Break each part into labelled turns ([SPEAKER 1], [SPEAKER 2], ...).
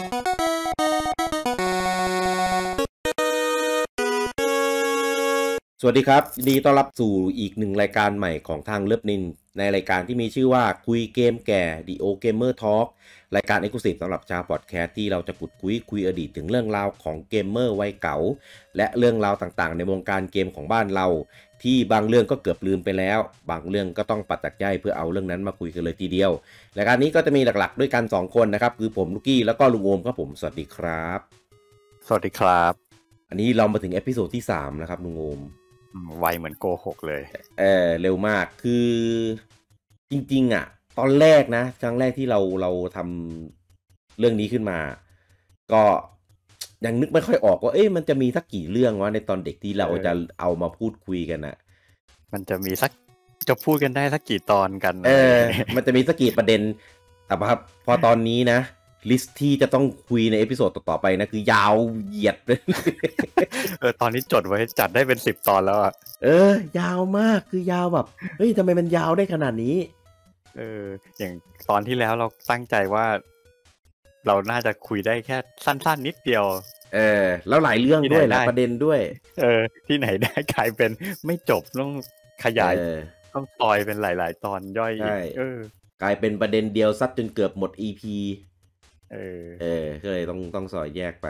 [SPEAKER 1] you วัสดีครับ ดีต้อนรับสู่อีกหนึ่งรายการใหม่ของทางเลิฟนินในรายการที่มีชื่อว่าคุยเกมแก่ The O Gamer Talk รายการเอกลุศิสำหรับชาวพอดแคสต์ที่เราจะกุดคุยคุยอดีตถึงเรื่องราวของเกมเมอร์วัยเก่า และเรื่องราวต่างๆในวงการเกมของบ้านเรา ที่บางเรื่องก็เกือบลืมไปแล้ว บางเรื่องก็ต้องปัดจากย่ยเพื่อเอาเรื่องนั้นมาคุยกันเลยทีเดียวรายการนี้ก็จะมีหลักๆด้วยกัน2คนนะครับคือผมลูกี้แล้วก็ลุงโอมครับผมสวัสดีครับสวัสดีครับอันนี้เรามาถึงเอพิโซดที่3นะครับลุงโอมไวเหมือนโกหกเลย เออเร็วมากคือจริง ๆ อ่ะ ตอนแรกนะครั้งแรกที่เราเราทำเรื่องนี้ขึ้นมา ก็ยังนึกไม่ค่อยออก ว่า เอ๊ะมันจะมีสักกี่เรื่องวะในตอนเด็กที่เราจะเอามาพูดคุยกันนะมันจะมีสักจะพูดกันได้ สักกี่ตอนกันเออ มันจะมีสักกี่ประเด็น แต่พอพอตอนนี้นะลิสต์ที่จะต้องคุยในเอพิโซดต่อไปนะ คือยาวเหยียดเลยเออ ตอนนี้จดไว้ จัดได้เป็นสิบตอนแล้วอ่ะเออ ยาวมากคือยาวแบบ เฮ้ยทำไมมันยาวได้ขนาดนี้ เอออย่างตอนที่แล้วเราตั้งใจว่า เราน่าจะคุยได้แค่สั้น ๆ นิดเดียว เออ แล้วหลายเรื่องด้วย หลายประเด็นด้วย เออ ที่ไหนได้กลายเป็นไม่จบต้องขยาย ต้องต่อยเป็นหลาย ๆ ตอนย่อยอีกเออกลายเป็นประเด็นเดียวซัดจนเกือบหมดอีพีเออเออ ก็เลยต้องต้องสอยแยกไป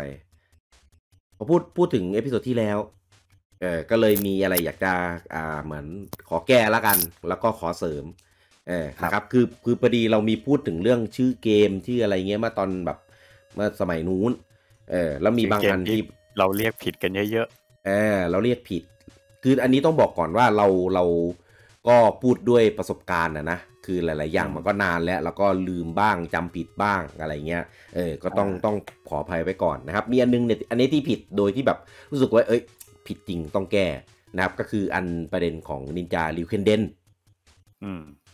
[SPEAKER 1] พอพูดพูดถึงเอพิโซดที่แล้วเออ ก็เลยมีอะไรอยากจะอ่าเหมือนขอแก้ละกันแล้วก็ขอเสริม เออครับคือคือพอดีเรามีพูดถึงเรื่องชื่อเกมที่ออะไรเงี้ยมาตอนแบบเมื่อสมัยนู้นเออแล้วมีบางอันที่เราเรียกผิดกันเยอะๆเออเราเรียกผิดคืออันนี้ต้องบอกก่อนว่าเราเรา ก็พูดด้วยประสบการณ์นะนะคือหลาย ๆ อย่างมันก็นานแล้ว แล้วก็ลืมบ้างจำผิดบ้างอะไรเงี้ย เออ ก็ต้อง ต้องขออภัยไว้ก่อนนะครับ มีอันนึงเนี่ย อันนี้ที่ผิด โดยที่แบบ รู้สึกว่าเอ้ย ผิดจริงต้องแก้นะครับ ก็คืออันประเด็นของนินจาริวเคนเดน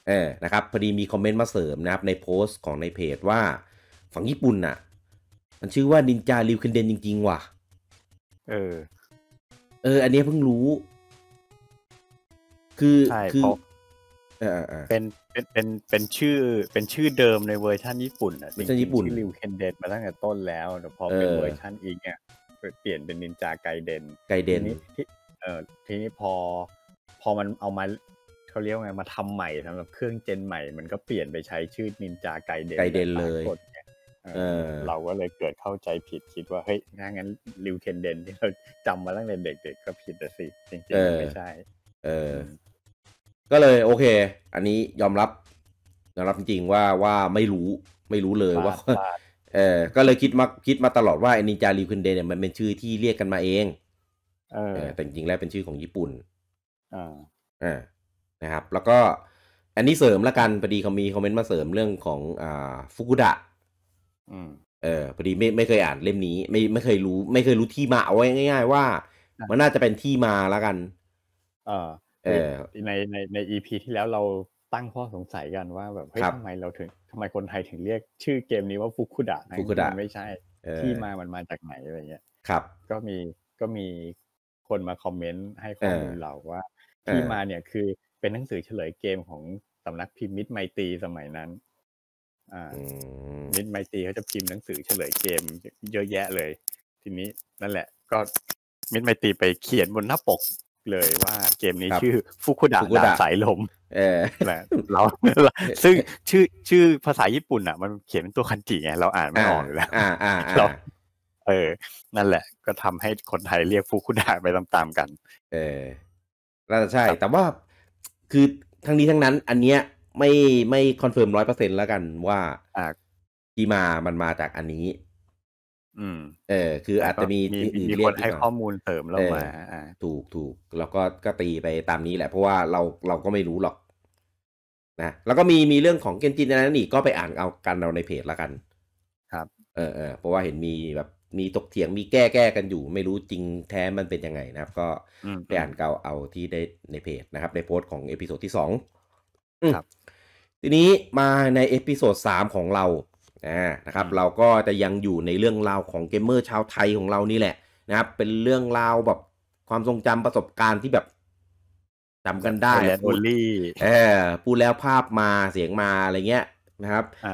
[SPEAKER 1] เออ นะครับ พอดีมีคอมเมนต์มาเสริมนะครับ ในโพสต์ของในเพจว่า ฝั่งญี่ปุ่นน่ะ มันชื่อว่านินจาริวเคนเดนจริง ๆ ว่ะ เออ เออ อันนี้เพิ่งรู้ คือคือเป็นเป็นเป็นเป็นชื่อเป็นชื่อเดิมในเวอร์ชันญี่ปุ่นอ่ะเวอร์ชันญี่ปุ่นริวเคนเดนมาตั้งแต่ต้นแล้ว แต่พอเป็นเวอร์ชันอีกเนี่ยเปลี่ยนเป็นนินจาไกเดนไกเดนที่เออทีนี้พอพอมันเอามาเขาเรียกไงมาทำใหม่สำหรับเครื่องเจนใหม่มันก็เปลี่ยนไปใช้ชื่อนินจาไกเดนไกเดนเลยเราก็เลยเกิดเข้าใจผิดคิดว่าเฮ้ยงั้นริวเคนเดน ที่เราจำมาตั้งแต่เด็กๆก็ผิดสิ จริงๆไม่ใช่ เออก็เลยโอเค อันนี้ยอมรับยอมรับจริงว่าว่าไม่รู้ไม่รู้เลยว่า เออก็เลยคิดมาคิดมาตลอดว่าอนินจาริวคุนเดเนี่ยมันเป็นชื่อที่เรียกกันมาเอง เออ แต่จริงๆแล้วเป็นชื่อของญี่ปุ่นอ่าอ่านะครับ แล้วก็อันนี้เสริมละกัน พอดีเขามีคอมเมนต์มาเสริมเรื่องของ อ่าฟุกุดะ อืม เออ พอดีไม่ไม่เคยอ่านเล่มนี้ไม่ไม่เคยรู้ ไม่เคยรู้ที่มาเอาไว้ ง่าย ๆ ว่ามันน่าจะเป็นที่มาละกัน เออในในในอีพีที่แล้วเราตั้งข้อสงสัยกันว่า แบบเฮ้ยทำไมเราถึงทำไมคนไทยถึงเรียก ชื่อเกมนี้ว่าฟุกุดะุะุดะไม่ใช่ ที่มามันมาจากไหนอะไรเงี้ยครับ ก็มีก็มีคนมาคอมเมนต์ให้ข้อมูลเราว่า ที่มาเนี่ยคือเป็นหนังสือเฉลยเกมของสำนักพิมพ์มิดไมตีสมัยนั้น อ่ามิดไมตีเขาจะพิมพ์หนังสือเฉลยเกม เยอะแยะเลย ทีนี้นั่นแหละ ก็มิดไมตีไปเขียนบนหน้าปกเลยว่าเกมนี้ชื่อฟุกุดะดาสายลม เออเราซึ่งชื่อ ชื่อภาษาญี่ปุ่นอ่ะ มันเขียนเป็นตัวคันจิไงเราอ่านไม่ออกอยู่แล้วเราเออ นั่นแหละ ก็ทำให้คนไทยเรียกฟุกุดะไปตามๆกัน เออน่าจะใช่ แต่ว่าคือทั้งนี้ทั้งนั้น อันเนี้ยไม่ไม่คอนเฟิร์มร้อยเปอร์เซ็นต์แล้วกันว่าที่มามันมาจากอันนี้เออคืออาจจะมีที่อื่นมีคนให้ข้อมูลเสริมเรามาถูกถูกแล้วก็ก็ตีไปตามนี้แหละเพราะว่าเราเราก็ไม่รู้หรอกนะแล้วก็มีมีเรื่องของเกนจินนั้นอีกก็ไปอ่านเอากันเราในเพจละกัน ครับ เออเออเพราะว่าเห็นมีแบบมีตกเถียงมีแก้แก้กันอยู่ ไม่รู้จริงแท้มันเป็นยังไงนะครับ ก็ไปอ่านเก่าเอาที่ได้ในเพจนะครับในโพสต์ของเอพิโซดที่สองครับทีนี้มาในเอพิโซดสามของเรานะครับเราก็จะยังอยู่ในเรื่องราวของเกมเมอร์ชาวไทยของเรานี่แหละ นะครับ เป็นเรื่องราวแบบความทรงจำประสบการณ์ที่แบบจำกันได้พูดเออพูดแล้วภาพมาเสียงมาอะไรเงี้ยนะครับอ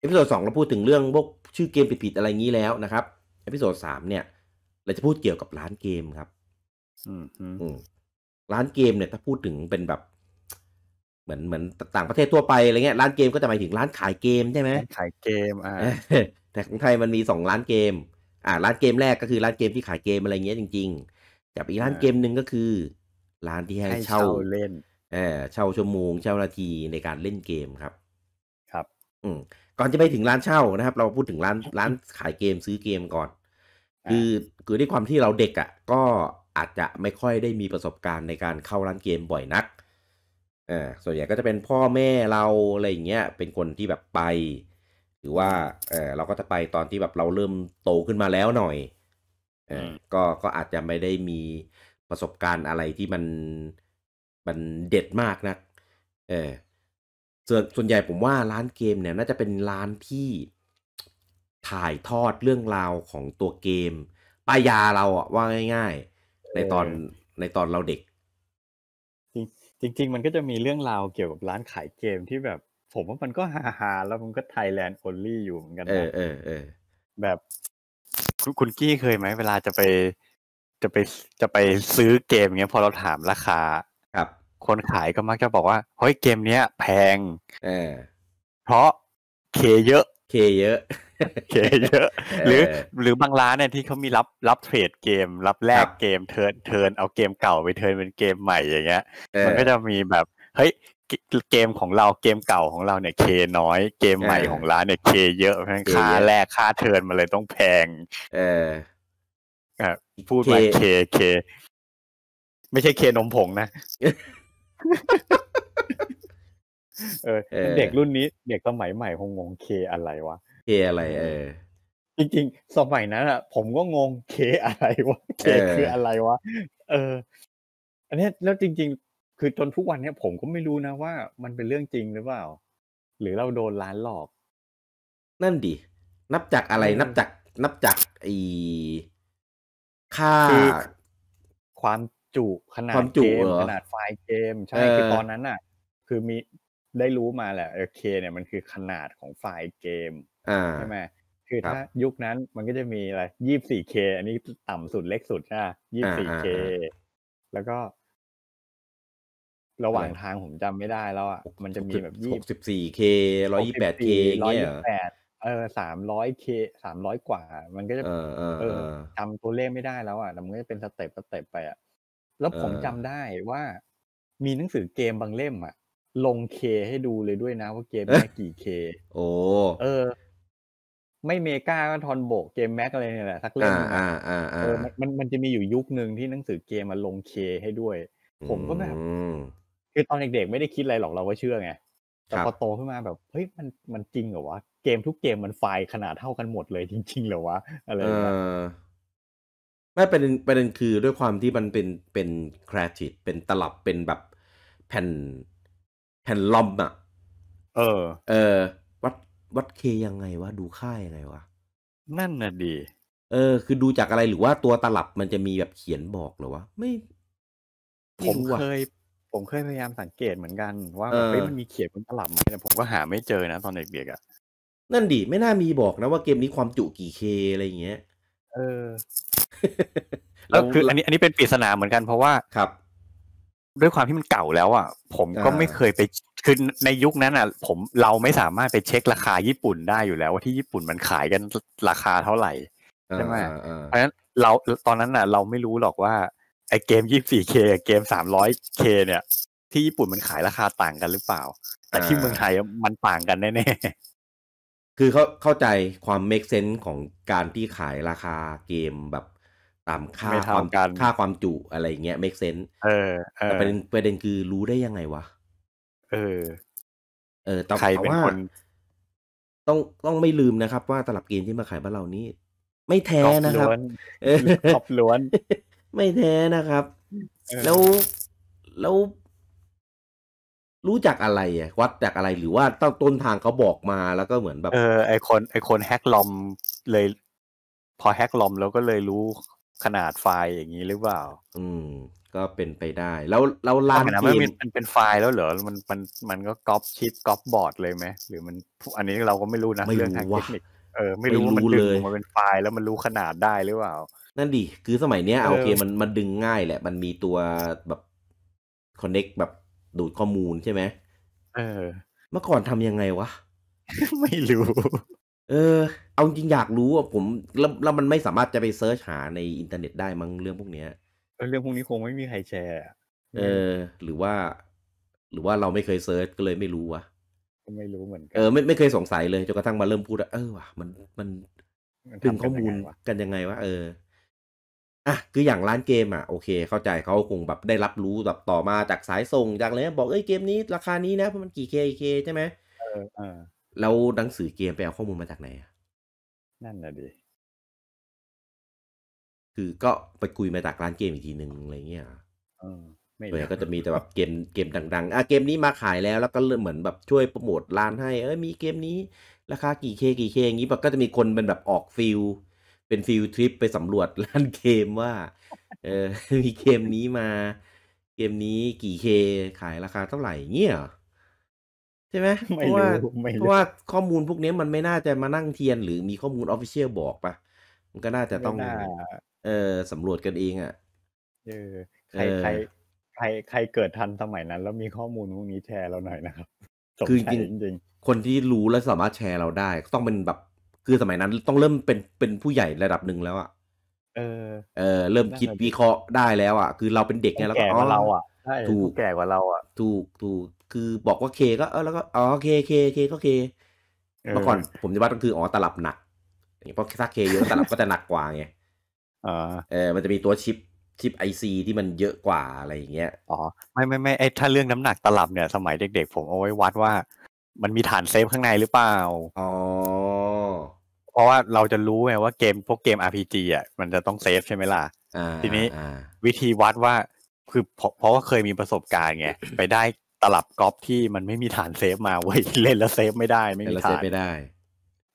[SPEAKER 1] เอพิโซดสองเราพูดถึงเรื่องพวกชื่อเกมผิดๆอะไรงี้แล้วนะครับเอพิโซดสามเนี่ย เราจะพูดเกี่ยวกับร้านเกมครับ อืมร้านเกมเนี่ย ถ้าพูดถึงเป็นแบบเหมือนเหมือนต่างประเทศทั่วไปอะไรเงี้ยร้านเกมก็จะหมายถึงร้านขายเกมใช่ไหมขายเกมอ่าแต่ของไทยมันมีสองร้านเกม อ่า ร้านเกมแรกก็คือ ร้านเกมที่ขายเกมอะไรเงี้ยจริงๆกับอีกร้านเกมหนึ่งก็คือ ร้านที่ให้เช่าเล่น เออเช่าชั่วโมงเช่านาทีในการเล่นเกมครับ ครับ อืมก่อนจะไปถึงร้านเช่านะครับ เราพูดถึงร้านร้านขายเกมซื้อเกมก่อน คือคือด้วยความที่เราเด็กอะ่ะ ก็อาจจะไม่ค่อยได้มีประสบการณ์ในการเข้าร้านเกมบ่อยนักอ่าส่วนใหญ่ก็จะเป็นพ่อแม่เราอะไรอย่างเงี้ยเป็นคนที่แบบไป หรือว่าเออเราก็จะไปตอนที่แบบเราเริ่มโตขึ้นมาแล้วหน่อยเออก็ก็อาจจะไม่ได้มีประสบการณ์อะไรที่มันมันเด็ดมากนะัก เออส่วนส่วนใหญ่ผมว่าร้านเกมเนี่ยน่าจะเป็นร้านที่ถ่ายทอดเรื่องราวของตัวเกมปายาเราอะว่าง่าย ๆ ในตอนในตอนเราเด็กจริงๆมันก็จะมีเรื่องราวเกี่ยวกับร้านขายเกมที่แบบผมว่ามันก็ฮาฮาแล้วมันก็ไทยแลนด์โอลี่อยู่เหมือนกันเออเออเออแบบคุณกี้เคยไหมเวลาจะไปจะไปจะไปซื้อเกมเงี้ย พอเราถามราคา ครับ คนขายก็มักจะบอกว่าเฮ้ยเกมเนี้ยแพงเออเพราะเคเยอะ เคเยอะเคเยอะหรือหรือบางร้านเนี่ยที่เขามีรับรับเทรดเกม รับแลกเกมเทิร์นเทิร์นเอาเกมเก่าไปเทิร์นเป็นเกมใหม่อย่างเงี้ยมันก็จะมีแบบ เฮ้ยเกมของเราเกมเก่าของเรา เนี่ยเคน้อย เกมใหม่ของร้านเนี่ยเคเยอะแพงค่าแลกค่าเทิร์นมาเลยต้องแพง เออพูดมาเคเคไม่ใช่เคนมผงนะเออ เด็กรุ่นนี้เด็กสมัยใหม่คงงงเคอะไรวะเคอะไรเออ จริง ๆสมัยนั้นอ่ะ ผมก็งงเคอะไรวะเคคืออะไรวะ เออ อันนี้แล้วจริง ๆ คือจนทุกวันเนี้ยผมก็ไม่รู้นะ ว่ามันเป็นเรื่องจริงหรือเปล่า หรือเราโดนล้านหลอก นั่นดินับจากอะไรนับจาก นับจากไอีค่าความจุขนาดเกมขนาดไฟล์เกม ใช่คือตอนนั้นอ่ะ คือมีได้รู้มาแหละโอเค เนี่ยมันคือขนาดของไฟล์เกมใช่ไหม คือถ้ายุคนั้นมันก็จะมีอะไร ยี่สี่เค อันนี้ต่ำสุดเล็กสุดอ่ะยี่สี่เค แล้วก็ ระหว่างทางผมจำไม่ได้แล้วอ่ะ มันจะมีแบบยี่สิบสี่เค ร้อยยี่แปดเคร้อยี่แปดเออ สามร้อยเค สามร้อยกว่า มันก็จะเออจำตัวเลขไม่ได้แล้วอ่ะมันก็จะเป็นสเต็ปสเต็ปไปอ่ะ แล้วผมจำได้ว่ามีหนังสือเกมบางเล่มอ่ะ ลงเคให้ดูเลยด้วยนะ ว่าเกมนี้กี่เคโอ้เออไม่เมกาก็ทอนโบกเกมแม็กอะไรเนี่ยแหละสักเล่มอ่าอ่าอ่ามันมันจะมีอยู่ยุคหนึ่งที่หนังสือเกมมาลงเคให้ด้วย ผมก็แบบคือตอนเด็กๆไม่ได้คิดอะไรหรอกเราก็เชื่อไงแต่พอโตขึ้นมาแบบเฮ้ยมันมันจริงเหรอวะเกมทุกเกมมันไฟขนาดเท่ากันหมดเลย จริงๆเหรอวะอะไรแบบไม่เป็นประเด็นคือด้วยความที่มันเป็นเป็นคราติตเป็นตลับเป็นแบบแผ่นแผ่นลอมอะเออ เออวัดเคยังไงวะดูค่ายังไงวะนั่นน่ะดีเออ คือดูจากอะไรหรือว่าตัวตลับมันจะมีแบบเขียนบอกหรอวะไม่ ผมเคย ผมเคยพยายามสังเกตเหมือนกัน ว่ามันมีเขียนบนตลับไหมแต่ผมก็หาไม่เจอนะ ตอนเด็กๆอ่ะนั่นดิไม่น่ามีบอกนะว่าเกมนี้ความจุกี่เคอะไรอย่างเงี้ย เออแล้วคืออันนี้ อันนี้เป็นปริศนาเหมือนกันเพราะว่าครับด้วยความที่มันเก่าแล้วอ่ะผมก็ไม่เคยไปคือในยุคนั้นอ่ะ ผมเราไม่สามารถไปเช็คราคาญี่ปุ่นได้อยู่แล้ว ว่าที่ญี่ปุ่นมันขายกันราคาเท่าไหร่ใช่ไหมเพราะฉะนั้นเราตอนนั้นอ่ะ เราไม่รู้หรอกว่าไอเกม 24K เกม 300K เนี่ย ที่ญี่ปุ่นมันขายราคาต่างกันหรือเปล่า แต่ที่เมืองไทยมันต่างกันแน่่คือเขาเข้าใจความเมกเซนส์ของการที่ขายราคาเกมแบบตามค่าความการค่าความจุอะไรเงี้ยไม่เซน n ์เแต่ประเด็นประเด็นคือรู้ได้ยังไงวะ เออ เออเต่นคนต้องต้องไม่ลืมนะครับว่าตลับเกมที่มาขายบ้านเรานี้ ไม่แท้นะครับขอบล้วน ไม่แท้นะครับ แล้วแล้ว รู้จักอะไรอ่ะวัดจากอะไรหรือว่าต้นต้นทางเขาบอกมาแล้วก็เหมือนแบบ เออไอคนไอคนแฮกลอมเลย พอแฮกลอมแล้วก็เลยรู้ขนาดไฟล์อย่างนี้หรือเปล่า อืม ก็เป็นไปได้ แล้วแล้วลานเกมมันเป็นไฟล์แล้วเหรอมันมันมันก็ก๊อปชิปก๊อปบอร์ดเลยไหมหรือมันอันนี้เราก็ไม่รู้นะเรื่องทางเทคนิคเออไม่รู้มันดึงมันเป็นไฟล์แล้วมันรู้ขนาดได้หรือเปล่านั่นดิคือสมัยเนี้ยเอเกมันมันดึงง่ายแหละ มันมีตัวแบบคอนเน็กแบบดูดข้อมูลใช่ไหมเออ เมื่อก่อนทำยังไงวะ ไม่รู้เออเอาจริงอยากรู้อ่ะผม แล้วแล้วมันไม่สามารถจะไปเซิร์ชหาในอินเทอร์เน็ตได้มั้งเรื่องพวกเนี้ยเรื่องพวกนี้คงไม่มีใครแชร์ เออ หรือว่า หรือว่าเราไม่เคยเซิร์ชก็เลยไม่รู้วะไม่รู้เหมือนกัน เออไม่ไม่เคยสงสัยเลยจนกระทั่งมาเริ่มพูดเออว่ะมันมันดึงข้อมูลกันยังไงวะเอออ่ะคืออย่างร้านเกมอ่ะโอเค เข้าใจเขาคงแบบได้รับรู้แบบต่อมาจากสายส่งจากอะไรบอกเอ้ยเกมนี้ ราคานี้นะเพราะมันกี่เคเคใช่ไหมเออแล้วหนังสือเกมไปเอาข้อมูลมาจากไหนอะ นั่นแหละดิ คือก็ไปคุยมาจากร้านเกมอีกทีหนึ่งอะไรเงี้ยอืมไม่เลยก็จะมีแต่แบบเกมเกมดังๆ อ่ะเกมนี้มาขายแล้วแล้วก็เริ่มเหมือนแบบช่วยโปรโมท ร้านให้ เอ้ยมีเกมนี้ราคากี่เคกี่เคอย่างนี้แบบก็จะมีคนเป็นแบบออกฟิลเป็นฟิลทริปไปสำรวจร้านเกมว่า เออ มีเกมนี้มา เกมนี้กี่เคขายราคาเท่าไหร่เงี้ยช่ไหมเพราะว่าเพราะว่าข้อมูลพวกนี้มันไม่น่าจะมานั่งเทียน หรือมีข้อมูลออฟฟิเชียลบอกปะมันก็น่าจะต้องเออสำรวจกันเองอ่ะ เออ ใครใคร ใครใครเกิดทันสมัยนั้น แล้วมีข้อมูลพวกนี้แชร์เราหน่อยนะครับ คือจริงจริง คนที่รู้และสามารถแชร์เราได้ต้องเป็นแบบคือสมัยนั้นต้องเริ่มเป็นเป็นผู้ใหญ่ระดับหนึ่งแล้วอ่ะ
[SPEAKER 2] เออเออเริ่มคิดวิ
[SPEAKER 1] เคราะห์ได้แล้วอ่ะคือเราเป็นเด็กเนี่ยแล้วก็อ๋เราอ่ะถูกแก่กว่าเราอ่ะ ถูกถูกคือบอกว่าเคก็เออแล้วก็อ๋อเคเคเคก็เคเมื่อก่อนผมจะว่าต้องคืออ๋อตลับหนัก เพราะถ้าเคเยอะตลับก็จะหนักกว่าไงเออมันจะมีตัวชิปชิปไอซีที่มันเยอะกว่าอะไรอย่างเงี้ย อ๋อ ไม่ไม่ไม่ไอถ้าเรื่องน้ำหนักตลับเนี่ย สมัยเด็กๆ ผมเอาไว้วัดว่ามันมีฐานเซฟข้างในหรือเปล่าอ๋อ เพราะว่าเราจะรู้ไงว่าเกมพวกเกม RPG อ่ะมันจะต้องเซฟใช่ไหมล่ะทีนี้วิธีวัดว่าคือเพราะว่าเคยมีประสบการณ์ไงไปได้ตลับกอล์ฟที่มันไม่มีฐานเซฟมาเว้ยเล่นแล้วเซฟไม่ได้ไม่มีฐานไม่ได้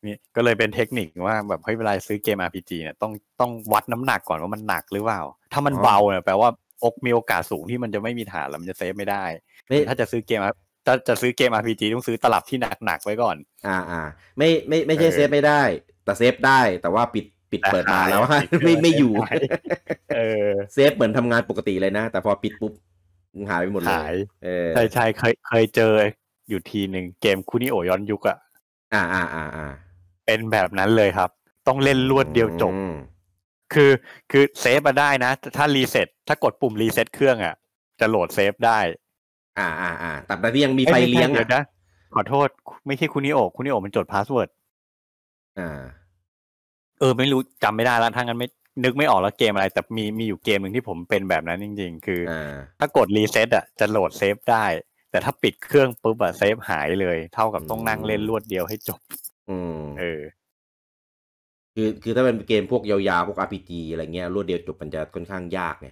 [SPEAKER 1] นี่ก็เลยเป็นเทคนิคว่าแบบเฮ้ยเวลาซื้อเกม RPG เนี่ยต้องต้องวัดน้ำหนักก่อนว่ามันหนักหรือเปล่า ถ้ามันเบาเนี่ยแปลว่า อกมีโอกาสสูงที่มันจะไม่มีฐานแล้วมันจะเซฟไม่ได้ถ้าจะซื้อเกมถ้าจะซื้อเกม RPG ต้องซื้อตลับที่หนักหนักไว้ก่อน อ่าอ่าไม่ไม่ ไม่ใช่เซฟไม่ได้ แต่เซฟได้ แต่ว่าปิดปิดเปิดมาแล้วไม่ไม่อยู่เออเซฟเหมือนทำงานปกติเลยนะแต่พอปิดปุ๊บหายไปหมดเลยหายใช่ใช่เคยเคยเจออยู่ทีหนึ่งเกมคุนิโอย้อนยุกอะอ่าอ่าอ่าอ่าเป็นแบบนั้นเลยครับ ต้องเล่นรวดเดียวจบคือคือเซฟมาได้นะ ถ้ารีเซ็ต ถ้ากดปุ่มรีเซ็ตเครื่องอะจะโหลดเซฟได้ อ่าอ่าอ่าแต่แบบยังมีไฟเลี้ยงอะนะ ขอโทษไม่ใช่คุนิโอ คุนิโอมันจดพาสเวิร์ดอ่า เออ ไม่รู้จำไม่ได้แล้วถ้างั้นไม่นึกไม่ออกแล้วเกมอะไร แต่มีมีอยู่เกมหนึ่งที่ผมเป็นแบบนั้นจริง ๆคือถ้ากดรีเซ็ตอ่ะ จะโหลดเซฟได้ แต่ถ้าปิดเครื่อง ปุ๊บอะเซฟหายเลย เท่ากับต้องนั่งเล่นรวดเดียวให้จบ อืมเออคือ คือถ้าเป็นเกมพวกยาวๆพวกอาพีจีอะไรเงี้ยรวดเดียวจบ มันจะค่อนข้างยากไง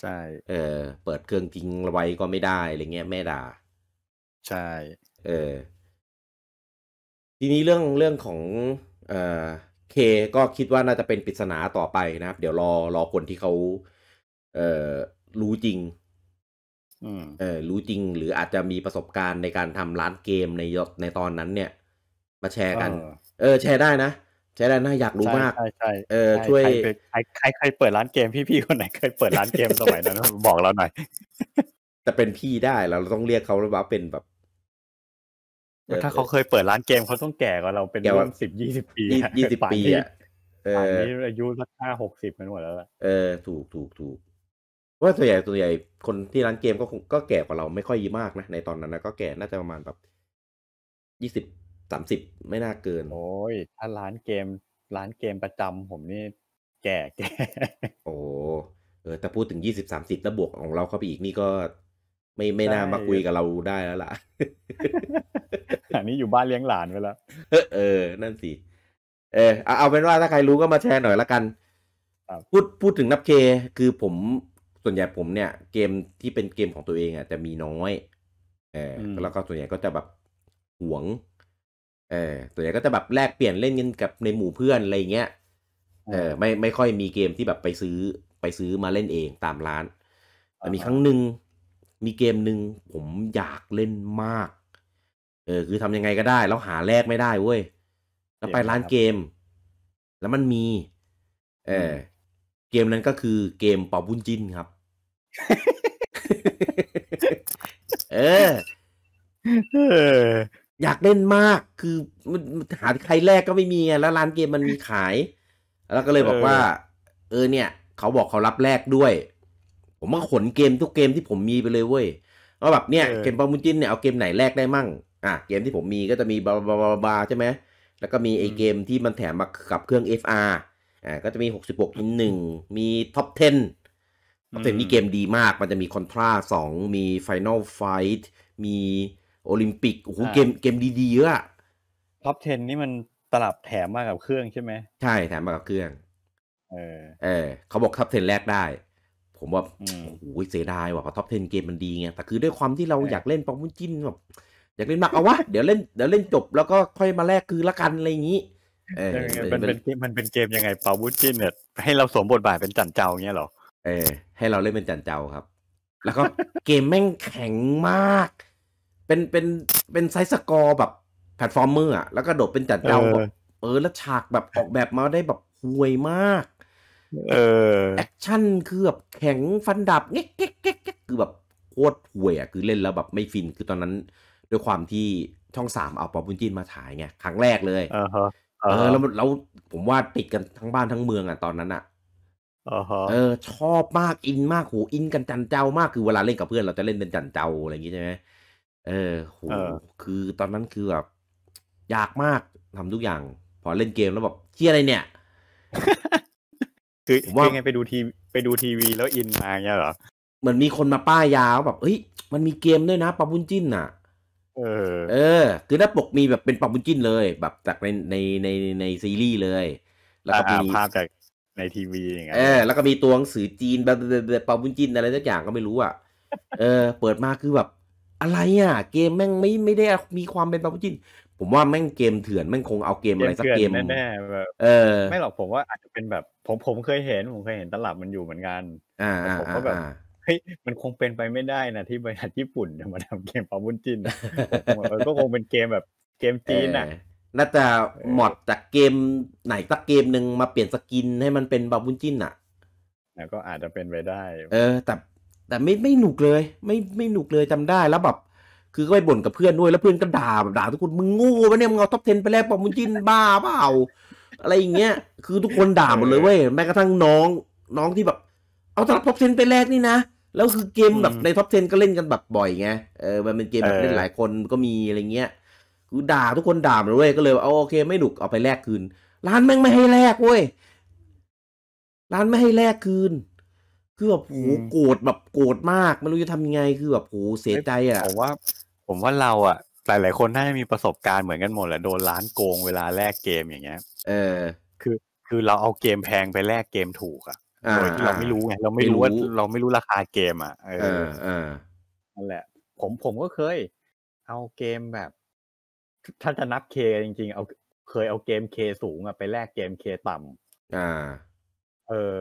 [SPEAKER 1] ใช่เออเปิดเครื่องทิ้งไว้ก็ไม่ได้อะไรเงี้ยแม่ด่าใช่ เออทีนี้เรื่องเรื่องของ เอ่อเคก็คิดว่าน่าจะเป็นปริศนาต่อไปนะครับ เดี๋ยวรอรอคนที่เขาเอ่อรู้จริงเออ รู้จริง หรืออาจจะมีประสบการณ์ในการทำร้านเกมในในตอนนั้นเนี่ย มาแชร์กัน เออ แชร์ได้นะแชร์ได้นะอยากรู้มาก ใช่ใช่เออช่วยใครใครเปิดร้านเกมพี่พี่คนไหนเคยเปิดร้านเกมสมัยนั้นบอกเราหน่อยแต่เป็นพี่ได้เราต้องเรียกเขาว่าเป็นแบบถ้าเขาเคยเปิดร้านเกมเขาต้องแก่กว่าเรา เป็นรุ่นสิบยี่สิบปียี่สิบปีอ่ะอันนี้อายุสักห้าหกสิบกันหมดแล้วล่ะ เออ ถูกถูกถูกว่าตัวใหญ่ตัวใหญ่คนที่ร้านเกมก็คงก็แก่กว่าเราไม่ค่อยมากนะ ในตอนนั้นนะก็แก่น่าจะประมาณแบบยี่สิบสามสิบไม่น่าเกิน โอ้ยถ้าร้านเกม ร้านเกมประจำผมนี่แก่แก่โอ้เออแต่พูดถึงยี่สิบสามสิบแล้วบวกของเราเข้าไปอีกนี่ก็ไม่ไม่น่ามาคุยกับเราได้แล้วล่ะอันนี้อยู่บ้านเลี้ยงหลานไปแล้ว เออนั่นสิ เออเอาเป็นว่าถ้าใครรู้ก็มาแชร์หน่อยละกัน พูดพูดถึงนับเค คือผมส่วนใหญ่ผมเนี่ยเกมที่เป็นเกมของตัวเองอ่ะจะมีน้อย เออ แล้วก็ส่วนใหญ่ก็จะแบบหวง เออส่วนใหญ่ก็จะแบบแลกเปลี่ยนเล่นกันกับในหมู่เพื่อนอะไรเงี้ย เออ ไม่ไม่ค่อยมีเกมที่แบบไปซื้อไปซื้อมาเล่นเองตามร้านแต่มีครั้งหนึ่งมีเกมหนึ่งผมอยากเล่นมากเออคือทำยังไงก็ได้ แล้วหาแลกไม่ได้เว้ยแล้วไปร้านเกม แล้วมันมี เออเกมนั้นก็คือเกมปอบบุญจินครับเออ อยากเล่นมาก คือหาใครแรกก็ไม่มีแล้วร้านเกมมันมีขาย แล้วก็เลยบอกว่า เออเนี่ย เขาบอกเขารับแรกด้วย ผมก็ขนเกมทุกเกมที่ผมมีไปเลยเว้ยว่าแบบเนี่ยเกมปอบุญจินเนี่ยเอาเกมไหนแรกได้มั่งอ่ะเกมที่ผมมีก็จะมีบาบาบาบาใช่ไหมแล้วก็มีไอเกมที่มันแถมมากับเครื่อง FR อ่าก็จะมี 66อินหนึ่งมีท็อป10ท็อป10นี่เกมดีมากมันจะมีคอนทราสองมีไฟนอลไฟท์มีโอลิมปิกโอ้โหเกมเกมดีๆเยอะท็อป10นี่มันตลับแถมมากับเครื่องใช่ไหมใช่แถมมากับเครื่องเออเขาบอกท็อป10แรกได้ ผมว่าโอ้โหเสียดายว่ะเพราะท็อป10 เกมมันดีไงแต่คือด้วยความที่เราอยากเล่นปองมุนจิ้นแบบอยากเล่นมากเอาวะ เดี๋ยวเล่น เดี๋ยวเล่นจบ แล้วก็ค่อยมาแลกคือละกันอะไรอย่างนี้เออมันเป็นมันเป็นเกมยังไงเปาบูจินเนี่ย ให้เราสวมบทบาทเป็นจันเจ้าเงี้ยหรอ เออ ให้เราเล่นเป็นจันเจ้าครับ แล้วก็เกมแม่งแข็งมาก เป็นเป็นเป็นไซส์สกอร์แบบแพลตฟอร์มเมอร์อ่ะแล้วก็โดดเป็นจันเจ้าแบบ เออ แล้วฉากแบบออกแบบมาได้แบบห่วยมาก เออ แอคชั่นคือแบบแข็งฟันดับเง๊กเก๊กเก๊กคือแบบโคตรห่วยอ่ะคือเล่นแล้วแบบไม่ฟินคือตอนนั้นด้วยความที่ช่องสามเอาปอบุญจินมาฉายไงครั้งแรกเลย เออแล้วแล้วผมว่าติดกันทั้งบ้านทั้งเมืองอ่ะ ตอนนั้นอ่ะเออ ชอบมากอินมากโหอินกันจันเจ้ามากคือเวลาเล่นกับเพื่อนเราจะเล่นเป็นจันเจ้าอะไรอย่างงี้ใช่ไหมเออ โหคือตอนนั้นคือแบบอยากมากทำทุกอย่าง พอเล่นเกมแล้วแบบเชี่ยอะไรเนี่ย คือ ว่าไงไปดูทีไปดูทีวี แล้วอินมาเงี้ยเหรอ เหมือนมีคนมาป้ายยาวแบบเฮ้ย มันมีเกมด้วยนะปาบุญจินอ่ะเออ เออ คือหน้าปกมีแบบเป็นปอมบุญจิ้นเลย แบบจากในในในในซีรีส์เลย แล้วก็มีภาพจากในทีวีอย่างเงี้ยเออ แล้วก็มีตัวหนังสือจีนแบบปอมบุญจิ้นอะไรสักอย่างก็ไม่รู้อ่ะเออ เปิดมาคือแบบอะไรอ่ะเกมแม่งไม่ไม่ได้มีความเป็นปอมบุญจิ้นผมว่าแม่งเกมเถื่อนแม่งคงเอาเกมอะไรสักเกมแน่ๆแบบเออไม่หรอกผมว่าอาจจะเป็นแบบผมผมเคยเห็นผมเคยเห็นตลับมันอยู่เหมือนกันอ่าผมก็แบบเฮ้ย มันคงเป็นไปไม่ได้นะที่บริษัทญี่ปุ่นจะมาทำเกมปาบุญจินก็คงเป็นเกมแบบเกมจีนอ่ะน่าจะหมดจากเกมไหนสักเกมหนึ่งมาเปลี่ยนสกินให้มันเป็นบาบุญจินอ่ะก็อาจจะเป็นไปได้ เออแต่แต่ไม่ไม่หนุกเลย ไม่ไม่หนุกเลยจำได้แล้วแบบคือก็ไปบ่นกับเพื่อนด้วยแล้วเพื่อนก็ด่าแบบด่าทุกคนมึงโง่ปะเนี่ยมึงเอาท็อปเทนไปแล้วปอมุนจินบ้าเปล่าอะไรอย่างเงี้ยคือทุกคนด่าหมดเลยเว้ยแม้กระทั่งน้องน้องที่แบบเอาตลับท็อป10ไปแลกนี่นะแล้วคือเกมแบบในท็อป10ก็เล่นกันแบบบ่อยไงเออมันเป็นเกมแบบเล่นหลายคนก็มีอะไรเงี้ยคือด่าทุกคนด่าเลยเว้ยก็เลยเอาโอเคไม่หนุกเอาไปแลกคืน ร้านแม่งไม่ให้แลกเว้ยร้านไม่ให้แลกคืน คือแบบโหโกรธแบบโกรธมากไม่รู้จะทำยังไงคือแบบโหเสียใจอ่ะผมว่า ผมว่าเราอ่ะหลายหลายคนน่าจะมีประสบการณ์เหมือนกันหมดแหละโดนร้านโกงเวลาแลกเกมอย่างเงี้ยเออ คือคือเราเอาเกมแพงไปแลกเกมถูกอ่ะโดยที่เราไม่รู้ไงเราไม่รู้ว่าเราไม่รู้ราคาเกม อ่ะเออเออนั่นแหละ ผมผมก็เคย เอาเกมแบบถ้าจะนับเคจริง ๆ เอาเคยเอาเกมเคสูงอ่ะไปแลกเกมเคต่ำอ่าเออ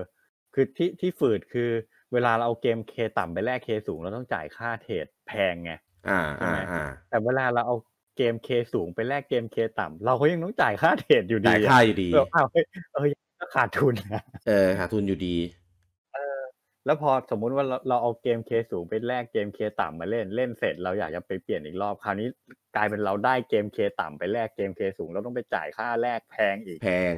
[SPEAKER 1] คือที่ที่ฝืดคือ เวลาเราเอาเกมเคต่ำไปแลกเคสูงเราต้องจ่ายค่าเทรดแพงไงอ่า อ่าอ่าแต่เวลาเราเอาเกมเคสูงไปแลกเกมเคต่ำเราก็ยังต้องจ่ายค่าเทรดอยู่ดีจ่ายค่าอยู่ดี เออเออก็ขาดทุนเออขาดทุนอยู่ดี เออ แล้วพอสมมุติว่าเราเราเอาเกมเคสูงไปแลกเกมเคต่ำมาเล่นเล่นเสร็จเราอยากจะไปเปลี่ยนอีกรอบคราวนี้กลายเป็นเราได้เกมเคต่ำไปแลกเกมเคสูงเราต้องไปจ่ายค่าแลกแพงอีกแพง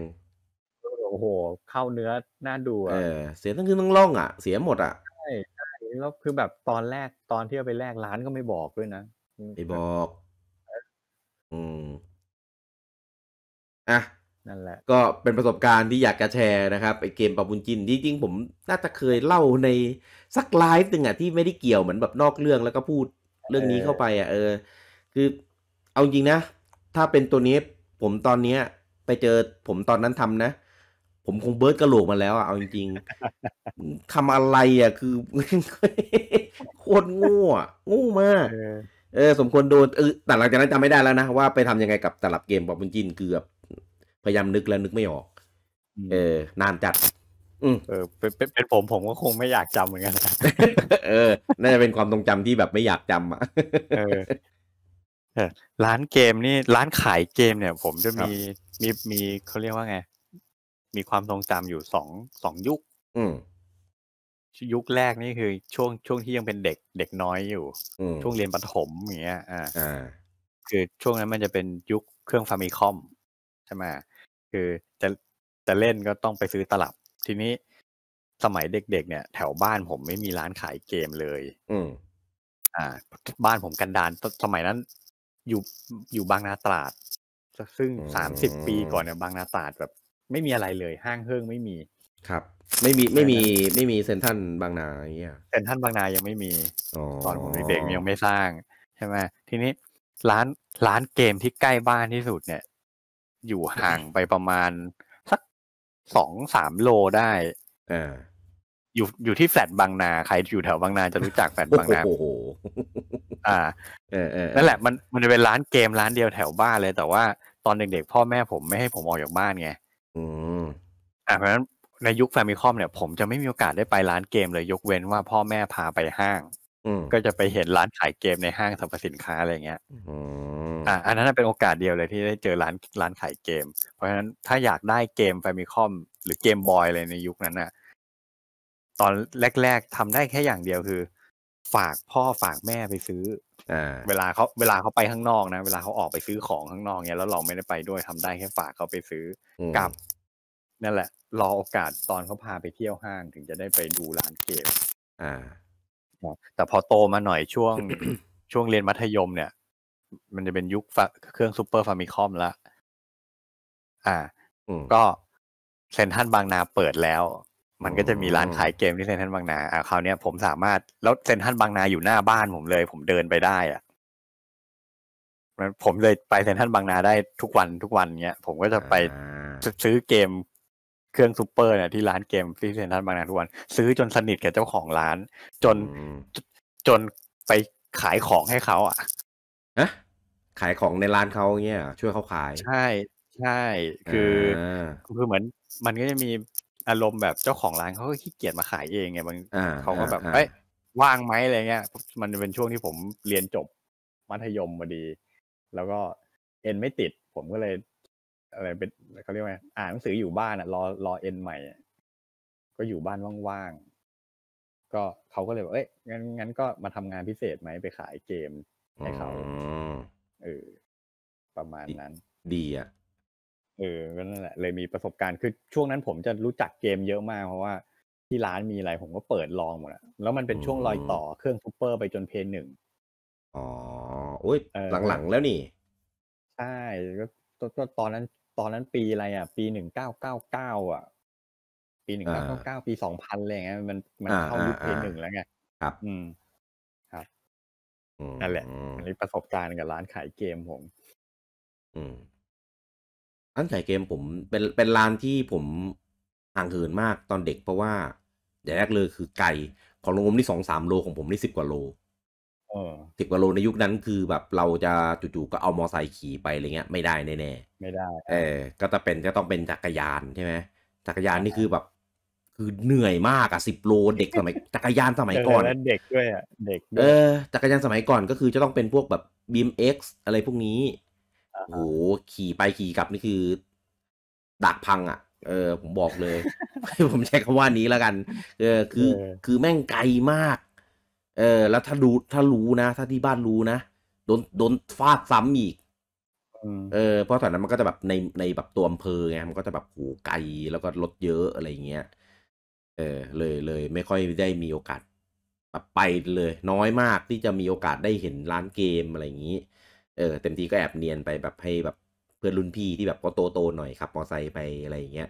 [SPEAKER 1] โอ้โห เข้าเนื้อน่าดูเออเสียตั้งคืนทั้งล่องอ่ะ เสียหมดอ่ะใช่ใช่แล้วคือแบบตอนแรกตอนที่เราไปแลกร้านก็ไม่บอกด้วยนะไม่บอก อืมอ่ะนั่นแหละ ก็เป็นประสบการณ์ที่อยากจะแชร์นะครับไอเกมปาบุญจินที่จริงผมน่าจะเคยเล่าในสักไลฟ์หนึ่งอ่ะที่ไม่ได้เกี่ยวเหมือนแบบนอกเรื่องแล้วก็พูดเรื่องนี้เข้าไปอ่ะเออคือเอาจริงนะ ถ้าเป็นตัวนี้ผมตอนเนี้ย ไปเจอ ผมตอนนั้นทำนะ ผมคงเบิร์ดกระโหลกมาแล้วอ่ะเอาจริงๆทำอะไรอ่ะคือโคตรง่อ่ะโง่มากเออ สมควรโดนเออแต่หลังจากนั้นจำไม่ได้แล้วนะว่าไปทำยังไงกับตลับเกมปาบุญจินเกือบพยายามนึกแล้วนึกไม่ออก เออ นานจัดอืมเออ เป็นผมผมก็คงไม่อยากจำเหมือนกัน เออ น่าจะเป็นความทรงจำที่แบบไม่อยากจำอ่ะร้านเกมนี่ร้านขายเกมเนี่ย ผมจะมีมีมีเขาเรียกว่าไง มีความทรงจำอยู่สองสองยุค อืยุคแรกนี่คือ ช่วง ช่วงที่ยังเป็นเด็ก เด็กน้อยอยู่ ช่วงเรียนประถมอย่างเงี้ย อ่าคือช่วงนั้น มันจะเป็นยุคเครื่องฟามิคอมใช่ไหมคือจะจะเล่นก็ต้องไปซื้อตลับ ทีนี้สมัยเด็กๆเนี่ยแถวบ้านผมไม่มีร้านขายเกมเลย อืมอ่า บ้านผมกันดานสมัยนั้นอยู่อยู่บางนาตราด ซึ่งสามสิบปีก่อนเนี่ย บางนาตราดแบบไม่มีอะไรเลยห้างเฮิ่งไม่มีครับ ไม่มีไม่มีไม่มีเซนทันบางนาเนี่ยเซนทันบางนายังไม่มีตอนผมเด็กยังไม่สร้างใช่ไหมทีนี้ร้านร้านเกมที่ใกล้บ้านที่สุดเนี่ยอยู่ห่างไปประมาณสักสองสามโลได้ออ อยู่อยู่ที่แฟลตบางนา ใครอยู่แถวบางนาจะรู้จักแฟลตบางนาโอ้โหอ่า เออเออนั่นแหละ มันมันจะเป็นร้านเกมร้านเดียวแถวบ้านเลย แต่ว่าตอนเด็กๆพ่อแม่ผมไม่ให้ผมออกจากบ้านไง อืม อ่าเพราะฉะนั้นในยุคแฟมิคอมเนี่ย ผมจะไม่มีโอกาสได้ไปร้านเกมเลย ยกเว้นว่าพ่อแม่พาไปห้างก็จะไปเห็นร้านขายเกมในห้างสรรพสินค้าอะไรเงี้ยอ่าอันนั้นเป็นโอกาสเดียวเลยที่ได้เจอร้านร้านขายเกม เพราะฉะนั้นถ้าอยากได้เกมแฟมิคอม หรือเกมบอยอะไรในยุคนั้นอ่ะ ตอนแรก ๆ ทำได้แค่อย่างเดียวคือ ฝากพ่อฝากแม่ไปซื้ออเวลาเขาเวลาเขาไปข้างนอกนะเวลาเขาออกไปซื้อของข้างนอกเนี้ยแล้วเราไม่ได้ไปด้วยทำได้แค่ฝากเขาไปซื้อกับ นั่นแหละรอโอกาสตอนเขาพาไปเที่ยวห้างถึงจะได้ไปดูร้านเกม อ่าแต่พอโตมาหน่อยช่วงช่วงเรียนมัธยมเนี่ย มันจะเป็นยุคเครื่องซูเปอร์ฟามิคอมละอ่าก็เซนทันบางนาเปิดแล้ว มันก็จะมีร้านขายเกมที่เซนทันบางนาอ่าคราวนี้ผมสามารถแล้วเซนทันบางนาอยู่หน้าบ้านผมเลยผมเดินไปได้อ่ะผมเลยไปเซนทันบางนาได้ทุกวันทุกวันเงี้ยผมก็จะไปซื้อเกมเครื่องซูเปอร์เนี่ยที่ร้านเกมที่เซ็นทรัลบางนาทุกวันซื้อจนสนิทกับเจ้าของร้าน จนจนไปขายของให้เขาอ่ะนะขายของในร้านเขาเงี้ยช่วยเขาขายใช่ใช่ คือคือเหมือน มันก็จะมีอารมณ์แบบเจ้าของร้านเขาก็ขี้เกียจมาขายเองไงบางเขาก็แบบเอ้ยว่างไหมอะไรเงี้ย มันเป็นช่วงที่ผมเรียนจบมัธยมพอดี แล้วก็เอ็นไม่ติดผมก็เลยอะไรเป็นเขาเรียกว่าอ่านหนังสืออยู่บ้านอ่ะ รอรอเอ็นใหม่ ก็อยู่บ้านว่างๆก็เขาก็เลยบอกเอ้ยงั้นงั้นก็มาทำงานพิเศษไหม ไปขายเกม ให้เขาเออประมาณนั้น ดีอ่ะเออก็นั่นแหละ เลยมีประสบการณ์คือช่วงนั้นผมจะรู้จักเกมเยอะมาก เพราะว่าที่ร้านมีอะไรผมก็เปิดลองหมดแล้วมันเป็นช่วงรอยต่อเครื่องซูเปอร์ไปจนเพนหนึ่งอ๋อโอ้ยหลังๆแล้วนี่ ใช่ก็ตอนนั้นตอนนั้นปีอะไรอ่ะ ปีหนึ่งเก้าเก้าเก้าอ่ะ ปีหนึ่งเก้าเก้าเก้าปีสองพันอะไรเงี้ยมันมันเข้ายุคเพหนึ่งแล้วไงครับ อืมครับนั่นแหละอันนี้ประสบการณ์กับร้านขายเกมผม อืมร้านขายเกมผมเป็นเป็นร้านที่ผมห่างเหินมากตอนเด็กเพราะว่าอย่างแรกเลยคือไกลของโรงผมนี่สองสามโลของผมนี่สิบกว่าโลสิบกว่าโลในยุคนั้นคือแบบเราจะจู่ๆก็เอามอไซค์ขี่ไปอะไรเงี้ยไม่ได้แน่ๆไม่ได้ เออ ก็จะเป็นจะต้องเป็นจักรยานใช่ไหมจักรยานนี่คือแบบ คือเหนื่อยมากอะสิบโลเด็กสมัยจักรยานสมัยก่อนเด็กด้วยอะเด็กเออจักรยานสมัยก่อนก็คือจะต้องเป็นพวกแบบบีมเอ็กซ์อะไรพวกนี้โหขี่ไปขี่กลับนี่คือดักพังอะเออผมบอกเลยผมใช้คำว่านี้แล้วกันเออคือคือแม่งไกลมากเออแล้วถ้ารู้ถ้ารู้นะถ้าที่บ้านรู้นะ โดนโดนฟาดซ้ำอีกเออเพราะตอนนั้นมันก็จะแบบในในแบบตัวอำเภอไงมันก็จะแบบหูไกลแล้วก็รถเยอะอะไรเงี้ยเออ เลยเลยไม่ค่อยได้มีโอกาส แบบไปเลย น้อยมากที่จะมีโอกาสได้เห็นร้านเกมอะไรอย่างนี้เออเต็มที่ก็แอบเนียนไปแบบให้แบบเพื่อนรุ่นพี่ที่แบบก็โตโตหน่อยขับมอไซค์ไปอะไรอย่างเงี้ย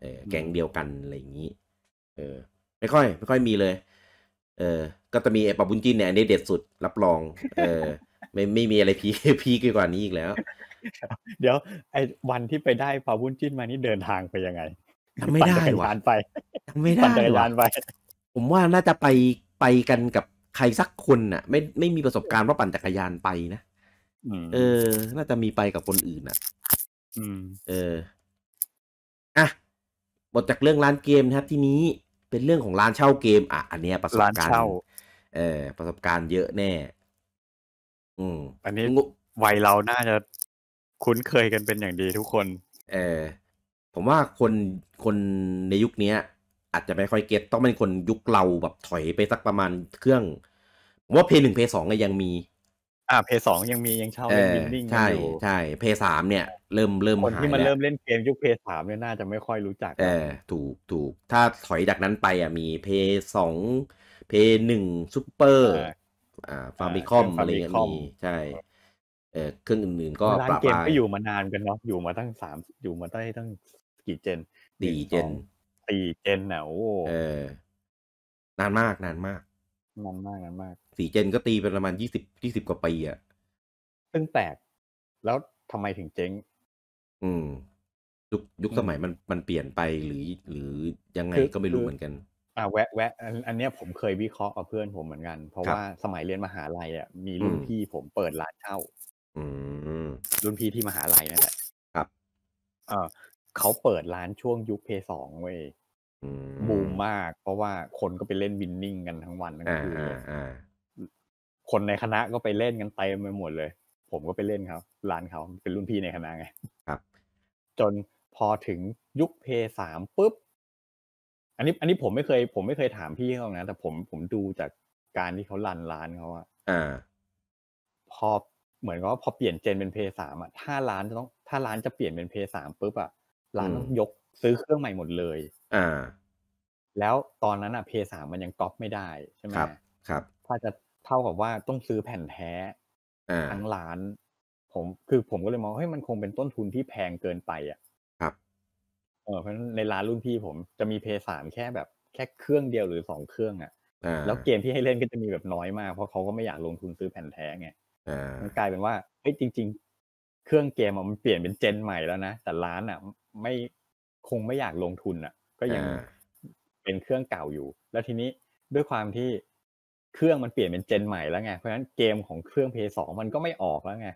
[SPEAKER 1] เออแก๊งเดียวกันอะไรอย่างนี้ เออ ไม่ค่อย ไม่ค่อยมีเลยเออก็จะมีไอ้ปาบุญจินเนี่ยอันนี้เด็ดสุดรับรอง เออไม่ไม่มีอะไรพีพีกว่านี้อีกแล้วเดี๋ยว ไอ้วันที่ไปได้ปาบุญจินมานี่เดินทางไปยังไงทำไม่ได้ว่นไปทำไม่ได้วานไป ผมว่าน่าจะไปไปกันกับใครสักคนน่ะ ไม่ไม่มีประสบการณ์ว่าปั่นจักรยานไปนะเออ น่าจะมีไปกับคนอื่นน่ะเอออ่ะหมดจากเรื่องร้านเกมนะครับที่นี้เป็นเรื่องของร้านเช่าเกม อ่ะ อันเนี้ยประสบการณ์ เออประสบการณ์เยอะแน่ อืม อันนี้วัยเรา น่าจะคุ้นเคยกันเป็นอย่างดีทุกคน เออ ผมว่าคน คนในยุคนี้อาจจะไม่ค่อยเก็ต ต้องเป็นคนยุคเราแบบถอยไปสักประมาณเครื่องผมว่าเพย์หนึ่งเพย์สองก็ยังมีอ่าเพย์สองยังมียังเช่ายันบินดิ้งใช่ใช่เพย์สามเนี่ย เริ่มเริ่มคนที่มันเริ่มเล่นเกมยุคเพย์สามเนี่ยน่าจะไม่ค่อยรู้จัก เออ ถูกถูกถ้าถอยจากนั้นไปอ่ะมีเพย์สองเพย์หนึ่งซูเปอร์ อ่าฟาร์มิคอมอะไรเงี้ยมีใช่เออเครื่องอื่นๆก็ปรับเกมก็อยู่มานานกันเนาะอยู่มาตั้งสามอยู่มาตั้งตั้งกี่เจนสี่เจนสี่เจนเนาโอ้เออ นานมากนานมากนานมากนานมากสี่เจนก็ตีเป็นประมาณยี่สิบยี่สิบกว่าปีอะซึ่งแตก แล้วทำไมถึงเจ๊งอืมยุคยุคสมัยมันมันเปลี่ยนไปหรือ หรือยังไงก็ไม่รู้เหมือนกันอ่าแวะแวะอันนี้ผมเคยวิเคราะห์กับเพื่อนผมเหมือนกัน เพราะว่าสมัยเรียนมหาลัยอ่ะมีรุ่นพี่ผมเปิดร้านเช่าอืมรุ่นพี่ที่มหาลัยนั่นแหละครับเออเขาเปิดร้านช่วงยุคเพสองเว้ยบูมมาก เพราะว่าคนก็ไปเล่นวินนิ่งกันทั้งวันทั้งคืนคนในคณะก็ไปเล่นกันเต็มไปหมดเลย ผมก็ไปเล่นครับร้านเขาเป็นรุ่นพี่ในคณะไง ครับ จนพอถึงยุคเพย์สามปุ๊บ อันนี้อันนี้ผมไม่เคยผมไม่เคยถามพี่เขานะแต่ผมผมดูจากการที่เขาลันร้านเขาอะอ่าพอเหมือนกับว่าพอเปลี่ยนเจนเป็นเพย์สามอะถ้าร้านจะต้อง ถ้าร้านจะเปลี่ยนเป็นเพย์สามปุ๊บอะร้านต้องยกซื้อเครื่องใหม่หมดเลย อ่า แล้วตอนนั้นอะเพย์สามมันยังก๊อปไม่ได้ใช่ไหมครับ ครับ ถ้าจะเท่ากับว่าต้องซื้อแผ่นแท้ทั้งร้าน ผมคือผมก็เลยมองเฮ้ยมันคงเป็นต้นทุนที่แพงเกินไปอ่ะ ครับเพราะในร้านรุ่นพี่ผมจะมีเพย์สามแค่แบบแค่เครื่องเดียวหรือสองเครื่องอ่ะแล้วเกมที่ให้เล่นก็จะมีแบบน้อยมากเพราะเขาก็ไม่อยากลงทุนซื้อแผ่นแท้ไงมันกลายเป็นว่าเฮ้ยจริง ๆ เครื่องเกมมันเปลี่ยนเป็นเจนใหม่แล้วนะแต่ร้านอ่ะไม่คงไม่อยากลงทุนอ่ะ ก็ยังเป็นเครื่องเก่าอยู่ แล้วทีนี้ด้วยความที่เครื่องมันเปลี่ยนเป็นเจนใหม่แล้วไง เพราะฉะนั้นเกมของเครื่อง PS2 มันก็ไม่ออกแล้วไง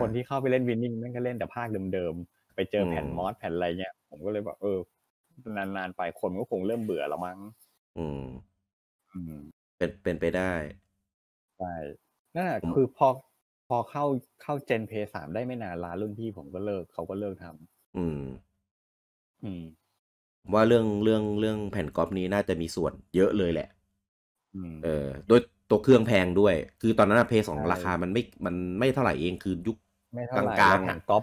[SPEAKER 1] คนที่เข้าไปเล่นวินนิ่งนั่นก็เล่นแต่ภาคเดิมๆ ไปเจอแผ่นมอสแผ่นอะไรเงี้ยผมก็เลยแบบเออนานๆไปคนก็คงเริ่มเบื่อแล้วมั้ง อืมเป็นเป็นไปได้ใช่นั่นแหละคือพอพอเข้าเข้าเจนเพย์สามได้ไม่นานร้านรุ่นพี่ผมก็เลิกเขาก็เลิกทำ อืม อืม ว่าเรื่องเรื่องเรื่องแผ่นกอล์ฟนี้น่าจะมีส่วนเยอะเลยแหละเออ โดยตัวเครื่องแพงด้วย คือตอนนั้นเพย์สองราคามันไม่มันไม่เท่าไหร่เองคือยุคกลางกลางแผ่นก๊อป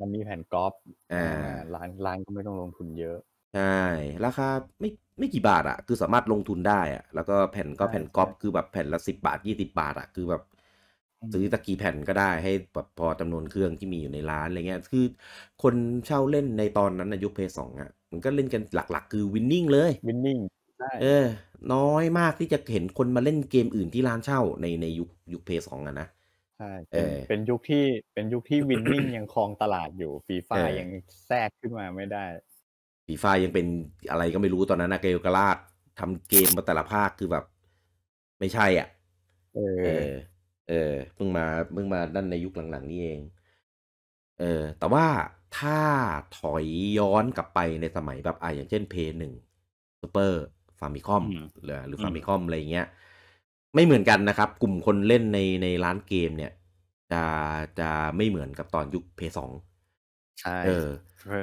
[SPEAKER 1] มันมีแผ่นก๊อปอ่าร้านร้านก็ไม่ต้องลงทุนเยอะใช่ราคาไม่ไม่กี่บาทอะคือสามารถลงทุนได้อะแล้วก็แผ่นก็แผ่นก๊อปคือแบบแผ่นละสิบบาทยี่สิบาทอะคือแบบซื้อตะกี้แผ่นก็ได้ให้แบบพอจำนวนเครื่องที่มีอยู่ในร้านอะไรเงี้ยคือ คนเช่าเล่นในตอนนั้นอะยุคเพย์สองอ่ะ มันก็เล่นกันหลัก ๆ คือวินนิ่งเลยวินนิ่งเออน้อยมากที่จะเห็นคนมาเล่นเกมอื่นที่ร้านเช่าในในยุคยุคเพย์สองอะนะใช่เป็นยุคที่เป็นยุคที่วินนิ่งยังครองตลาดอยู่ฟีฟ่ายังแทรกขึ้นมาไม่ได้ฟีฟ่ายังเป็นอะไรก็ไม่รู้ตอนนั้นนะเกลกราดทำเกมมาแต่ละภาคคือแบบไม่ใช่อ่ะเออเออเพิ่งมาเพิ่งมาด้านในยุคหลังๆ นี่เอง เออ แต่ว่าถ้าถอยย้อนกลับไปในสมัยแบบอ่ะอย่างเช่นเพย์หนึ่งซูเปอร์ฟาร์มิคอมหรือฟาร์มิคอมอะไรเงี้ย ไม่เหมือนกันนะครับ กลุ่มคนเล่นในในร้านเกมเนี่ยจะจะไม่เหมือนกับตอนยุคเพย์สองใช่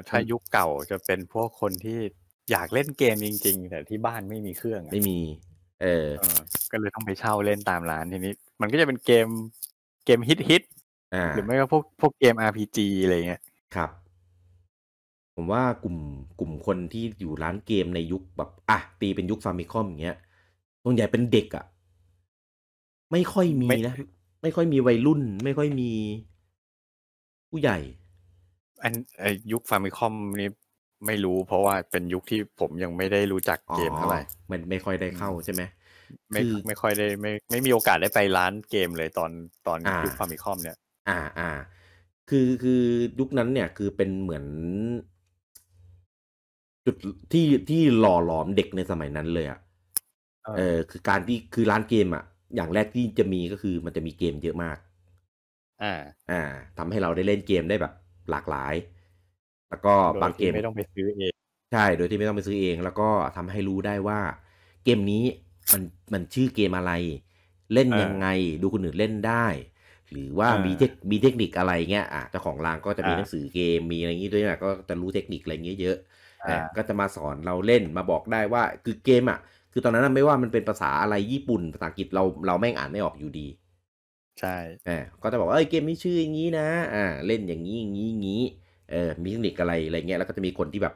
[SPEAKER 1] ถ้ายุคเก่าจะเป็นพวกคนที่อยากเล่นเกมจริงๆ แต่ที่บ้านไม่มีเครื่องไม่มี เออ ก็เลยต้องไปเช่าเล่นตามร้านทีนี้ มันก็จะเป็นเกมเกมฮิตฮิตหรือไม่ก็พวกพวกเกมอารีจีอะไรเงี้ยครับผมว่ากลุ่มกลุ่มคนที่อยู่ร้านเกมในยุคแบบ อ่ะตีเป็นยุคฟาร์มิคอมอย่างเงี้ยส่วนใหญ่เป็นเด็กอะ่ะไม่ค่อยมีนะไม่ค่อยมีวัยรุ่น ไม่ค่อยมี ผู้ใหญ่อันยุคฟาร์มิคอมนี่ไม่รู้เพราะว่าเป็นยุคที่ผมยังไม่ได้รู้จักเกมเท่าไหร่มันไม่ค่อยได้เข้าใช่ไหมไม่ไม่ค่อยได้ไม่ ไม่มีโอกาสได้ไปร้านเกมเลยตอนตอนยุคฟาร์มิคอมเนี่ย อ่าอ่าคือคือยุคนั้นเนี่ยคือเป็นเหมือนจุดที่ที่หล่อหลอมเด็กในสมัยนั้นเลยอะเออคือการที่คือร้านเกมอะอย่างแรกที่จะมีก็คือมันจะมีเกมเยอะมาก อ่าอ่าทำให้เราได้เล่นเกมได้แบบ หลากหลาย แล้วก็บางเกมไม่ต้องไปซื้อเอง ใช่โดยที่ไม่ต้องไปซื้อเอง แล้วก็ทำให้รู้ได้ว่าเกมนี้มันมันชื่อเกมอะไร เล่นยังไงดูคนอื่นเล่นได้ หรือว่ามีเทคมีเทคนิคอะไรเงี้ยอ่ะเจ้าของร้านก็จะมีหนังสือเกมมีอะไรอย่างงี้ด้วยนะก็จะรู้เทคนิคอะไรเงี้ยเยอะก็จะมาสอนเราเล่นมาบอกได้ว่า คือเกมอ่ะคือตอนนั้นไม่ว่ามันเป็นภาษาอะไรญี่ปุ่นภาษาอังกฤษเราเราแม่งอ่านไม่ออกอยู่ดี ใช่อ่าก็จะบอกว่าเอ้ยเกมนี้ชื่ออย่างนี้นะอ่าเล่นอย่างนี้อย่างนี้อย่างนี้ เออมีเทคนิคอะไรอะไรเงี้ย แล้วก็จะมีคนที่แบบ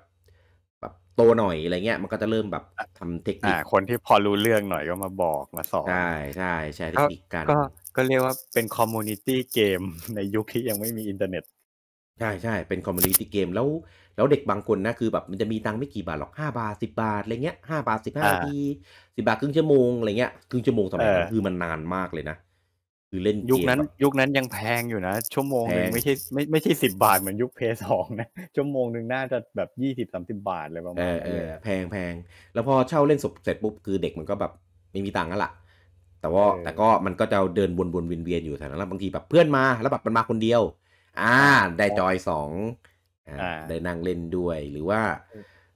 [SPEAKER 1] แบบโตหน่อยอะไรเงี้ย มันก็จะเริ่มแบบทำเทคนิคคนที่พอรู้เรื่องหน่อยก็มาบอกมาสอนใช่ใช่ใช่เทคนิคกันก็ ก็เรียกว่าเป็นคอมมูนิตี้เกม ในยุคที่ยังไม่มีอินเทอร์เน็ตใช่ใช่เป็นคอมมูนิตี้เกมแล้วแล้วเด็กบางคนนะคือแบบมันจะมีตังไม่กี่บาทหรอกห้าบาทสิบาทอะไรเงี้ยห้าบาทสิบห้านาทีสิบาทครึ่งชั่วโมงอะไรเงี้ยครึ่งชั่วโมงสมัยนั้นคือมันนานมากเลยนะคือเล่นยุคนั้น ยุคนั้นยังแพงอยู่นะ ชั่วโมงหนึ่งไม่ใช่ไม่ไม่ใช่สิบาทเหมือนยุคเพย์สองนะ ชั่วโมงหนึ่งน่าจะแบบยี่สิบสามสิบาทเลยประมาณนี้แพงแพงแล้วพอเช่าเล่นเสร็จปุ๊บ คือเด็กมันก็แบบไม่มีตังค์แล้วล่ะแต่ว่าแต่ก็มันก็จะเดินวนวนเวียนอยู่แถวนั้นแล้วบางทีแบบเพื่อนมา แล้วแบบมันมาคนเดียวอ่าได้จอยสองอได้นั่งเล่นด้วยหรือว่า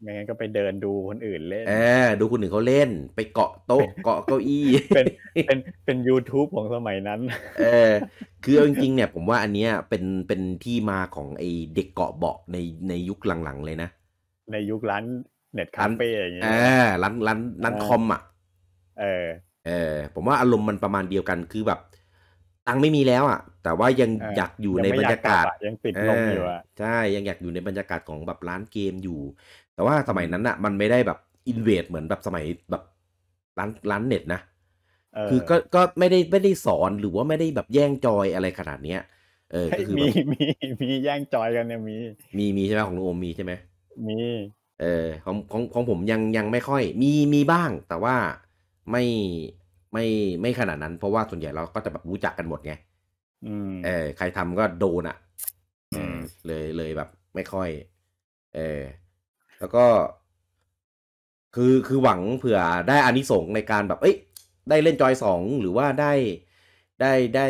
[SPEAKER 1] ไม่งั้นก็ไปเดินดูคนอื่นเล่นเออ ดูคนอื่นเขาเล่น ไปเกาะโต๊ะเกาะเก้าอี้เป็นเป็นเป็น YouTube ของสมัยนั้น เออ คือจริงๆเนี่ย ผมว่าอันเนี้ยเป็นเป็นที่มาของไอเด็กเกาะเบาะในในยุคหลังๆเลยนะ ในยุคร้าน เน็ตคาเฟ่อย่างเงี้ยเออร้านร้านร้านคอมอ่ะเออเออผมว่าอารมณ์มันประมาณเดียวกันคือแบบตังไม่มีแล้วอ่ะ แต่ว่ายังอยากอยู่ในบรรยากาศยังติดลมอยู่อ่ะใช่ยังอยากอยู่ในบรรยากาศของแบบร้านเกมอยู่ แต่ว่าสมัยนั้นอ่ะ มันไม่ได้แบบอินเวดเหมือนแบบสมัยแบบร้านร้านเน็ตนะคือก็ก็ไม่ได้ไม่ได้สอนหรือว่าไม่ได้แบบแย่งจอยอะไรขนาดเนี้ย เออก็คือมีมีมีแย่งจอยกันเนี่ยมีมีมีใช่ไหมของลุงโอมมีใช่ไหมมี เออของของของผมยังยังไม่ค่อย มีมีบ้าง แต่ว่าไม่ไม่ไม่ขนาดนั้นเพราะว่าส่วนใหญ่เราก็จะแบบรู้จักกันหมดไงเออ ใครทำก็โดนอ่ะเลยเลยแบบไม่ค่อยเออแล้วก็ คือคือหวังเผื่อได้อานิสงในการแบบเอ้ยได้เล่นจอยสองหรือว่าได้ได้ได้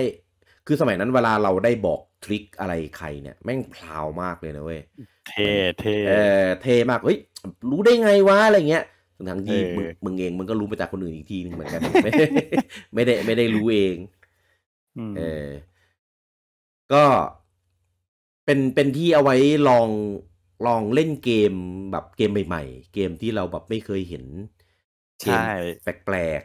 [SPEAKER 1] คือสมัยนั้นเวลาเราได้บอกทริคอะไรใครเนี่ย แม่งพลาวมากเลยนะเว้ย เท่เท่เออ เท่มากเฮ้ยรู้ได้ไงวะอะไรเงี้ยทั้งที่มึงมึงเองมึงก็รู้ไปจากคนอื่นอีกทีหนึ่งเหมือนกัน ไม่ได้ ไม่ได้รู้เองเออ ก็เป็นเป็นที่เอาไว้ลองลองเล่นเกมแบบเกมใหม่ ๆ เกมที่เราแบบไม่เคยเห็นใช่แปลก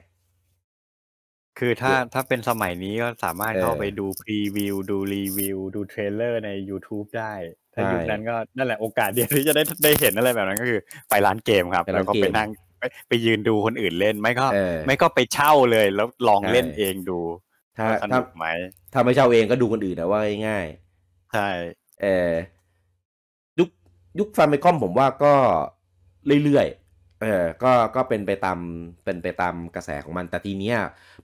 [SPEAKER 1] ๆคือถ้าถ้าเป็นสมัยนี้ก็สามารถเข้าไปดูพรีวิวดูรีวิวดูเทรลเลอร์ใน YouTube ได้ ถ้ายุคนั้นก็นั่นแหละโอกาสเดียวที่จะได้ได้เห็นอะไรแบบนั้นก็คือ ไปร้านเกมครับแล้วก็ไปนั่งไปไปยืนดูคนอื่นเล่นไม่ก็ไม่ก็ไปเช่าเลย แล้วลองเล่นเองดู ถ้าสนุกไหม ถ้าไม่เช่าเองก็ดูคนอื่นนะว่าง่ายใช่เออยุคยุคฟาร์มอคอมผมว่าก็เรื่อยๆ เออก็ก็เป็นไปตามเป็นไปตามกระแสของมันแต่ทีเนี้ย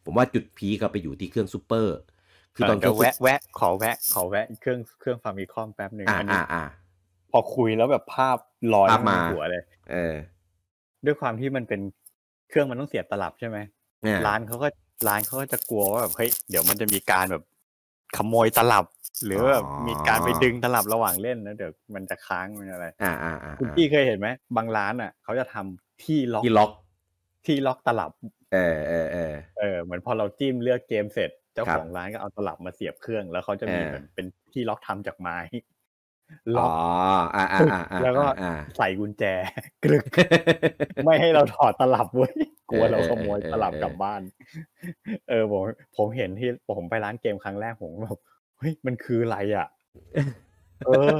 [SPEAKER 1] ผมว่าจุดพีก็ไปอยู่ที่เครื่องซูเปอร์ คือตอนจะแวะ แวะขอแวะขอแวะเครื่องเครื่องฟาร์มคอมแป๊บหนึ่งอ่าอ่าพอคุยแล้วแบบภาพลอยมาหัวเลย เออด้วยความที่มันเป็นเครื่องมันต้องเสียบตลับใช่ไหมร้านเขาก็ร้านเขาก็จะกลัวว่าแบบเฮ้ยเดี๋ยวมันจะมีการแบบ ขโมยตลับ หรือแบบมีการไปดึงตลับระหว่างเล่นนะเดี๋ยวมันจะค้างมันอะไรคุณพี่เคยเห็นไหมบางร้านอ่ะเขาจะทำที่ล็อกที่ล็อก ที่ล็อกตลับเออเออเออเออเหมือนพอเราจิ้มเลือกเกมเสร็จ เจ้าของร้านก็เอาตลับมาเสียบเครื่อง แล้วเขาจะมีเป็นที่ล็อกทำจากไม้ล็อกแล้วก็ใส่กุญแจกรึก ไม่ให้เราถอดตลับเว้ยกลัวเราขโมยตลับกลับบ้าน เออผมผมเห็นที่ผมไปร้านเกมครั้งแรกผมแบบเฮ้ยมันคืออะไรอ่ะเออ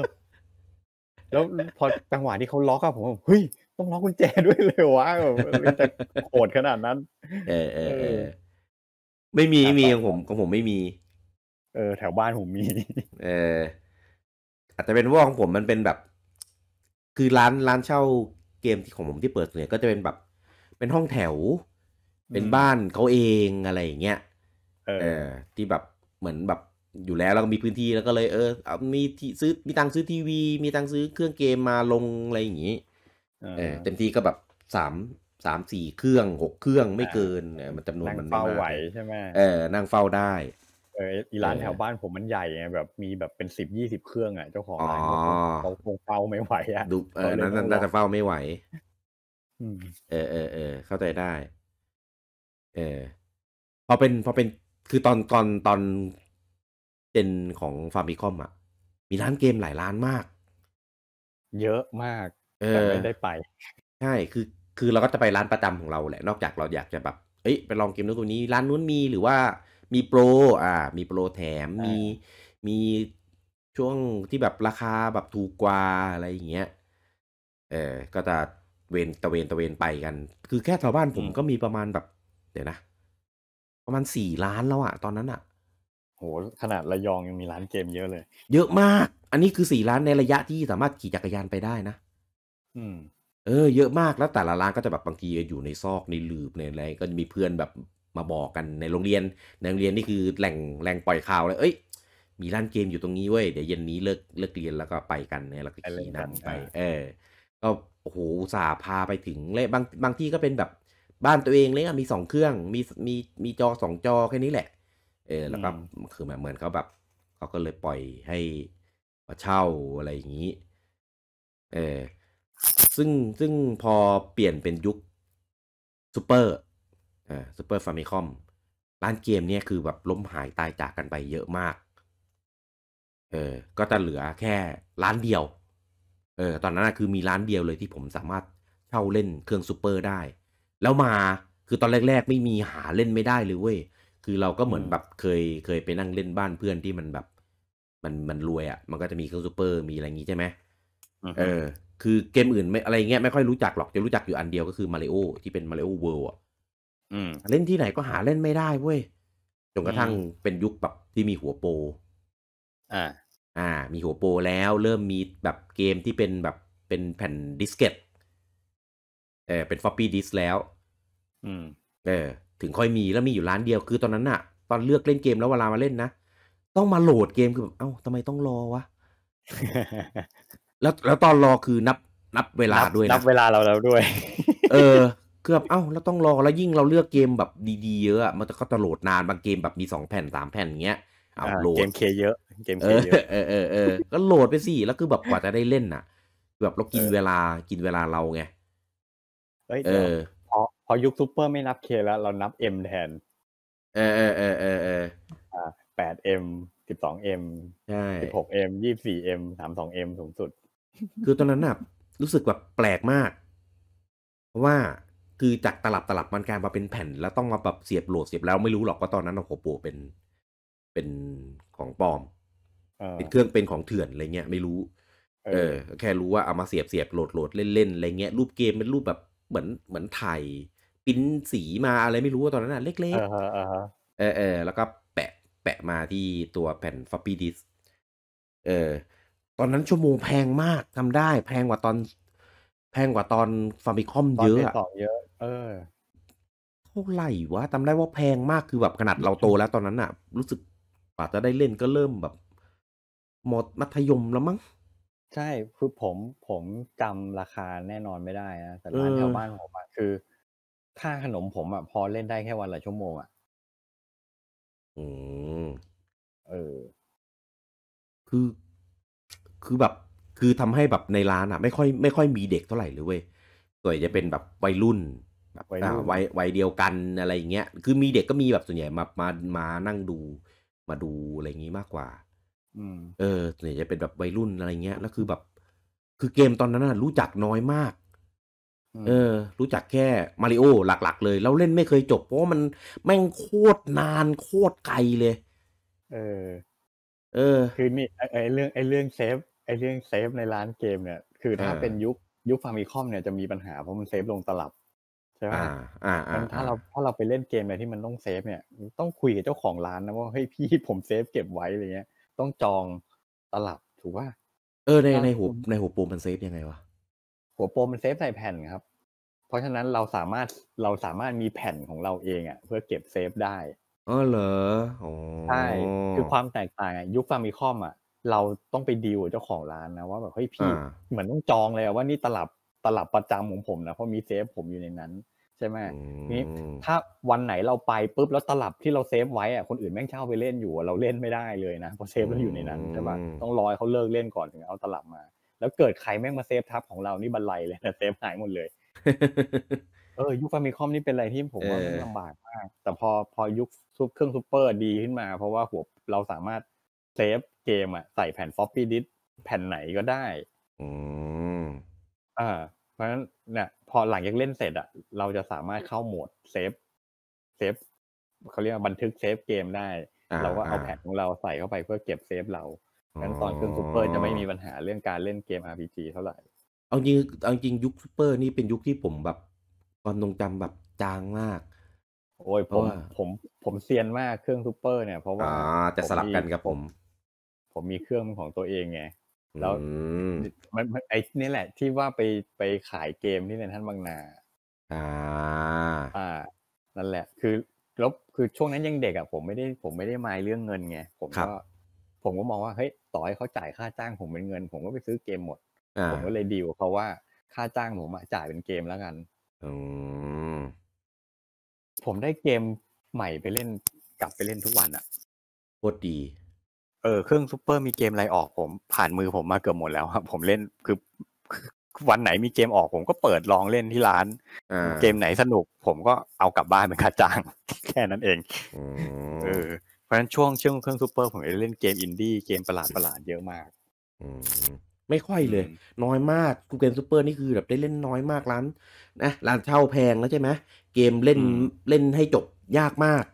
[SPEAKER 1] แล้วพอจังหวะที่เขาล็อกอะผมเฮ้ยต้องล็อกกุญแจด้วยเลยวะจะโหดขนาดนั้น เออเออไม่มีไม่มีของผมของผมไม่มี เออแถวบ้านผมมีเออจจะเป็นว่าของผมมันเป็นแบบ คือร้านร้านเช่าเกมที่ของผมที่เปิดเนี่ยก็จะเป็นแบบเป็นห้องแถวเป็นบ้านเขาเองอะไรอย่างเงี้ยเออ ที่แบบเหมือนแบบอยู่แล้วแล้วก็มีพื้นที่แล้วก็เลย เออมีที่ซื้อมีตังซื้อทีวี มีตังซื้อเครื่องเกมมาลงอะไรอย่างงี้เออเต็มที่ก็แบบสามสามสี่เครื่องหกเครื่องไม่เกินมันจำนวนมันไม่มากใช่ไหมเออนั่งเฝ้าได้ออีร้านแถวบ้านผมมันใหญ่ไงแบบมีแบบเป็นสิบยี่สิบเครื่องอ่ะเจ้าของร้านเขาคงเฝ้าไม่ไหว อ่ะดูเออนั่นน่าจะเฝ้าไม่ไหวเออเออเออ เข้าใจได้ เออ พอเป็นพอเป็นคือตอนตอนตอนเจนของฟาร์มีคอมอ่ะ มีร้านเกมหลายร้านมาก เยอะมากแต่ไม่ได้ไป ใช่ คือ คือเราก็จะไปร้านประจำของเราแหละ นอกจากเราอยากจะแบบ เอ้ย ไปลองเกมนู้นตัวนี้ ร้านนู้นมีหรือว่ามีโปรอ่ามีโปรแถมมีมีช่วงที่แบบราคาแบบถูกกว่าอะไรอย่างเงี้ยเออก็จะเวนตะเวนตะเวนไปกัน คือแค่แถวบ้านผมก็มีประมาณแบบ เดี๋ยวนะ ประมาณสี่ล้านแล้วอะตอนนั้นอะโหขนาดระยองยังมีร้านเกมเยอะเลย เยอะมาก อันนี้คือสี่ล้านในระยะที่สามารถขี่จักรยานไปได้นะ อืม เออ เยอะมากแล้วแต่ละร้านก็จะแบบบางทีอยู่ในซอกในหลืบในอะไรก็มีเพื่อนแบบมาบอกกันในโรงเรียนในโรงเรียนนี่คือแหล่งแหล่งปล่อยข่าวเลย เอ้ย มีร้านเกมอยู่ตรงนี้เว้ย เดี๋ยวเย็นนี้เลิกเลิกเรียนแล้วก็ไปกันเนี่ยแล้วก็ขี่นั่งไป เออก็โอ้โหสาพาไปถึงเลยบางบางที่ก็เป็นแบบบ้านตัวเองเลยอะมีสองเครื่อง มีมีมีจอสองจอ แค่นี้แหละ เออ แล้วก็คือแบบเหมือนเขาแบบเขาก็เลยปล่อยให้เช่าอะไรอย่างนี้ เออ ซึ่งซึ่งพอเปลี่ยนเป็นยุคซูเปอร์ซูเปอร์ฟามิคอม ร้านเกมเนี่ยคือแบบล้มหายตายจากกันไปเยอะมาก เออ ก็จะเหลือแค่ร้านเดียว เออ ตอนนั้นคือมีร้านเดียวเลยที่ผมสามารถเช่าเล่น เครื่องซูเปอร์ได้ แล้วมา คือตอนแรกๆไม่มีหาเล่นไม่ได้เลยเว้ย คือเราก็เหมือนแบบเคยเคยไปนั่งเล่นบ้านเพื่อนที่มันแบบ มันมันรวยอะ่ะ มันก็จะมีเครื่องซูเปอร์ มีอะไรงี้ใช่ไหมเออ คือเกมอื่นไม่อะไรเงี้ยไม่ค่อยรู้จักหรอก จะรู้จักอยู่อันเดียวก็คือมาริโอที่เป็นมาริโอเวิลด์อ่ะเล่นที่ไหนก็หาเล่นไม่ได้เว้ยจนกระทั่งเป็นยุคแบบที่มีหัวโปรอ่าอ่า มีหัวโปรแล้ว เริ่มมีแบบเกมที่เป็นแบบเป็นแผ่นดิสเกตเออเป็นฟอปปี้ดิสแล้ว อืม เออ ถึงค่อยมีแล้วมีอยู่ร้านเดียวคือ ตอนนั้นอะตอนเลือกเล่นเกมแล้วเวลามาเล่นนะต้องมาโหลดเกมคือแบบเอ้าทำไมต้องรอวะ แล้วแล้วตอนรอคือนับนับเวลาด้วยนะนับเวลาเราแล้วด้วย เออเกือบเอ้าแล้วต้องรอ แล้วยิ่งเราเลือกเกมแบบดีๆเยอะ มันจะก็ตโหลดนานบางเกมแบบมีสองแผ่นสามแผ่นเงี้ยเอาโหลดเกมเคเยอะเกมเคเยอะเออเออเออก็โหลดไปสิแล้วคือแบบกว่าจะได้เล่นน่ะ แบบเรากินเวลากินเวลาเราไงเออ พอ พอยุคซูเปอร์ไม่นับเคแล้วเรานับเอ็มแทน เออเออเออเออเออแปดเอ็มสิบสองเอ็มสิบหกเอ็มยี่สี่เอ็มสามสองเอ็มสูงสุด คือตอนนั้นน่ะ รู้สึกแบบแปลกมาก เพราะว่าคือจากตลับตลับมันกลายมาเป็นแผ่น แล้วต้องมาแบบเสียบโหลดเสียบแล้วไม่รู้หรอกว่าตอนนั้นเราโอโปเป็น เป็นของปลอมเป็นเครื่องเป็นของเถื่อนอะไรเงี้ยไม่รู้ เออ แค่รู้ว่าเอามาเสียบเสียบโหลดโหลดเล่นเล่นอะไรเงี้ยรูปเกมเป็นรูปแบบเหมือนเหมือนถ่ายปิ้นสีมาอะไรไม่รู้ว่าตอนนั้นน่ะ เล็กๆเออเออแล้วก็แปะแปะมาที่ตัวแผ่นฟอปปี้ดิสเออตอนนั้นชั่วโมงแพงมากทำได้แพงกว่าตอนแพงกว่าตอนฟาร์มิคอมเยอะอะ
[SPEAKER 2] เยอะ เออ
[SPEAKER 1] เท่าไหร่วะจำได้ว่าแพงมากคือแบบขนาดเราโตแล้วตอนนั้นอะรู้สึกกว่าจะได้เล่นก็เริ่มแบบ หมดมัธยมแล้วมั้ง ใช่คือผมผมจำราคาแน่นอนไม่ได้นะแต่ร้านแถวบ้านผมอะคือค่าขนมผมอะพอเล่นได้แค่วันละชั่วโมงอะ อืม เออ คือคือแบบคือทำให้แบบในร้านอ่ะไม่ค่อยไม่ค่อยมีเด็กเท่าไหร่เลยเว้ยส่วนใหญ่จะเป็นแบบวัยรุ่น แบบวัยวัยเดียวกันอะไรอย่างเงี้ยคือมีเด็กก็มีแบบส่วนใหญ่มามามานั่งดูมาดูอะไรอย่างงี้มากกว่า อืมเออส่วนใหญ่จะเป็นแบบวัยรุ่นอะไรเงี้ยแล้วคือแบบ คือเกมตอนนั้นน่ะรู้จักน้อยมากเออ รู้จักแค่มาริโอหลักๆเลยเราเล่นไม่เคยจบเพราะมันแม่งโคตรนานโคตรไกลเลย เออ เออคือมีไอเรื่องไอเรื่องเซฟไอเรื่องเซฟในร้านเกมเนี่ย คือถ้าเป็นยุคยุคฟาร์มีคอมเนี่ยจะมีปัญหาเพราะมันเซฟลงตลับใช่ไหมถ้าเราถ้าเราไปเล่นเกมอะไรที่มันต้องเซฟเนี่ยต้องคุยกับเจ้าของร้านนะว่าเฮ้ยพี่ผมเซฟเก็บไว้อะไรเงี้ยต้องจองตลับถูกป่ะ
[SPEAKER 2] เออในในหัว
[SPEAKER 1] ในหัวปูมันเซฟยังไงวะหัวปูมันเซฟใส่แผ่นครับ เพราะฉะนั้นเราสามารถเราสามารถมีแผ่นของเราเองอ่ะเพื่อเก็บเซฟได้อ๋อเหรอใช่คือความแตกต่างอ่ะยุคฟาร์มีคอมอ่ะเราต้องไปดีลกับเจ้าของร้านนะว่าแบบเฮ้ยพี่เหมือนต้องจองเลยว่านี่ตลับตลับประจำของผมนะเพราะมีเซฟผมอยู่ในนั้น ใช่ไหมนี่ถ้าวันไหนเราไปปุ๊บแล้วตลับที่เราเซฟไว้อะคนอื่นแม่งเช่าไปเล่นอยู่เราเล่นไม่ได้เลยนะเพราะเซฟเราอยู่ในนั้นใช่ป่ะต้องรอเขาเลิกเล่นก่อนถึงเอาตลับมา แล้วเกิดใครแม่งมาเซฟทับของเรานี่บันไลเลยนะเซฟหายหมดเลย เออ ยุคฟามีคอมนี่เป็นอะไรที่ผมว่าลำบากมาก แต่พอพอยุคซุปเครื่องซูเปอร์ ดีขึ้นมา เพราะว่าหัวเราสามารถเซฟเกมอะใส่แผ่นฟอปปี้ดิสแผ่นไหนก็ได้ อืมอ่าเพราะฉะนั้นเนี่ยพอหลังจากเล่นเสร็จอะเราจะสามารถเข้าโหมดเซฟเซฟเขาเรียกว่าบันทึกเซฟเกมได้ เราก็เอาแผ่นของเราใส่เข้าไปเพื่อเก็บเซฟ เรางั้นตอนเครื่องซูเปอร์จะไม่มีปัญหาเรื่องการเล่นเกม RPG เท่าไหร่ เอาจริงเอาจริงยุคซูเปอร์นี่เป็นยุคที่ผมแบบความทรงจำแบบจางมาก โอ้ยผมผมผมเซียนมากเครื่องซูเปอร์ เนี่ยเพราะว่าจะสลับกันกับผมผมมีเครื่องของตัวเองไง แล้วมันไอ้นี่แหละที่ว่าไปไปขายเกมที่ในท่านบางนา อ่า อ่า นั่นแหละ คือลบคือช่วงนั้นยังเด็กอ่ะผมไม่ได้ ผมไม่ได้มายเรื่องเงินไง ผมก็ผมก็มองว่าเฮ้ยต่อให้เขาจ่ายค่าจ้างผมเป็นเงินผมก็ไปซื้อเกมหมด ผมก็เลยดีลเขาว่าค่าจ้างผมจ่ายเป็นเกมแล้วกันผมได้เกมใหม่ไปเล่นกลับไปเล่นทุกวันอ่ะ โคตรดีเออเครื่องซูเปอร์มีเกมอะไรออกผมผ่านมือผมมาเกือบหมดแล้วครับผมเล่นคือวันไหนมีเกมออกผมก็เปิดลองเล่นที่ร้านเกมไหนสนุกผมก็เอากลับบ้านเป็นค่าจ้าง แค่นั้นเองเออเพราะฉะนั้นช่วงช่วงเครื่องซูเปอร์ผมเล่นเกมอินดี้เกมประหลาดประหลาดเยอะมากไม่ค่อยเลย น้อยมากกูเกมซูเปอร์นี่คือแบบได้เล่นน้อยมากร้านนะร้านเช่าแพงแล้วใช่ไหมเกมเล่นเล่นให้จบยากมาก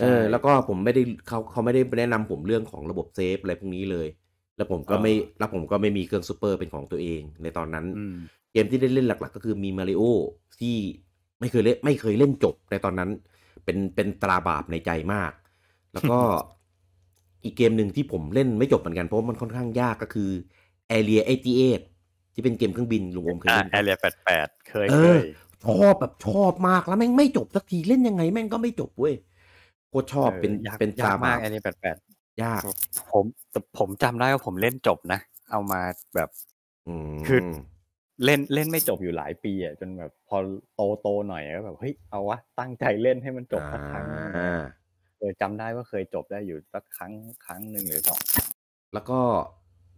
[SPEAKER 1] เออแล้วก็ผมไม่ได้เขาเขาไม่ได้แนะนำผมเรื่องของระบบเซฟอะไรพวกนี้เลย แล้วผมก็ไม่แล้วผมก็ไม่มีเครื่องซูเปอร์เป็นของตัวเองในตอนนั้นเกมที่ได้เล่นหลัก ๆ ก็คือมีมาริโอที่ไม่เคยเล่นไม่เคยเล่นจบในตอนนั้นเป็นเป็นตราบาปในใจมาก แล้วก็อีกเกมหนึ่งที่ผมเล่นไม่จบเหมือนกันเพราะมันค่อนข้างยากก็คือ a รียไอที่เป็นเกมเครื่องบินลุงอมเคยเล่นแปดแปดเคยเคยชอบแบบชอบมากแล้วแม่งไม่จบสักทีเล่นยังไงแม่งก็ไม่จบเว้ยคตรชอบเป็นเป็นยากมากอันนี้แปดแปดยากผม ผมจำได้ว่าผมเล่นจบนะ เอามาแบบคือเล่นเล่นไม่จบอยู่หลายปีอ่ะ จนแบบพอโตโตหน่อยก็แบบเฮ้ย เอาวะ ตั้งใจเล่นให้มันจบสักครั้งเออจำได้ว่าเคยจบได้อยู่สักครั้งครั้งหนึ่งหรือสอง แล้วก็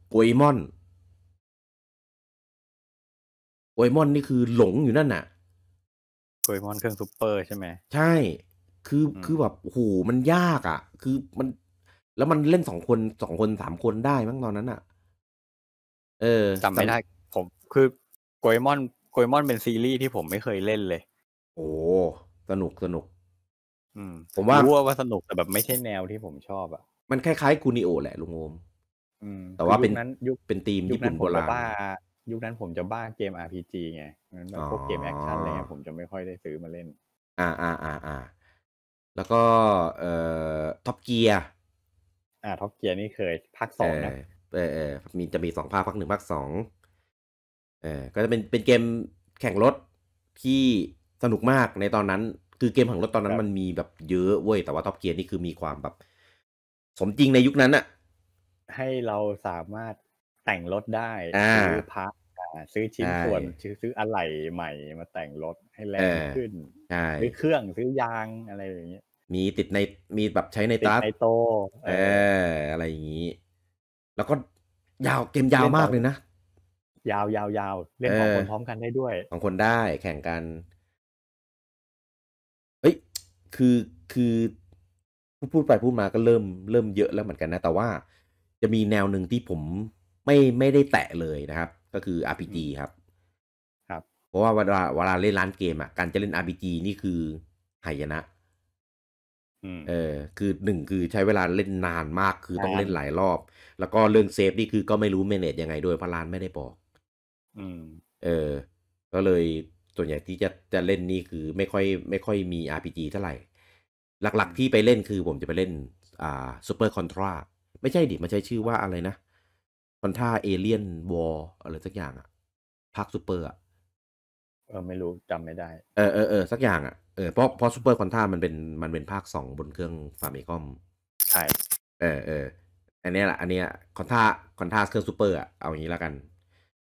[SPEAKER 1] โปยมอนโปยมอนนี่คือหลงอยู่นั่นน่ะโปยมอนเครื่องซูเปอร์ใช่ไหมใช่คือ คือแบบโอ้โห มันยากอ่ะ คือมัน แล้วมันเล่นสองคน สองคนสามคนได้มั้งตอนนั้นอ่ะ เออจำไม่ได้ ผม คือโกยมอนโกยมอนเป็นซีรีส์ที่ผมไม่เคยเล่นเลย โอ้สนุกสนุก อืม ผมว่ารู้ว่าสนุกแต่แบบไม่ใช่แนวที่ผมชอบอ่ะ มันคล้ายๆกูนิโอแหละ ลุงโอมแต่ว่าเป็นยุคเป็นทีมญี่ปุ่นโบราณยุคนั้นผมจะบ้าเกม RPG ไงงั้นพวกเกมแอคชั่นอะไรเงี้ยผมจะไม่ค่อยได้ซื้อมาเล่น อ่าอ่า อ่าอ่าแล้วก็เอ่อท็อปเกียร์อ่าท็อปเกียร์นี่เคยภาคสองนะเออเออมีจะมีสองภาคภาคหนึ่งภาคสองเออก็จะเป็นเป็นเกมแข่งรถที่สนุกมากในตอนนั้น คือเกมแข่งรถตอนนั้นมันมีแบบเยอะเว้ยแต่ว่าท็อปเกียร์นี่คือมีความแบบสมจริงในยุคนั้นอะให้เราสามารถแต่งรถได้ ซื้อพาร์ทซื้อชิ้นส่วนซื้อซื้ออะไหล่ใหม่มาแต่งรถให้แรงขึ้นซื้อเครื่องซื้อยางอะไรอย่างเงี้ยมีติดในมีแบบใช้ในตัสในโตเอออะไรอย่างนี้ แล้วก็ยาวเกมยาวมากเลยนะ ยาวยาวยาวเล่นสองคนพร้อมกันได้ด้วยสองคนได้แข่งกันเอ้ยคือคือ พูดไปพูดมาก็เริ่มเริ่มเยอะแล้วเหมือนกันนะ แต่ว่าจะมีแนวหนึ่งที่ผมไม่ไม่ได้แตะเลยนะครับ ก็คือ RPG ครับ ครับ เพราะว่าเวลาเวลาเล่นร้านเกมอ่ะ การจะเล่น RPG นี่คือหายนะเออคือหนึ่งคือใช้เวลาเล่นนานมากคือต้องเล่นหลายรอบ แล้วก็เรื่องเซฟนี่คือก็ไม่รู้เมเนจยังไงด้วยเพราะร้านไม่ได้บอกเออ ก็เลยส่วนใหญ่ที่จะจะเล่นนี่คือไม่ค่อยไม่ค่อยมี RPG เท่าไหร่ หลักๆที่ไปเล่นคือผมจะไปเล่น อ่าซูเปอร์คอนทราไม่ใช่ดิมันใช้ชื่อว่าอะไรนะคอนทราเอเลียนวอลอะไรสักอย่างอะพักซูเปอร์อะเออไม่รู้จำไม่ได้ เออเออเออสักอย่างอ่ะเออเพราะเพราะซูเปอร์คอนท่ามันเป็นมันเป็นภาคสองบนเครื่องฟาร์มิคอมใช่เออเอออันนี้แหละอันเนี้ยคอนท่าคอนท่าเครื่องซูเปอร์อ่ะเอาอย่างนี้แล้วกัน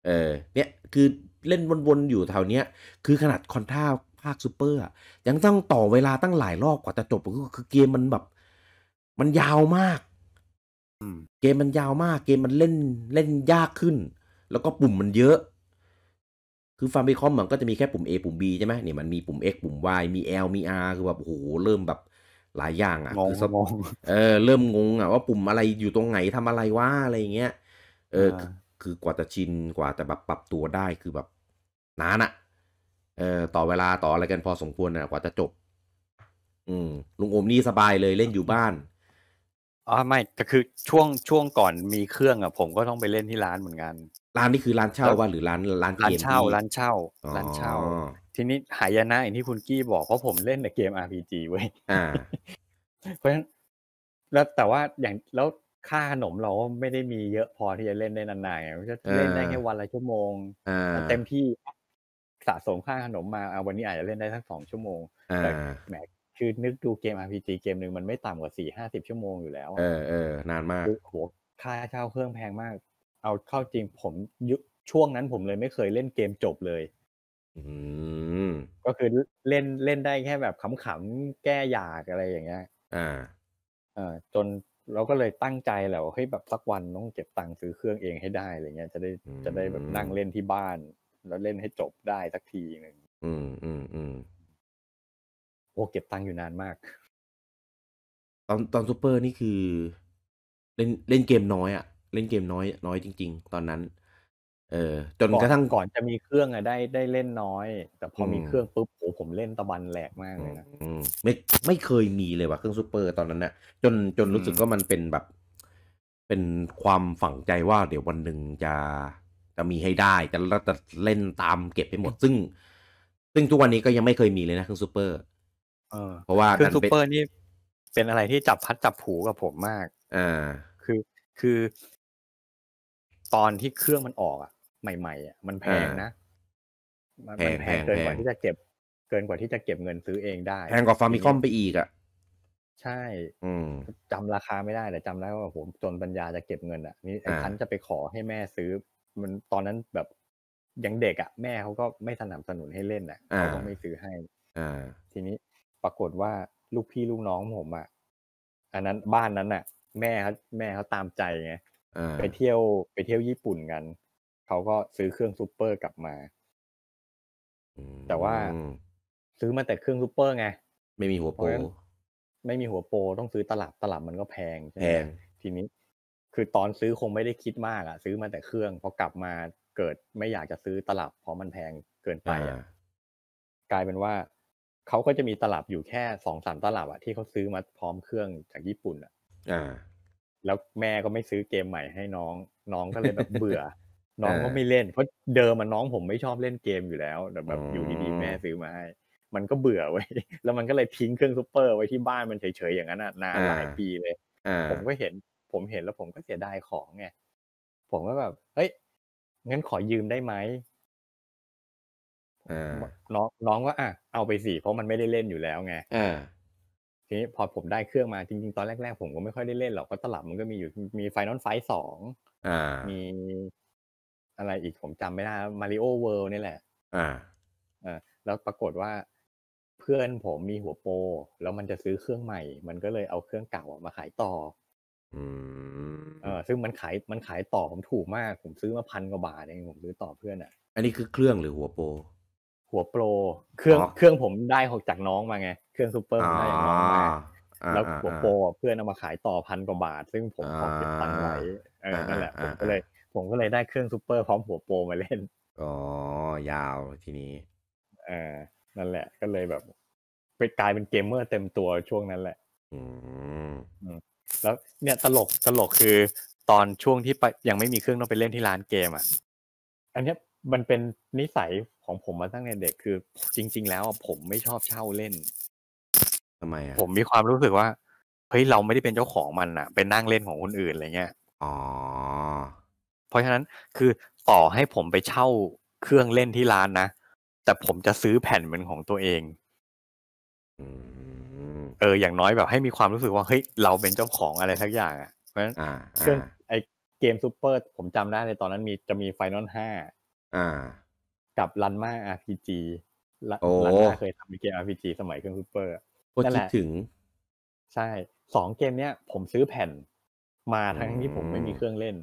[SPEAKER 1] เออ เนี่ย คือเล่นวนๆอยู่แถวเนี้ยคือขนาดคอนท่าภาคซูเปอร์อ่ะยังต้องต่อเวลาตั้งหลายรอบกว่าจะจบก็คือเกมมันแบบ มันยาวมากเกมมันยาวมาก เกมมันเล่นเล่นยากขึ้น แล้วก็ปุ่มมันเยอะคือฟาร์มบีคอมมันก็จะมีแค่ปุ่ม A ปุ่ม B ใช่ไหมเนี่ยมันมีปุ่ม X ปุ่ม Y มี L มี R คือแบบ โอ้โห เริ่มแบบ หลายอย่าง อ่ะคือสงเออเริ่มงงอ่ะว่าปุ่มอะไรอยู่ตรงไหนทำอะไรว่าอะไรเงี้ยเออคือกว่าจะชินกว่าจะแบบปรับตัวได้คือแบบ นานอ่ะเออต่อเวลาต่ออะไรกันพอสมควรนะกว่าจะจบ อืมลุงโอมนี่สบายเลยเล่นอยู่บ้านอ๋อไม่ ก็คือช่วงช่วงก่อนมีเครื่องอ่ะผมก็ต้องไปเล่นที่ร้านเหมือนกันร้านนี่คือร้านเช่าว่าหรือร้านร้านเกมเช่า ร้านเช่า ร้านเช่าทีนี้หายนะอย่างที่คุณกี้บอกเพราะผมเล่นแต่เกม RPG เว้ยเพราะฉะนั้น แล้วแต่ว่าอย่างแล้วค่าขนมเราไม่ได้มีเยอะพอที่จะเล่นได้นานๆไงจะเล่นได้แค่วันละชั่วโมงเต็มที่สะสมค่าขนมมาเอาวันนี้อาจจะเล่นได้ทั้งสองชั่วโมงแต่แหมคือนึกดูเกม RPG เกมหนึ่งมันไม่ต่ำกว่าสี่ห้าสิบชั่วโมงอยู่แล้วเออเออนานมากโหค่าเช่าเครื่องแพงมากเอาเข้าจริงผมยุช่วงนั้นผมเลยไม่เคยเล่นเกมจบเลยก็คือเล่นเล่นได้แค่แบบขำๆแก้อยากอะไรอย่างเงี้ยอ่าอ่าจนเราก็เลยตั้งใจแหละว่าเฮ้ยแบบสักวันต้องเก็บตังค์ซื้อเครื่องเองให้ได้อะไรเงี้ยจะได้จะได้แบบนั่งเล่นที่บ้าน แล้วเล่นให้จบได้สักทีหนึ่งอืมอืมอืมโอ้เก็บตังค์อยู่นานมาก ตอนตอนซูเปอร์นี่คือ เล่นเล่นเกมน้อยอะ่ะเล่นเกมน้อยน้อยจริงๆ ตอนนั้น เออ จนกระทั่งก่อนจะมีเครื่องอะได้ได้เล่นน้อย แต่พอมีเครื่องปุ๊บโอ้ผมเล่นตะบันแหลกมากเลยนะไม่ไม่เคยมีเลยว่ะเครื่องซูเปอร์ตอนนั้นเนะจนจนรู้สึกว่ามันเป็นแบบ เป็นความฝังใจว่า เดี๋ยววันหนึ่งจะจะมีให้ได้จะจะเล่นตามเก็บไปหมด ซึ่ง ซึ่งทุกวันนี้ก็ยังไม่เคยมีเลยนะเครื่องซูเปอร์เพราะว่าเครื่องซูเปอร์นี่เป็นอะไรที่จับพัดจับผูกับผมมาก อ่าคือคือตอนที่เครื่องมันออกอ่ะใหม่ ๆ อ่ะ มันแพงนะมันแพงเกินกว่าที่จะเก็บเกินกว่าที่จะเก็บเงินซื้อเองได้ แพงกว่าฟาร์มิคอมไปอีกอ่ะ ใช่ อืจำราคาไม่ได้แต่จำได้ว่าผมจนปัญญาจะเก็บเงินอ่ะนี่ไอ้คันจะไปขอให้แม่ซื้อ มันตอนนั้นแบบยังเด็กอ่ะ แม่เขาก็ไม่สนับสนุนให้เล่นอ่ะเขาก็ไม่ซื้อให้อ่าทีนี้ปรากฏว่าลูกพี่ลูกน้องผมอ่ะอันนั้นบ้านนั้นอ่ะ แม่เขาแม่เขาตามใจไงไปเที่ยวไปเที่ยวญี่ปุ่นกัน เขาก็ซื้อเครื่องซูเปอร์กลับมา แต่ว่าซื้อมาแต่เครื่องซูเปอร์ไง ไม่มีหัวโปรไม่มีหัวโปรต้องซื้อตลับตลับมันก็แพงแพง ทีนี้ คือตอนซื้อคงไม่ได้คิดมากอะซื้อมาแต่เครื่องพอกลับมาเกิดไม่อยากจะซื้อตลับเพราะมันแพงเกินไปอะกลายเป็นว่าเขาก็จะมีตลับอยู่แค่สองสามตลับอะที่เขาซื้อมาพร้อมเครื่องจากญี่ปุ่นอะอ่าแล้วแม่ก็ไม่ซื้อเกมใหม่ให้น้อง น้องก็เลยแบบเบื่อ น้องก็ไม่เล่น เพราะเดิมมันน้อง ผมไม่ชอบเล่นเกมอยู่แล้วแต่แบบอยู่ดีๆแม่ซื้อมาให้มันก็เบื่อไว้แล้วมันก็เลยทิ้งเครื่องซูเปอร์ ไว้ที่บ้านมันเฉยๆอย่างนั้นนานหลายปีเลยผมก็เห็น ผมเห็นแล้วผมก็เสียดายของไงผมก็แบบเฮ้ยงั้นขอยืมได้ไหมน้อง น้องก็อ่ะเอาไปสิเพราะมันไม่ได้เล่นอยู่แล้วไงทีนี้พอผมได้เครื่องมา จริงๆ ตอนแรกๆ ผมก็ไม่ค่อยได้เล่นหรอกก็ตลับมันก็มีอยู่มีไฟนอลไฟสองมีอะไรอีกผมจำไม่ได้มาริโอเวิลด์นี่แหละ อ่าอ่แล้วปรากฏว่าเพื่อนผมมีหัวโปรแล้วมันจะซื้อเครื่องใหม่ มันก็เลยเอาเครื่องเก่ามาขายต่อเออซึ่งมันขายมันขายต่อผมถูกมาก ผมซื้อมาพันกว่าบาทเองผมซื้อต่อเพื่อนอ่ะ อันนี้คือเครื่องหรือหัวโปรหัวโปรเครื่องเครื่องผมได้จากน้องมาไง เครื่องซูเปอร์ผมได้จากน้องมาแล้วหัวโปรเพื่อนเอามาขายต่อพันกว่าบาท ซึ่งผมขอเก็บตังค์ไว้
[SPEAKER 2] นั่นแหละผมก็เ
[SPEAKER 1] ลยผมก็เลยได้เครื่องซูเปอร์พร้อมหัวโปรมาเล่นอ๋อยาวทีนี้เออนั่นแหละ ก็เลยแบบไปกลายเป็นเกมเมอร์เต็มตัวช่วงนั้นแหละแล้วเนี่ยตลกตลกคือตอนช่วงที่ไปยังไม่มีเครื่องต้องไปเล่นที่ร้านเกมอ่ะอันนี้มันเป็นนิสัยของผมมาตั้งแต่เด็ก คือ จริง ๆ แล้วผมไม่ชอบเช่าเล่นทำไมอ่ะผมมีความรู้สึกว่าเฮ้ยเราไม่ได้เป็นเจ้าของมันอ่ะเป็นนั่งเล่นของคนอื่นอะไรเงี้ยอ๋อเพราะฉะนั้น คือต่อให้ผมไปเช่าเครื่องเล่นที่ร้านนะแต่ผมจะซื้อแผ่นเือนของตัวเองเออ อย่างน้อยแบบให้มีความรู้สึกว่าเฮ้ยเราเป็นเจ้าของอะไรสักอย่างอ่ะเพราะฉะนั้นเครื่องไอเกมซูเปอร์ ผมจำได้เลยตอนนั้น มีจะมีไฟนอลห้าอ่ากับรันมาอาร์พีจีรันมาเคยทำเกมอาร์พีจีสมัยเครื่องซูเปอร์นั่นแหละถึง ใช่ สองเกม เนี้ยผมซื้อแผ่นมาทั้งที่ผมไม่มีเครื่องเล่น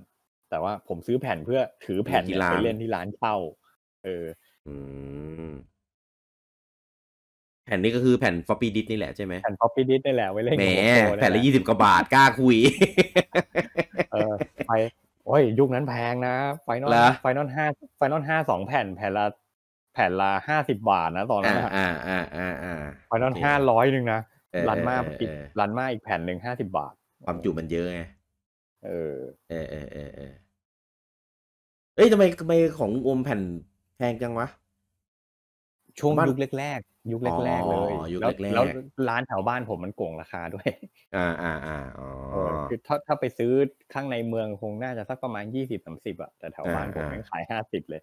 [SPEAKER 1] แต่ว่าผมซื้อแผ่นเพื่อถือแผ่นไปเล่นที่ร้านเช่า เออแผ่นนี้ก็คือแผ่นฟอปปี้ดิสนี่แหละใช่ไหมแผ่นฟอปปี้ดิสนี่แหละไว้เล่นแหมแผ่นละยี่สิบกว่าบาทกล้าคุยเออไปโอ้ยยุคนั้นแพงนะไฟนอลไฟนอลห้าไฟนอลห้าสองแผ่นแผ่นละแผ่นละห้าสิบาทนะตอนนั้นอ่าอ่าอ่าอ่าไฟนอลห้าร้อยหนึ่งนะรันมาปิดรันมาอีกแผ่นหนึ่งห้าสิบาท ความจุมันเยอะไง เออ เออเออเออเออเอ้ยทำไมทำไมของอมแผ่นแพงจังวะ ช่วงยุคแรกยุคแรกๆเลยยุคแรกแล้วร้านแถวบ้านผมมันโก่งราคาด้วย อ่า อ่า อ่าอ๋อคือถ้าถ้าไปซื้อข้างในเมืองคงน่าจะสักประมาณยี่สิบสามสิบอะแต่แถวบ้านผมขายห้าสิบเลย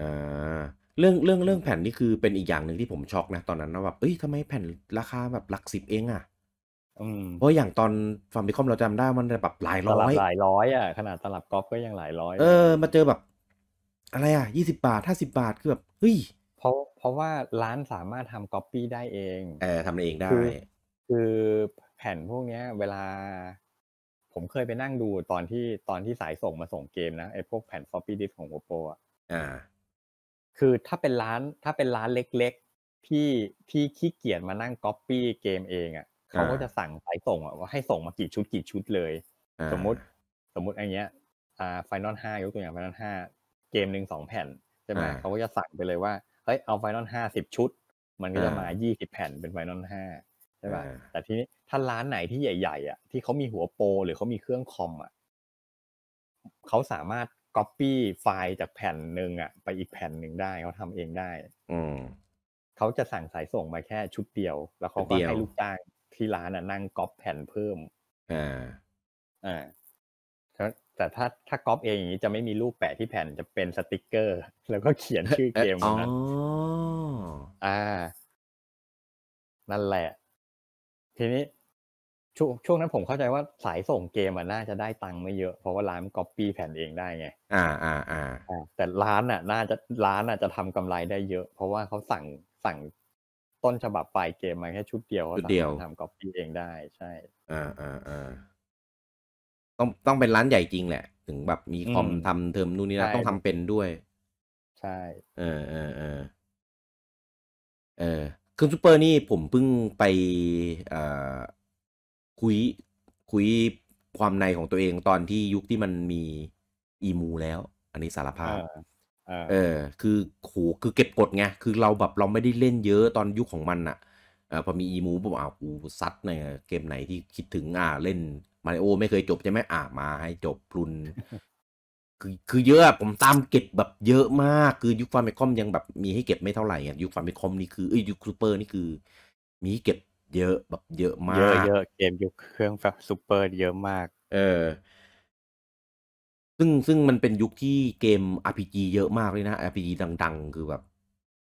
[SPEAKER 1] อ่าเรื่องเรื่องเรื่องแผ่นนี่คือเป็นอีกอย่างหนึ่งที่ผมช็อกนะตอนนั้นนะแบบเอ้ย ทำไมแผ่นราคาแบบหลักสิบเองอะเพราะอย่างตอนฟาร์มบิคอมเราจำได้มันแบบหลายร้อย หลายร้อยอ่ะ ขนาดตลับกอล์ฟก็ยังหลายร้อย เออ มาเจอแบบ อะไรอ่ะ ยี่สิบาทห้าสิบาทคือแบบ เฮ้ยเพราะเพราะว่าร้านสามารถทำก๊อปปี้ได้เองเออทำเองได้ คือแผ่นพวกนี้เวลา ผมเคยไปนั่งดูตอนที่ตอนที่สายส่งมาส่งเกมนะไอ้พวกแผ่นฟอปปี้ดิสของโอโปอ่ะคือถ้าเป็นร้านถ้าเป็นร้านเล็กๆที่ที่ขี้เกียจมานั่งก๊อปปี้เกมเองอ่ะเขาก็จะสั่งสายส่งอ่ะว่าให้ส่งมากี่ชุดกี่ชุดเลย สมมติ สมมติอันเนี้ย อ่าไฟนอลห้ายกตัวอย่างไฟนอลห้าเกมหนึ่งสองแผ่นใช่ไหมเขาก็จะสั่งไปเลยว่าอ้ยเอาไฟนอลห้าสิบชุด มันก็จะมายี่สิบแผ่นเป็นไฟนอลห้าใช่ป่ะ แต่ทีนี้ถ้าร้านไหนที่ใหญ่ๆอ่ะที่เขามีหัวโปรหรือเขามีเครื่องคอมอ่ะเขาสามารถก๊อปปี้ไฟล์จากแผ่นหนึ่งอ่ะ ไปอีกแผ่นหนึ่งได้เขาทำเองได้ อืมเขาจะสั่งสายส่งมาแค่ชุดเดียวแล้วเขาก็ให้ลูกจ้างที่ร้านอ่ะนั่งก๊อปแผ่นเพิ่ม อ่าอ่าแต่ถ้าถ้าก๊อปเองอย่างนี้จะไม่มีรูปแปะที่แผ่นจะเป็นสติกเกอร์
[SPEAKER 2] แล้วก็เขียนชื่อเกมนะอ
[SPEAKER 1] อานั่นแหละ ทีนี้ช่วงช่วงนั้นผมเข้าใจว่าสายส่งเกมอ่ะน่าจะได้ตังค์ไม่เยอะเพราะว่าร้านก๊อปปี้แผ่นเองได้ไง อ่าอ่าอ่าแต่ร้านอ่ะน่าจะร้านอ่ะจะทำกำไรได้เยอะ เพราะว่าเขาสั่งสั่งต้นฉบับปลายเกมมาแค่ชุดเดียวเขาสามารถทำก๊อปปี้เองได้ใช่ อ่าอ่าอ่าต้องต้องเป็นร้านใหญ่จริงแหละ ถึงแบบมีคอมทำเทอมนู่นนี่นะต้องทำเป็นด้วย ใช่ เออเออเออเออคือซูเปอร์นี่ผมเพิ่งไปเอ่อคุยคุยความในของตัวเองตอนที่ยุคที่มันมีอีมูแล้ว อันนี้สารภาพ เออคือโหคือเก็บกดไง คือเราแบบเราไม่ได้เล่นเยอะตอนยุคของมันอะ่ะพอมีอีมู ผมอ้าวกูซัดในเกมไหนที่คิดถึงอ่าเล่นมาริโอไม่เคยจบใช่ไหมอ่ามาให้จบรุนคือคือเยอะผมตามเก็บแบบเยอะมากคือยุคฟาร์มคอมยังแบบ มีให้เก็บไม่เท่าไหร่่ะยุคฟาร์มคอมนี่คือเอ้ยยุคซูเปอร์นี่คือ มีเก็บเยอะแบบเยอะมากเยอะเยอะเกมยุคเครื่องแบบซูเปอร์เยอะมาก เออ ซึ่งซึ่งมันเป็นยุคที่เกม RPG เยอะมากเลยนะ RPG ดังๆ คือแบบ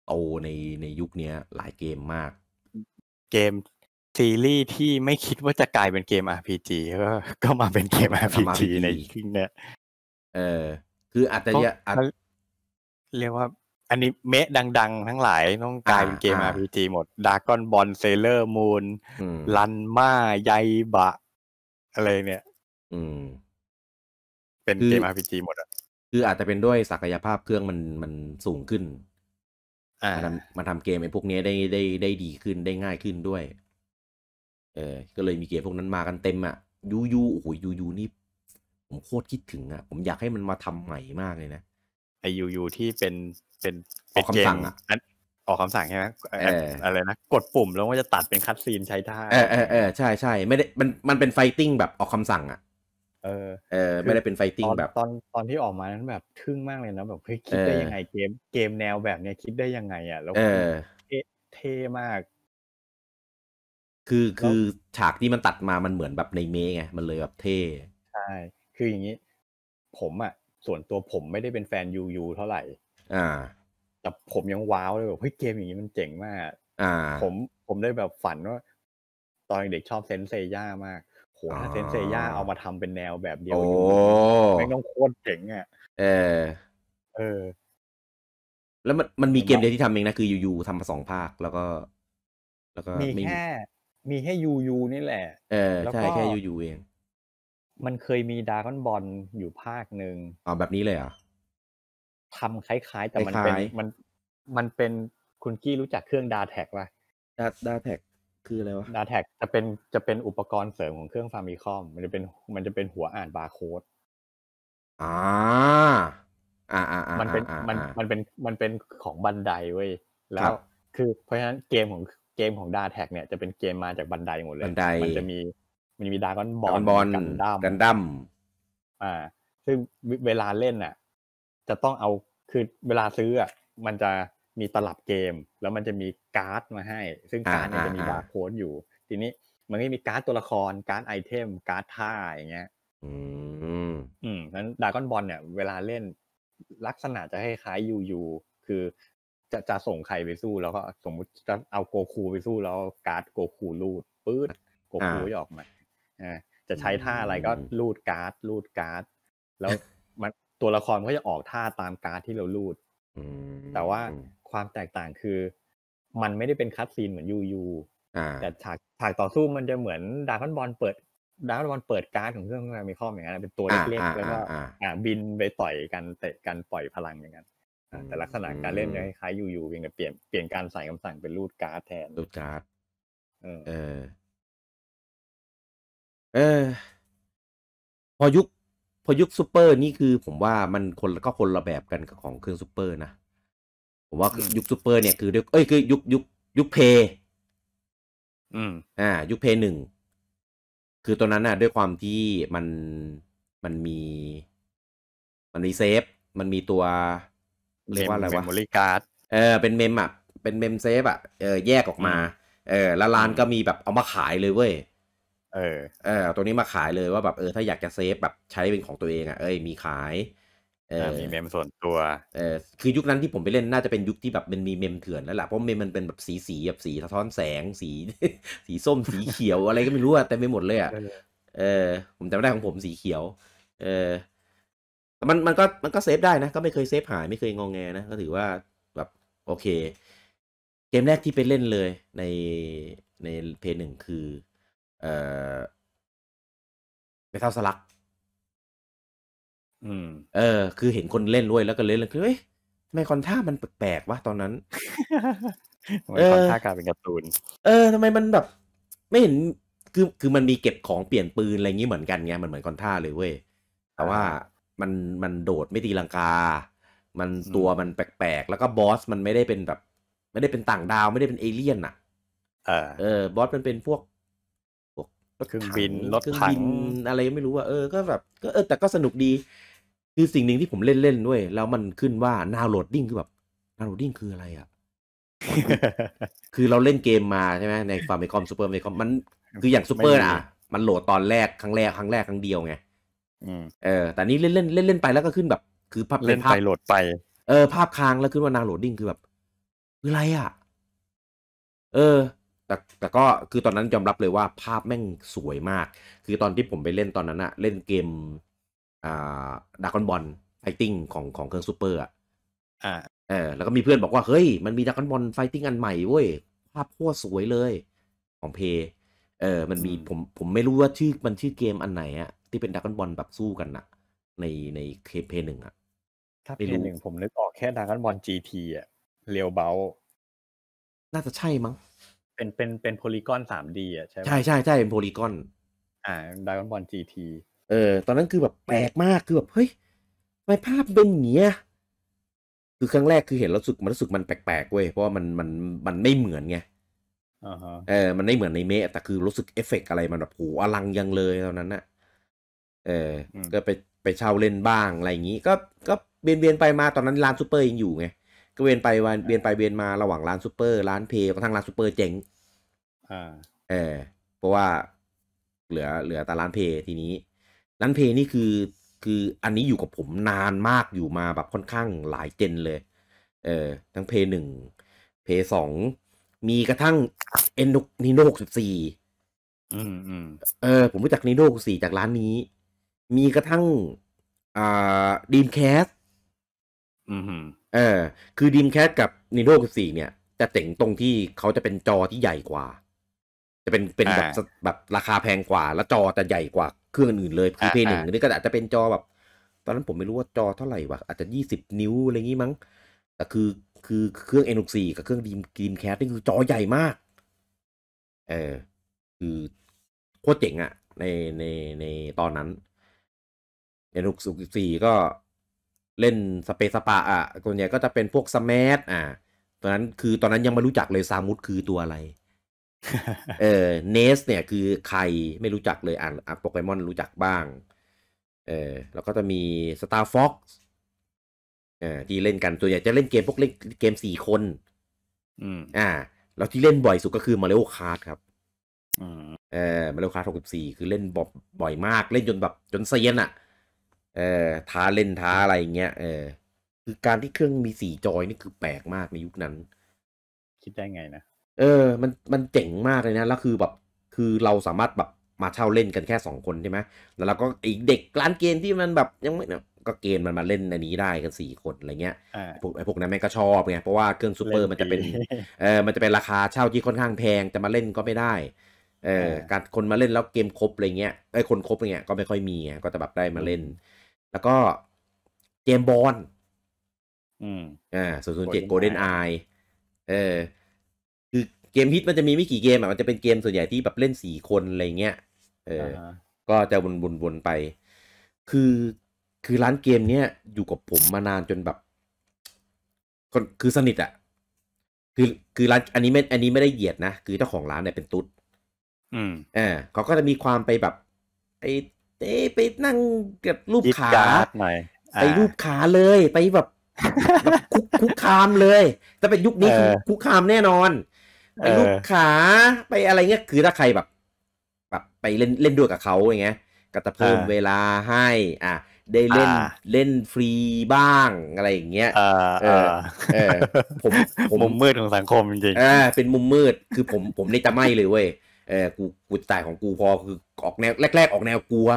[SPEAKER 1] โตในในยุคเนี้ยหลายเกมมากเกมซีรีส์ที่ไม่คิดว่าจะกลายเป็นเกม RPG ก็ก็มาเป็นเกม RPG ในที่เนี้ยเออ คืออาจจะเรียกว่าอันนี้เมะดังๆ ทั้งหลายต้องกลายเป็นเกม RPG หมด ดากอนบอลเซเลอร์ มูนลันมาไยบะ อะไรเนี่ย อืม เป็นเกม RPG หมดอ่ะคืออาจจะเป็นด้วยศักยภาพเครื่องมันมันสูงขึ้นมัทำมันทำเกมไอ้พวกนี้ได้ได้ได้ดีขึ้นได้ง่ายขึ้นด้วยเออ ก็เลยมีเกมพวกนั้นมากันเต็มอะยูยูโอ้ยยูยูนี่ผมโคตรคิดถึงอะผมอยากให้มันมาทำใหม่มากเลยนะไอยูยู ที่เป็นเป็นออกคำสั่งอ่ะออกคำสั่งใช่ไหมอะไรนะ กดปุ่มแล้วก็จะตัดเป็นคัตซีนใช้ได้เออเออเออใช่ใช่ไม่ได้มันมันเป็นไฟติ้งแบบออกคำสั่งอ่ะเออเออไม่ได้เป็นไฟติ้งแบบตอนตอนที่ออกมานั้นแบบทึ่งมากเลยนะ แบบคิดได้ยังไงเกมเกมแนวแบบเนี้ยคิดได้ยังไง อ่ะแล้วเท่มากคือคือฉากที่มันตัดมามันเหมือนแบบในเม์ไงมันเลยแบบเท่ใช่ คืออย่างนี้ ผมอ่ะส่วนตัวผมไม่ได้เป็นแฟนยูยูเท่าไหร่ อ่า แต่ผมยังว้าวเลยแบบเฮ้ยเกมอย่างนี้มันเจ๋งมากอ่า ผมผมได้แบบฝันว่า ตอนเด็กชอบเซนเซย่ามากโหถ้าเซนเซย่าเอามาทำเป็นแนวแบบเดียวยูไม่ต้องโคตรเจ๋งอ่ะเออเออ แล้วมันมันมีเกมเดียวที่ทำเองนะ คือยูยูทำมาสองภาค แล้วก็ แล้วก็มีแค่มีแค่ยูยูนี่แหละเออใช่แค่ยูยูเองมันเคยมีดาร์กอนบอลอยู่ภาคหนึ่งอ๋อแบบนี้เลยเหรทำคล้ายๆ แต่มันเป็นมันมันเป็นคุณกี้รู้จักเครื่องดาแท็กป่ะดาดาแท็กคืออะไรวะดาแท็กจะเป็นจะเป็นอุปกรณ์เสริมของเครื่องฟาร์มีคอม มันจะเป็นมันจะเป็นหัวอ่านบาร์โค้ดอ่า อ่าอ่ามันเป็นมันมันเป็นมันเป็นของบันไดเว้ยแล้ว คือเพราะฉะนั้นเกมของเกมของดาแท็กเนี่ยจะเป็นเกมมาจากบันไดหมดเลย มันจะมีมันมีดาก้อนบอลกันดั้มกันดั้มอ่า ซึ่งเวลาเล่นน่ะจะต้องเอาคือ เวลาซื้ออ่ะมันจะมีตลับเกม แล้วมันจะมีการ์ดมาให้ ซึ่งการ์ดเนี่ยจะมีบาร์โค้ดอยู่ ทีนี้ มันก็มีการ์ดตัวละครการ์ดไอเทมการ์ดท่าอย่างเงี้ยอืมอืมนั้นดาก้อนบอลเนี่ยเวลาเล่น ลักษณะจะคล้ายยูยูคือจะจะส่งใครไปสู้แล้วก็สมมุติจะเอาโกคูไปสู้แล้วการ์ดโกคูลูด ปื๊ดโกคูออกมาจะใช้ท่าอะไรก็ลูดการ์ด ลูดการ์ดแล้วมันตัวละครก็จะออกท่าตามการ์ดที่เรารูดแต่ว่าความแตกต่างคือ มันไม่ได้เป็นคัดซีนเหมือนยูยูแต่ฉากฉากต่อสู้มันจะเหมือนดาร์นบอลเปิดดาร์นบอลเปิดการ์ดของเครื่องมีข้อมอย่างนั้นเป็นตัวเล็กๆแล้วก็บินไปต่อยกันเตะกันปล่อยพลังอย่างนั้นแต่ลักษณะการเล่นจะคล้ายๆยู่ๆเพียงแต่เปลี่ยนเปลี่ยนการใส่คำสั่งเป็นรูดการ์ดแทนรูดการ์ดเออ เออพอยุค พอยุคซูเปอร์นี่คือผมว่ามันคนก็คนละแบบกันกับของเครื่องซูเปอร์นะ ผมว่ายุคซูเปอร์เนี่ยคือดเอ้ยคือ ยุค ยุคยุคเพย์อืม อ่า ยุคเพย์หนึ่งคือตัวนั้นน่ะ ด้วยความที่มันมันมี มันมีเซฟ มันมีตัวเรียกว่าอะไรวะเมมโมรี่การ์ดเออเป็นเมมอ่ะ เป็นเมมเซฟอ่ะเออแยกออกมา เออแล้วร้านก็มีแบบเอามาขายเลยเว้ยเออเออตัวนี้มาขายเลยว่าแบบเออถ้าอยากจะเซฟแบบใช้เป็นของตัวเองอ่ะ เอ้ยมีขายเออมีเมมส่วนตัว เออคือยุคนั้นที่ผมไปเล่นน่าจะเป็นยุคที่แบบมันมีเมมเถื่อนแล้วแหละเพราะเมมมันเป็นแบบสีสีแบบสีสะท้อนแสงสี สีส้มสีเขียว อะไรก็ไม่รู้อะแต่ไม่หมดเลยอะเออ ผมจำได้ของผมสีเขียว เออมันมันก็มันก็เซฟได้นะก็ไม่เคยเซฟหาย ไม่เคยงองแงนะ ก็ถือว่า แบบโอเค เกมแรกที่ไปเล่นเลย ในในเพย์หนึ่งคือ เอ่อเท่าสลักอืม เออ คือเห็นคนเล่นด้วยแล้วก็เล่นเลยคือเอ้ยทำไมคอนท่ามันแปลกๆวะตอนนั้นคอนท่ากลายเป็นการ์ตูนเออทำไมมันแบบไม่เห็นคือคือมันมีเก็บของเปลี่ยนปืนอะไรอย่างนี้เหมือนกันไงมันเหมือนคอนท่าเลยเว้ยแต่ว่ามันมันโดดไม่ตีลังกา มันตัวมันแปลกๆ แล้วก็บอสมันไม่ได้เป็นแบบ ไม่ได้เป็นต่างดาว ไม่ได้เป็นเอเลี่ยนอ่ะ เออบอสมันเป็นพวกพวกครือบิน รถถังอะไรไม่รู้ว่าเออ ก็แบบก็เออ แต่ก็สนุกดีคือสิ่งหนึ่งที่ผมเล่นเล่นด้วย แล้วมันขึ้นว่านาโหลดดิ้งคือแบบนาโหลดดิ้งคืออะไรอ่ะ คือเราเล่นเกมมาใช่ไหมในฟาร์มคอมซูเปอร์เมคอม มันคืออย่างซูเปอร์อ่ะ มันโหลดตอนแรกครั้งแรกครั้งแรกครั้งเดียวไงเออแต่นี้เล่นเล่นเล่นเล่นไปแล้วก็ขึ้นแบบคือภาพเล่นไปโหลดไป เออ ภาพค้างแล้วขึ้นว่านางโหลดดิ้งคือแบบคืออะไรอ่ะ เออ แต่แต่ก็คือตอนนั้นยอมรับเลยว่า ภาพแม่งสวยมาก คือตอนที่ผมไปเล่นตอนนั้นอะเล่นเกมอ่าดากอนบอลไฟติ้งของของเครื่องซูเปอร์อ่ะเออ แล้วก็มีเพื่อนบอกว่า เฮ้ยมันมีดากอนบอลไฟติ้งอันใหม่เว้ยภาพโคตรสวยเลยของเพ เออ มันมีผมผมไม่รู้ว่าชื่อมันชื่อเกมอันไหนอะที่เป็นดักกันบอลแบบสู้กันอะในในเคมเพหนึ่งอะถ้าเพหนึ่งผมนึกออกแค่ดักกันบอลจีทีอะเรียวเบลน่าจะใช่มั้ง เป็นเป็นเป็นโพลีกอนสามดีอ่ะ ใช่ใช่ใช่ใช่เป็นโพลีกอน อ่าดักกันบอลจีทีเออ ตอนนั้นคือแบบแปลกมาก คือแบบเฮ้ยทำไมภาพเป็นอย่างนี้ คือครั้งแรกคือเห็นแล้วรู้สึกมันรู้สึกมันแปลกๆเว้ย เพราะว่ามันมันมันไม่เหมือนไงเออมันไม่เหมือนในเมะแต่คือรู้สึกเอฟเฟกอะไรมันแบบโหอลังยังเลยตอนนั้นอะเออ ก็ไปไปเช่าเล่นบ้างอะไรอย่างนี้ ก็ ก็เวียนเวียนไปมา ตอนนั้นร้านซูเปอร์ยังอยู่ไง ก็เวียนไปวันเวียนไปเวียนมา ระหว่างร้านซูเปอร์ ร้านเพย์กระทั่งร้านซูเปอร์เจ๋ง อ่า เออ เพราะว่าเหลือเหลือแต่ร้านเพย์ทีนี้ ร้านเพย์นี่คือ คืออันนี้อยู่กับผมนานมาก อยู่มาแบบค่อนข้างหลายเจนเลย เออ ทั้งเพย์หนึ่งเพย์สอง มีกระทั่งเอ็นนิโนหกสิบสี่ออืืมมเออ ผมรู้จักนิโนหกสี่จากร้านนี้มีกระทั่งอ่าดีมแคสเออ คือดีมแคสกับนิโดกสบสี่เนี่ย จะเจ๋งตรงที่เขาจะเป็นจอที่ใหญ่กว่า จะเป็นเป็นแบบแบบราคาแพงกว่า แล้วจอจะใหญ่กว่าเครื่องอื่นเลยคือเพย์หนึ่งนี่ก็อาจจะเป็นจอแบบ ตอนนั้นผมไม่รู้ว่าจอเท่าไหร่วะอาจจะยี่สิบนิ้วอะไรงี้มั้งแต่คือ คือเครื่อง N64 กับเครื่องดีมดีมแคสนี่คือจอใหญ่มาก เออคือ โคตรเจ๋งอะในในในตอนนั้นเ็นลูกสุกสี่ก็เล่นสเปซสปาอ่ะตัวนใหญ่ก็จะเป็นพวกสมาร์ทอ่ะตอนนั้นคือตอนนั้นยังไม่รู้จักเลย ซามุสคือตัวอะไร เออเนส เนี่ยคือใครไม่รู้จักเลยอ่านโปเกมอนรู้จักบ้าง เออแล้วก็จะมี Star Fox อ่าที่เล่นกันตัวใหญ่จะเล่นเกมพวกเล่นเกมสี่คน อืมอ่าแล้วที่เล่นบ่อยสุดก็คือมาริโอคาร์ดครับเออ มาริโอคาร์ดหกสิบสี่คือเล่นบ่อยมาก เล่นจนแบบจนเซียนอะ่ะเออท้าเล่นท้าอะไรเงี้ยเออคือการที่เครื่องมีสี่จอยนี่คือแปลกมากในยุคนั้น คิดได้ไงนะ เออ มันมันเจ๋งมากเลยนะแล้วคือแบบคือเราสามารถแบบมาเช่าเล่นกันแค่สองคนใช่ไหมแล้วเราก็อีกเด็กร้านเกมที่มันแบบยังไม่เนก็เกมมันมาเล่นอันนี้ได้กันสี่คนอะไรเงี้ยพวกไอ้พวกนั้นแม่งก็ชอบไงเพราะว่าเครื่องซูเปอร์มันจะเป็นเออมันจะเป็นราคาเช่าที่ค่อนข้างแพงแต่มาเล่นก็ไม่ได้เออการคนมาเล่นแล้วเกมครบอะไรเงี้ยไอ้คนครบอะไรเงี้ยก็ไม่ค่อยมีก็จะแบบได้มาเล่นแล้วก็เจมบอลอืม อ่าศูนย์นเจ็ดโกลเด้นไอเออคือเกมฮิตมันจะมีไม่กี่เกมอ่ะ มันจะเป็นเกมส่วนใหญ่ที่แบบเล่นสี่คนอะไรเงี้ย เออ ก็จะวนวนไป คือคือร้านเกมเนี้ยอยู่กับผมมานานจนแบบคือสนิทอ่ะ คือคือร้านอันนี้ไม่ อันนี้ไม่ได้เหยียดนะ คือเจ้าของร้านเนี่ยเป็นตุ๊ด อืมอ่าเขาก็จะมีความไปแบบไอเต้ไปนั่งเก็บรูปขาไปรูปขาเลยไปแบบคุกคามเลย แต่เป็นยุคนี้คุกคามแน่นอนไปรูปขาไปอะไรเงี้ยคือถ้าใครแบบ แบบไปเล่นเล่นด้วยกับเขาอย่างเงี้ยก็จะเพิ่มเวลาให้ อ่ะได้เล่นเล่นฟรีบ้างอะไรอย่างเงี้ยเออผมผมมุมมืดของสังคมจริงอ่าเป็นมุมมืดคือผมผมนี่จะไม่เลยเว้ยเออกูกูตายของกูพอคือออกแนวแรก ๆออกแนวกลัว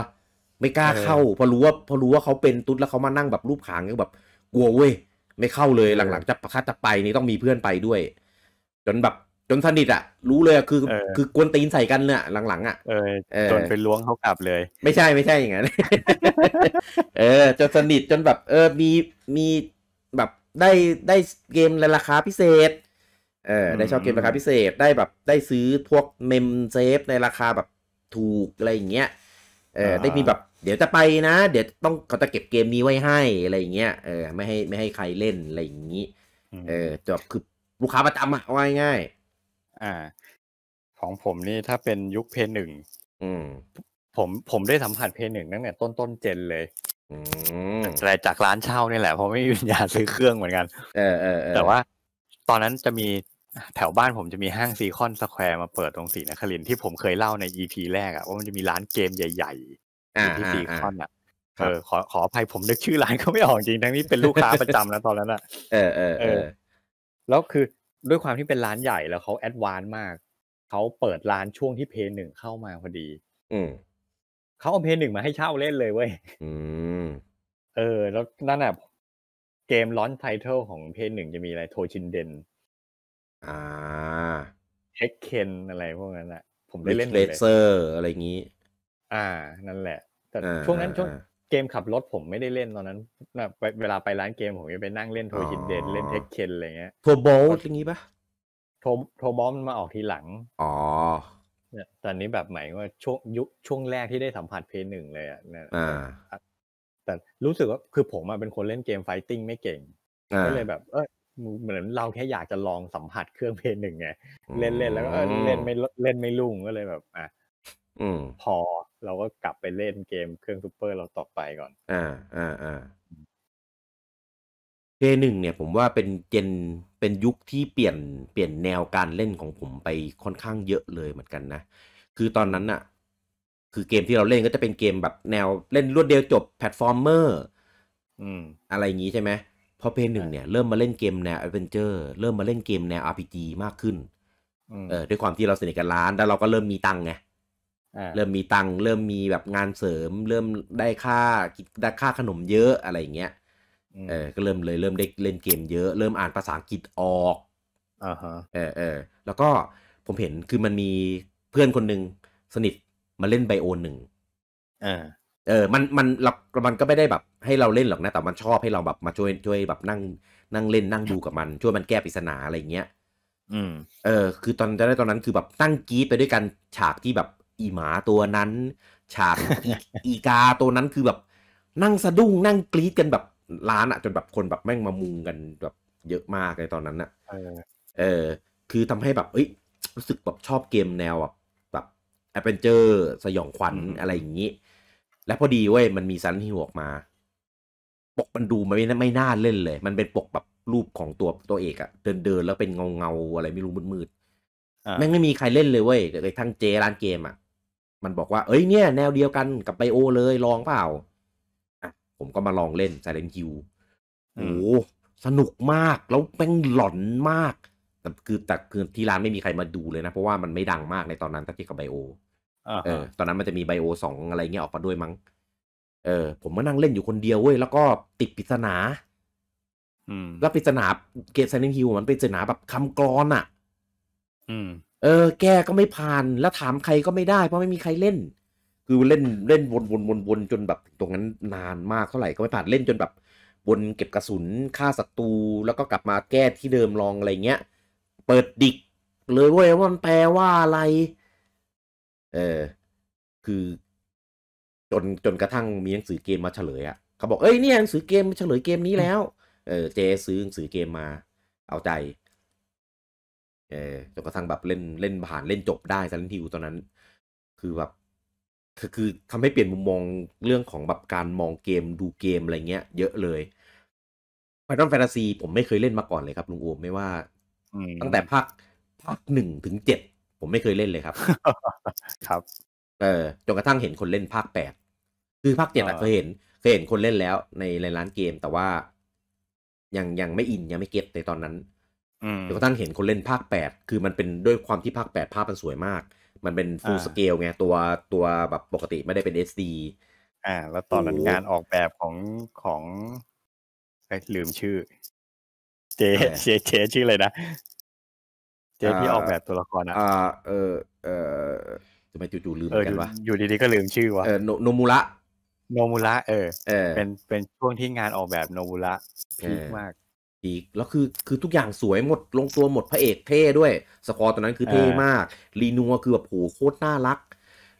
[SPEAKER 1] ไม่กล้าเข้าพอรู้ว่า พอรู้ว่าเขาเป็นตุ๊ดแล้วเขามานั่งแบบรูปขางก็แบบ กลัวเว้ยไม่เข้าเลย หลังๆจะประคัดจะไปนี่ต้องมีเพื่อนไปด้วย จนแบบจนสนิทอ่ะ รู้เลยคือ คือกวนตีนใส่กันเนี่ยหลังๆอ่ะจนไปล้วงเขากลับเลย ไม่ใช่ไม่ใช่อย่างนั้นเออจนสนิทจนแบบ เออมีมีแบบได้ได้เกมในราคาพิเศษเออได้เช่าเกมราคาพิเศษได้แบบได้ซื้อพวกเมมเซฟในราคาแบบถูกอะไรอย่างเงี้ยเออได้มีแบบ เดี๋ยวจะไปนะ เดี๋ยวต้องเขาจะเก็บเกมนี้ไว้ให้ อะไรอย่างเงี้ยเออ ไม่ให้ไม่ให้ใครเล่น อะไรอย่างงี้ เออจบคือลูกค้าประจำอะว่าง่ายอ่า ของผมนี่ถ้าเป็นยุคเพย์หนึ่งผมผมได้สัมผัสเพย์หนึ่งตั้งแต่ต้นต้นเจนเลยแต่จากร้านเช่านี่แหละเพราะไม่มีปัญญาซื้อเครื่องเหมือนกัน เออเออแต่ว่าตอนนั้นจะมีแถวบ้านผมจะมีห้างซีคอนสแควร์มาเปิดตรงสีนคริน ที่ผมเคยเล่าในอีพีแรกอะว่ามันจะมีร้านเกมใหญ่ๆ่ที่ซีคอนอะเออขอขออภัยผมนึกชื่อร้านเขาไม่ออกจริง ทั้งนี้เป็นลูกค้าประจำแล้วตอนนั้นอะเออเออเออแล้วคือด้วยความที่เป็นร้านใหญ่แล้วเขาแอดวานมาก เขาเปิดร้านช่วงที่เพย์หนึ่งเข้ามาพอดี อืเขาเอาเพย์หนึ่งมาให้เช่าเล่นเลยเว้ยเออ แล้วนั่นอละเกมร้อนไทเทลของเพศหนึ่งจะมีอะไรโทชินเดน อ่า เทคเคนอะไรพวกนั้นอะผมได้เล่นเลเซอร์อะไรอย่างนี้ อ่า นั่นแหละ แต่ช่วงนั้นช่วงเกมขับรถผมไม่ได้เล่นตอนนั้นเวลาไปร้านเกมผมจะไปนั่งเล่นโทชินเดนเล่นเทคเคนอะไรเงี้ยโทบอลอย่างนี้ปะโทโทบอลมันมาออกทีหลัง อ๋อตอนนี้แบบใหม่ว่าช่วงยุคช่วงแรกที่ได้สัมผัสเพย์หนึ่งเลย อ่ะแต่รู้สึกว่าคือผมเป็นคนเล่นเกมไฟติ้งไม่เก่งก็เลยแบบเออเหมือนเราแค่อยากจะลองสัมผัสเครื่องเพลงหนึ่งไงเล่นเล่นแล้วก็เล่นไม่เล่นไม่ลุ่งก็เลยแบบอ่ะพอเราก็กลับไปเล่นเกมเครื่องซูเปอร์เราต่อไปก่อน อ่าอ่าอ่าเพลหนึ่งเนี่ยผมว่าเป็นเจนเป็นยุคที่เปลี่ยนเปลี่ยนแนวการเล่นของผมไปค่อนข้างเยอะเลยเหมือนกันนะคือตอนนั้นอะคือเกมที่เราเล่นก็จะเป็นเกมแบบแนวเล่นรวดเดียวจบแพลตฟอร์มเมอร์อะไรอย่างนี้ใช่ไหมพอเพย์หนึ่งเนี่ยเริ่มมาเล่นเกมแนวแอดเวนเจอร์เริ่มมาเล่นเกมแนวอารพีจีมากขึ้นเออด้วยความที่เราสนิทกันร้านแล้วเราก็เริ่มมีตังค์ไงเริ่มมีตังค์เริ่มมีแบบงานเสริม เริ่มได้ค่าได้ค่าขนมเยอะอะไรอย่างเงี้ยเออก็เริ่มเลยเริ่มได้เล่นเกมเยอะเริ่มอ่านภาษาอังกฤษออกอ่าฮะเออเออแล้วก็ผมเห็นคือมันมีเพื่อนคนหนึ่งสนิทมาเล่นไบโอหนึ่งอ่าเออ มัน มันเรามันก็ไม่ได้แบบ ให้เราเล่นหรอกนะ แต่มันชอบให้เราแบบมาช่วยช่วยแบบนั่ง นั่งเล่นนั่งดูกับมัน ช่วยมันแก้ปริศนาอะไรเงี้ย อืม เออ คือตอนจะได้ตอนนั้น คือแบบตั้งกีดไปด้วยกันฉากที่แบบอีหมาตัวนั้น ฉากอีกาตัวนั้นคือแบบนั่งสะดุ้งนั่งกรีดกันแบบร้านอะจนแบบคนแบบแม่งมามุงกันแบบเยอะมากเลยตอนนั้นอะเออ คือทำให้แบบ เอ้ย รู้สึกแบบชอบเกมแนวแบบแอเปนเจอร์สยองขวัญอะไรอย่างนี้ และพอดีเว้ยมันมีซันฮิวออกมา ปกมันดูไม่ไม่น่าเล่นเลย มันเป็นปกแบบรูปของตัวตัวเอกอะเดินเดินแล้วเป็นเงาเงาอะไรไม่รู้มืดมืดแม่งไม่มีใครเล่นเลยเว้ยเลยทั้งเจร้านเกมอะมันบอกว่าเอ้ยเนี่ยแนวเดียวกันกับไบโอเลย ลองเปล่าอ่ะผมก็มาลองเล่นไซเลนฮิวโอ้สนุกมาก แล้วแม่งหลอนมากแต่คือแต่คือที่ร้านไม่มีใครมาดูเลยนะ เพราะว่ามันไม่ดังมากในตอนนั้นถ้าเทียบกับไบโอ เออตอนนั้นมันจะมีไบโอสองอะไรเงี้ยออกมาด้วยมั้ง เออ ผมมานั่งเล่นอยู่คนเดียวเว้ยแล้วก็ติดปริศนาแล้วปริศนาเกตไซนินฮิลมันเป็นปริศนาแบบคำกรอนอะ่ะเออ แกก็ไม่ผ่าน แล้วถามใครก็ไม่ได้ เพราะไม่มีใครเล่น คือเล่นเล่นวนวนวนวนจนแบบตรงนั้นนานมากเท่าไหร่ก็ไม่ผ่านเล่นจนแบบวนเก็บกระสุนฆ่าศัตรูแล้วก็กลับมาแก้ที่เดิมลองอะไรเงี้ยเปิดดิกเลยเว้ยว่ามันแปลว่าอะไร เออ คือ จนจนกระทั่งมีหนังสือเกมมาเฉลยอะ่ะเขาบอกเอ้ยนี่หนังสือเกมเฉลยเกมนี้แล้ว เออเจซื้อหนังสือเกมมา เอาใจเออจนกระทั่งแบบเล่นเล่นผ่านเล่นจบได้ซันทีูวตอนนั้น คือแบบคือคือทำให้เปลี่ยนมุมมองเรื่องของแบบการมองเกมดูเกมอะไรเงี้ยเยอะเลยไฟนอลแฟนตาซี ผมไม่เคยเล่นมาก่อนเลยครับลุงอูมไม่ว่าตั้งแต่ภาคภาคหนึ่งถึงเจ็ดผมไม่เคยเล่นเลยครับ ครับ เออจนกระทั่งเห็นคนเล่นภาคแปดคือภาคเจ็ดเคยเห็น เคยเห็นคนเล่นแล้วในในร้านเกม แต่ว่ายังยังไม่อินยังไม่เก็ตในตอนนั้นจนกระทั่งเห็นคนเล่นภาคแปดคือมันเป็นด้วยความที่ภาคแปดภาพมันสวยมาก มันเป็นฟูลสเกลไงตัวตัวแบบปกติไม่ได้เป็นเอดีอ่าแล้วตอนนั้นงานออกแบบของของลืมชื่อเจเจเจชื่ออะไรนะ เจที่ออกแบบตัวละครนะอ่าเออเออทำไมจู่ๆลืมกันวะ อยู่ดีๆก็ลืมชื่อวะเออโนมูระ โนมูระ เออเป็นเป็นช่วงที่งานออกแบบโนมูระพีคมากพีคแล้วคือ คือทุกอย่างสวยหมด ลงตัวหมดพระเอกเท่ด้วย สกอร์ตอนนั้นคือเท่มากรีนัวคือแบบโหโคตรน่ารัก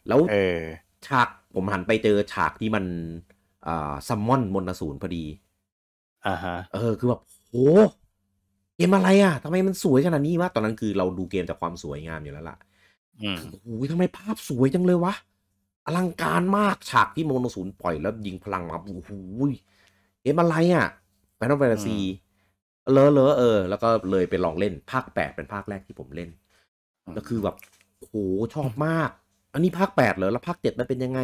[SPEAKER 1] แล้วฉาก ผมหันไปเจอ ฉากที่มันอ่าซัมมอนมนสูนพอดีอ่าฮะเออ คือแบบโหเกมอะไรอ่ะทำไมมันสวยขนาดนี้วะ ตอนนั้นคือเราดูเกมจากความสวยงามอยู่แล้วล่ะโอ้โหทำไมภาพสวยจังเลยวะอลังการมากฉากที่โมโนศูนย์ปล่อยแล้วยิงพลังมาโอ้โหเกมอะไรอ่ะแฟนตาแฟนซีเลอะเลอะเออ แล้วก็เลยไปลองเล่น ภาคแปดเป็นภาคแรกที่ผมเล่น ก็คือแบบโห ชอบมาก อันนี้ภาคแปดเหรอ แล้วภาคเจ็ดมันเป็นยังไง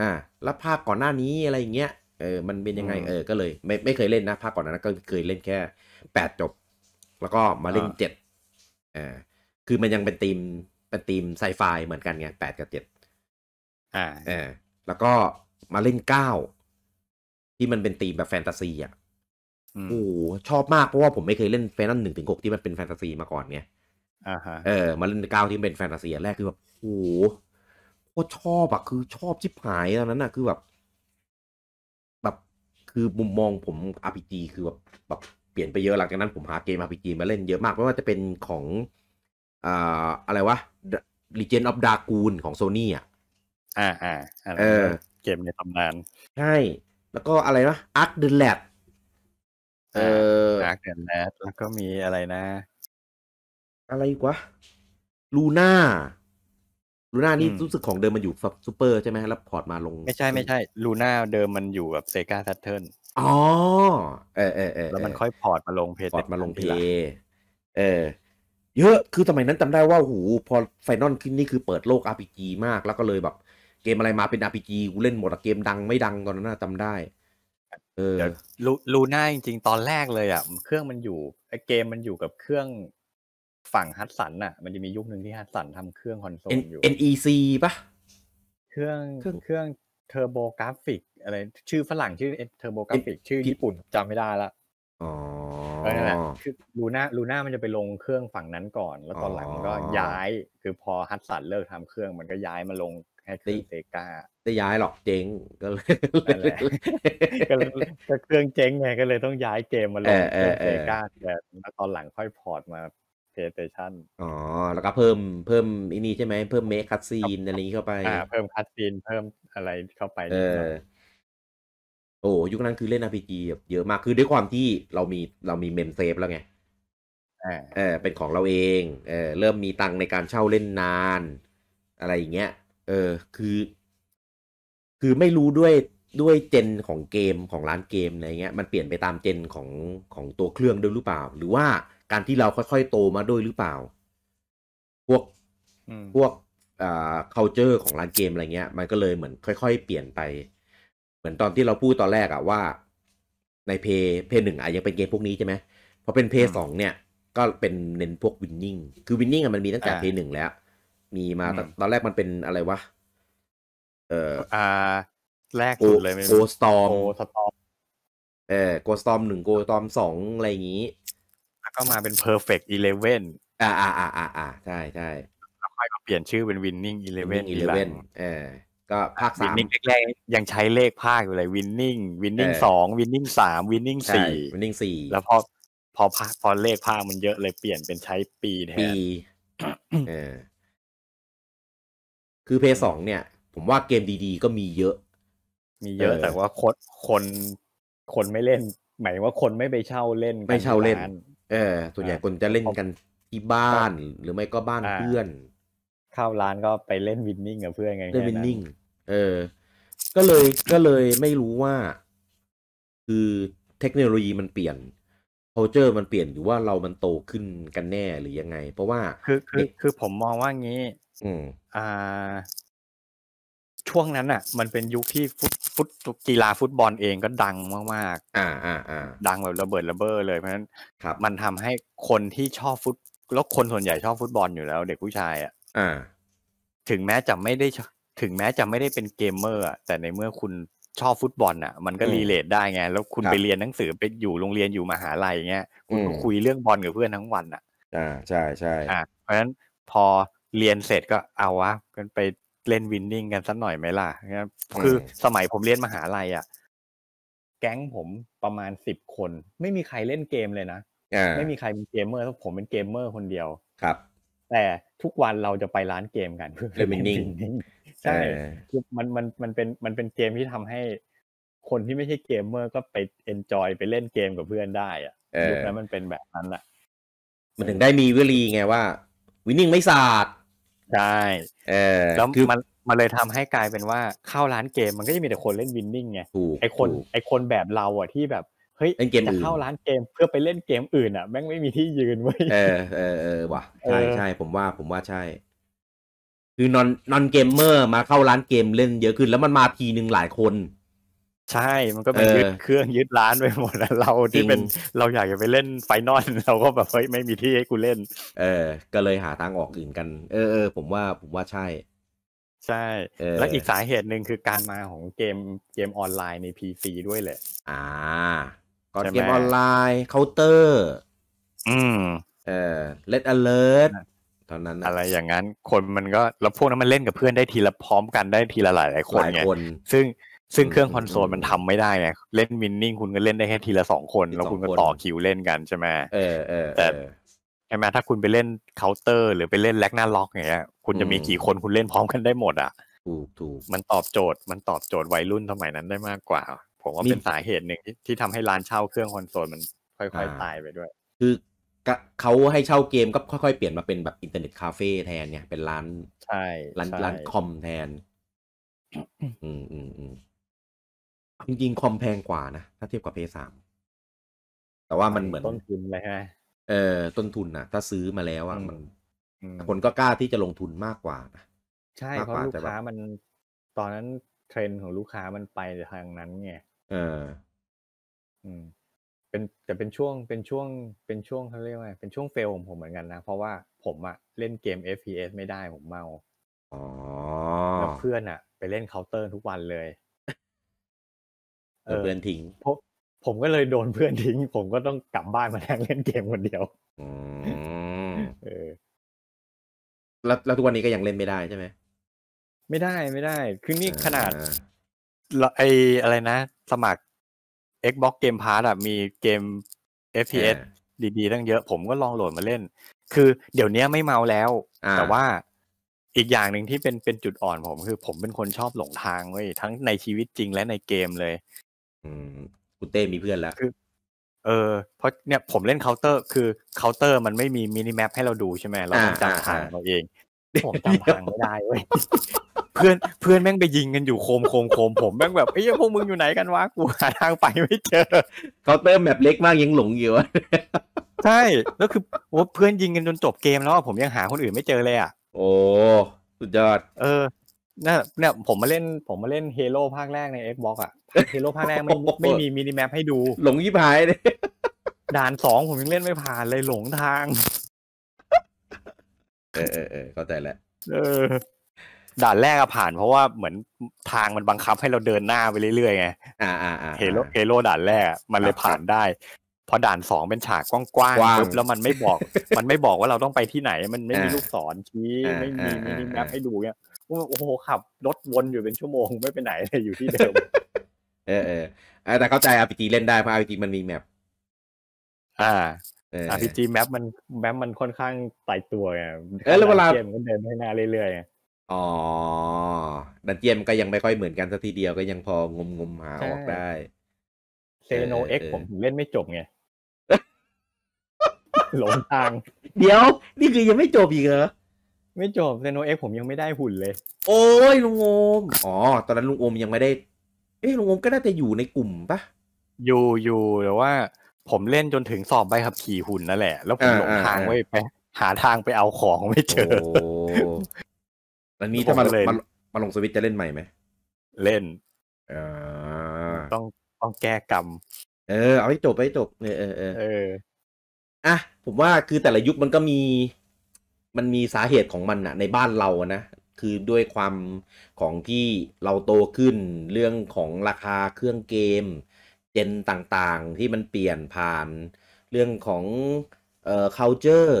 [SPEAKER 1] อ่า แล้วภาคก่อนหน้านี้อะไรอย่างเงี้ย เออ มันเป็นยังไงเออ ก็เลย ไม่ไม่เคยเล่นนะ ภาคก่อนนั้นก็เคยเล่นแค่แปดจบแล้วก็มาเล่นเจ็ดอ่าคือมันยังเป็นทีม เป็นทีมไซไฟ เหมือนกันไงแปดกับเจ็ดอ่าเออ แล้วก็มาเล่นเก้าที่มันเป็นทีมแบบแฟนตาซีอ่ะโอ้ชอบมากเพราะว่าผมไม่เคยเล่นแฟนนั่นหนึ่งถึงหกที่มันเป็นแฟนตาซี มาก่อนไงอ่าฮะ เออ มาเล่นเก้าที่เป็นแฟนตาซีแรกคือแบบ โอ้โหโคตรชอบอะคือชอบชิบหายตอนนั้นอะคือแบบ แบบ คือมุมมองผมอาร์พีจีคือแบบ แบบลี่ยนไปเยอะ หลังจากนั้นผมหาเกมมาีจีมาเล่นเยอะมากไม่ว่าจะเป็นของอ่าอะไรวะ Legend of d r a g o o n ของโซนี่อ่ะอ่าอ่าเออเกมในตำนานใช่ แล้วก็อะไรนะ Ark the Lab เออ Ark the Lab แล้วก็มีอะไรนะ อะไรกวะลูน่าลูน่านี่รู้สึกของเดิมมันอยู่ซูเปอร์ใช่ไหมแล้วพอร์ตมาลง ไม่ใช่ไม่ใช่ลูน่าเดิมมันอยู่แบบเซกาซัตเทิร์อ๋อเออเออเออแล้วมันค่อยพอร์ตมาลงเพจพอร์ตมาลงเพจเออ เยอะ คือสมัยนั้นจำได้ว่าหูพอไฟนอลขึ้นนี่คือเปิดโลก RPG มาก แล้วก็เลยแบบเกมอะไรมาเป็น RPG กูเล่นหมดเกมดังไม่ดังตอนนั้นน่าจำได้เออรูรูน่าจริงๆ ตอนแรกเลยอ่ะเครื่องมันอยู่ไอเกมมันอยู่กับเครื่องฝั่งฮัตสันอ่ะมันจะมียุคหนึ่งที่ฮัตสันทำเครื่องคอนโซลอยู่ NEC ปะ่เครื่องเครื่องเทอร์โบกราฟิกอะไรชื่อฝรั่งชื่อเทอร์โบกราฟิกชื่อญี่ปุ่นจำไม่ได้ละอ๋อนั่นแหละคือลูน่าลูน่ามันจะไปลงเครื่องฝั่งนั้นก่อน แล้วตอนหลังมันก็ย้ายคือพอฮัตสันเลิกทำเครื่องมันก็ย้ายมาลงแค่ตคเซกาจะย้ายหรอกเจ๊งก็เลยก็เลยเครื่องเจ๊งไงก็เลยต้องย้ายเกมมาลงเคงเซกาแต่ตอนหลังค่อยพอร์ตมาพลย์สเตชันอ๋อแล้วก็เพิ่มเพิ่มอันี่ใช่ไหมเพิ่มเมคคัตซีนอะไรนี้เข้าไปอ่าเพิ่มคัตซีนเพิ่มอะไรเข้าไปเออโอ้ยุคนั้นคือเล่น r p พีจีเยอะมากคือด้วยความที่เรามีเรามีเมมเซฟแล้วไงเออเป็นของเราเองเออเริ่มมีตังในการเช่าเล่นนานอะไรอย่างเงี้ยเออคือคือไม่รู้ด้วยด้วยเจนของเกมของร้านเกมอะไรเงี้ยมันเปลี่ยนไปตามเจนของของตัวเครื่องด้วยหรือเปล่าหรือว่าการที่เราค่อยๆโตมาด้วยหรือเปล่า พวกพวก อ่า culture ของร้านเกมอะไรเงี้ย มันก็เลยเหมือนค่อยๆเปลี่ยนไป เหมือนตอนที่เราพูดตอนแรกอะว่า ในเพย์เพย์หนึ่งอะยังเป็นเกมพวกนี้ใช่ไหมพอเป็นเพย์สองเนี่ย ก็เป็นเน้นพวกวินนิ่ง คือวินนิ่งอะมันมีตั้งแต่เพย์หนึ่งแล้ว มีมา ตอนแรกมันเป็นอะไรวะ เอ่ออ่าแรกสุดเลยโกสตอมโกสตอม เออโกสตอมหนึ่งโกสตอมสองอะไรอย่างนี้แล้วก็มาเป็น perfect eleven อ่าอ่าอ่าอ่าอ่าใช่ใช่แล้วค่อยมาเปลี่ยนชื่อเป็น winning eleven eleven เออ ก็ภาคสาม winning แรกๆยังใช้เลขภาคอยู่เลย winning winning สอง winning สาม winning สี่ winning สี่แล้วพอ พอภาคพอเลขภาคมันเยอะเลยเปลี่ยนเป็นใช้ปีแทนปีเออ คือเพย์สองเนี่ย ผมว่าเกมดี ๆ ก็มีเยอะ มีเยอะแต่ว่าคนคนคนไม่เล่น หมายว่าคนไม่ไปเช่าเล่นไม่เช่าเล่นเออส่วนใหญ่คนจะเล่นกันที่บ้านหรือไม่ก็บ้านเพื่อนเข้าร้านก็ไปเล่นวินนิ่งกับเพื่อนไงเล่นวินนิ่งเออ ก็เลยก็เลยไม่รู้ว่า คือเทคโนโลยีมันเปลี่ยน c u เจอร์มันเปลี่ยนหรือว่าเรามันโตขึ้นกันแน่หรือยังไง เพราะว่าคือคือคือผมมองว่างี้ อืม อ่าช่วงนั้นอ่ะมันเป็นยุคที่ฟุตฟุตกีฬาฟุตบอลเองก็ดังมากๆอ่าอ่าอ่าดังแบบระเบิดระเบ้อเลยเพราะฉะนั้นมันทำให้คนที่ชอบฟุตแล้วคนส่วนใหญ่ชอบฟุตบอลอยู่แล้วเด็กผู้ชายอ่ะอ่า ถึงแม้จะไม่ได้ถึงแม้จะไม่ได้เป็นเกมเมอร์แต่ในเมื่อคุณชอบฟุตบอลอ่ะมันก็รีเลทได้ไง แล้วคุณไปเรียนหนังสือไปอยู่โรงเรียนอยู่มหาลัยเงี้ยคุณคุยเรื่องบอลกับเพื่อนทั้งวันอ่ะอ่าใช่ใช่อ่าเพราะฉะนั้นพอเรียนเสร็จก็เอาวะกันไปเล่นวินนิ่งกันสักหน่อยไหมล่ะคือสมัยผมเรียนมหาลัยอ่ะ แก๊งผมประมาณสิบคน ไม่มีใครเล่นเกมเลยนะไม่มีใครเป็นเกมเมอร์ั้งผมเป็นเกมเมอร์คนเดียวครับ แต่ทุกวันเราจะไปร้านเกมกันเพื่อเล่นวินนิ่งใช่คือมันมันมันเป็นมันเป็นเกมที่ทำให้คนที่ไม่ใช่เกมเมอร์ก็ไปเอนจอยไปเล่นเกมกับเพื่อนได้ อ่ะยุคนั้นมันเป็นแบบนั้นแหละมันถึงได้มีวลีไง ว่าวินนิ่งไม่ศาสใช่เออแล้วมันมันเลยทำให้กลายเป็นว่าเข้าร้านเกมมันก็จะมีแต่คนเล่นวินนิ่งไงไอคนไอคนแบบเราอ่ะที่แบบเฮ้ยจะเข้าร้านเกมเพื่อไปเล่นเกมอื่นอ่ะแม่งไม่มีที่ยืนเว้ยเออเออเออว่ะใช่ใช่ผมว่าผมว่าใช่ คือนอนนอนเกมเมอร์มาเข้าร้านเกมเล่นเยอะขึ้นแล้วมันมาทีหนึ่งหลายคนใช่ มันก็เป็นยึดเครื่องยึดร้านไปหมดแล้วเราที่เป็นเราอยากจะไปเล่นไฟนอลเราก็แบบเฮ้ยไม่มีที่ให้กูเล่น เออ ก็เลยหาทางออกอื่นกัน เออเออผมว่าผมว่าใช่ ใช่ และอีกสาเหตุหนึ่งคือการมาของเกมเกมออนไลน์ในพีซีด้วยแหละ อ่าก่อนเกมออนไลน์เคาน์เตอร์ อืม เออเลตอเลิร์ตตอนนั้นอะไรอย่างนั้นคนมันก็แล้วพวกนั้นมันเล่นกับเพื่อนได้ทีละพร้อมกันได้ทีละหลายหลายคนไงซึ่งซึ่งเครื่องคอนโซลมันทำไม่ได้ไงเล่นมินนิ่งคุณก็เล่นได้แค่ทีละสองคนแล้วคุณก็ต่อคิวเล่นกันใช่ไหมเออเออแต่ใช่ไหมถ้าคุณไปเล่นเคาน์เตอร์หรือไปเล่นแลกหน้าล็อกอย่างเงี้ย คุณจะมีกี่คนคุณเล่นพร้อมกันได้หมดอ่ะถูกถูกมันตอบโจทย์มันตอบโจทย์วัยรุ่นสมัยนั้นได้มากกว่าผมว่าเป็นสาเหตุหนึ่งที่ทำให้ร้านเช่าเครื่องคอนโซลมันค่อยๆตายไปด้วยคือเขาให้เช่าเกมก็ค่อยๆเปลี่ยนมาเป็นแบบอินเทอร์เน็ตคาเฟ่แทนเนี่ยเป็น ร้านใช่ร้านร้านคอมแทน อืมอืมอืมจริงๆ คอมแพงกว่านะ ถ้าเทียบกับ PS3 แต่ว่ามันเหมือนต้นทุนเลยฮะ เออ ต้นทุนนะถ้าซื้อมาแล้วอ่ะมัน คนก็กล้าที่จะลงทุนมากกว่านะใช่ เพราะลูกค้ามัน ตอนนั้นเทรนของลูกค้ามันไปทางนั้นไง เออ อืม เป็นแต่เป็นช่วง เป็นช่วง เป็นช่วงเขาเรียกว่า เป็นช่วงเฟลของผมเหมือนกันนะ เพราะว่าผมอะเล่นเกม FPS ไม่ได้ผมเมาแล้วเพื่อนอะไปเล่นเคาน์เตอร์ทุกวันเลยเพื่อนทิ้งผมก็เลยโดนเพื่อนทิ้ง ผมก็ต้องกลับบ้านมาแงเล่นเกมคนเดียวเออ แล้วแล้วทุกวันนี้ก็ยังเล่นไม่ได้ใช่ไหม ไม่ได้ไม่ได้ คือนี่ขนาดไออะไรนะ สมัคร Xbox Game Pass อ่ะมีเกม FPS ดีๆ ตั้งเยอะ ผมก็ลองโหลดมาเล่น คือเดี๋ยวนี้ไม่เมาแล้ว แต่ว่าอีกอย่างหนึ่งที่เป็นเป็นจุดอ่อนผมคือ ผมเป็นคนชอบหลงทางเว้ยทั้งในชีวิตจริงและในเกมเลยคุณเต้มีเพื่อนแล้วเออเพราะเนี่ยผมเล่นเคาน์เตอร์คือเคาน์เตอร์มันไม่มีมินิแมปให้เราดูใช่ไหมเราจำทางเราเอง ผมจำทางไม่ได้เว้ยเพื่อนเพื่อนแม่งไปยิงกันอยู่โคมโคมโคมผมแม่งแบบไอ้ยพวกมึงอยู่ไหนกันวะกูหาทางไปไม่เจอเคาน์เตอร์แมปเล็กมากยังหลงอยู่ใช่แล้วคือว่าเพื่อนยิงกันจนจบเกมแล้วผมยังหาคนอื่นไม่เจอเลยอ่ะโอ้ สุดยอด เออเนี่ยผมมาเล่นผมมาเล่นเฮโร่ภาคแรกใน Xbox อ่ะเฮโร่ภาคแรกไม่ไม่มีมินิแมปให้ดูหลงยิ่หายเลยด่านสองผมยังเล่นไม่ผ่านเลยหลงทาง เออเออเข้าใจแล้วเออ ด่านแรกอะผ่าน เพราะว่าเหมือนทางมันบังคับให้เราเดินหน้าไปเรื่อยๆไงอ่าอ่าเฮโร่เฮโร่ด่านแรกมันเลยผ่านได้พอด่านสองเป็นฉากกว้างๆแล้วมันไม่บอกมันไม่บอกว่าเราต้องไปที่ไหน มันไม่มีลูกศรชี้ไม่มีมินิแมปให้ดูเนี่ยโอ้โหขับรถวนอยู่เป็นชั่วโมงไม่ไปไหนเลยอยู่ที่เดิมเออเออแต่เข้าใจ RPG เล่นได้เพราะ RPG มันมีแมปอ่าร์พ RPG แมปมันแมปมันค่อนข้างตายตัวไงเออแล้วเวลาเกมก็เดินไปหน้าเรื่อยๆ อ๋อ ดันเจียมก็ยังไม่ค่อยเหมือนกัน สักทีเดียวก็ยังพองมงมหาออกได้ เซโนเอ็กผมเล่นไม่จบไง หลงทาง เดี๋ยว นี่คือยังไม่จบอีกเหรอ ไม่จบเซโนเอ็กผมยังไม่ได้หุ่นเลย โอ้ย ลุงโอมอ๋อตอนนั้นลุงโอมยังไม่ได้เอ๊ะลุงอมก็น่าจะอยู่ในกลุ่มปะอยู่อยู่แต่ว่าผมเล่นจนถึงสอบใบขับขี่หุ่นนั่นแหละแล้วผมหลงทางไว้ไปหาทางไปเอาของไม่เจออันนี้ถ้ามันมาลงสวิตจะเล่นใหม่ไหม เล่นต้องต้องแก้กรรม เออเอาให้จบให้จบเออเออ เอออ่ะผมว่าคือแต่ละยุคมันก็มีมันมีสาเหตุของมันอะในบ้านเรานะคือด้วยความของที่เราโตขึ้น เรื่องของราคาเครื่องเกม เจนต่าง ๆ ที่มันเปลี่ยนผ่าน เรื่องของเอ่อ culture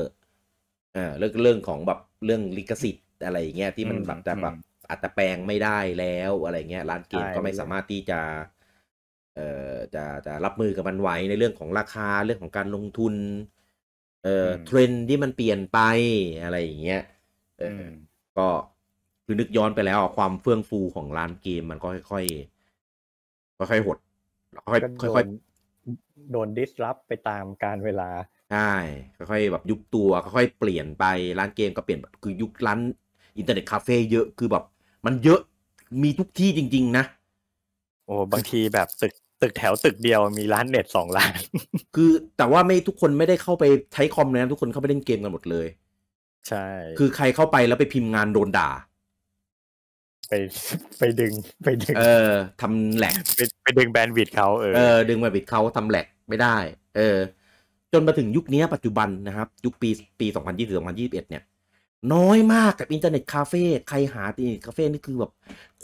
[SPEAKER 1] อ่าเรื่องเรื่องของแบบเรื่องลิขสิทธิ์ อะไรอย่างเงี้ยที่มันแบบจะแบบอัตแปลงไม่ได้แล้ว อะไรเงี้ยร้านเกมก็ไม่สามารถที่จะ เอ่อจะจะรับมือกับมันไหวในเรื่องของราคาเรื่องของการลงทุน เอ่อเทรนที่มันเปลี่ยนไปอะไรอย่างเงี้ยเออก็คือนึกย้อนไปแล้วความเฟื่องฟูของร้านเกมมันก็ค่อย ๆ ค่อยๆหดค่อยๆ โดนดิสรับไปตามการเวลาใช่ค่อยๆแบบยุบตัว ค่อยๆเปลี่ยนไปร้านเกมก็เปลี่ยนคือยุคร้านอินเทอร์เน็ตคาเฟ่เยอะคือแบบมันเยอะมีทุกที่จริงๆนะ โอ้บางทีแบบตึกตึกแถวตึกเดียวมีร้านเน็ตสองร้าน คือแต่ว่าไม่ทุกคนไม่ได้เข้าไปใช้คอมนะทุกคนเข้าไปเล่นเกมกันหมดเลย ใช่ คือใครเข้าไปแล้วไปพิมพ์งานโดนด่าไปไปดึงไปดึงเออทำแหลกไปไปดึงแบนด์วิดเขาเออเออดึงแบนด์วิดเขาทำแหลกไม่ได้ เออ จนมาถึงยุคนี้ปัจจุบันนะครับ ยุคปีปีสสสอองงพพันยี่ิบันยี่สิบเอ็ดเนี่ยน้อยมากกับอินเทอร์เน็ตคาเฟ่ใครหาอินเทอร์เน็ตคาเฟ่นี่คือแบบ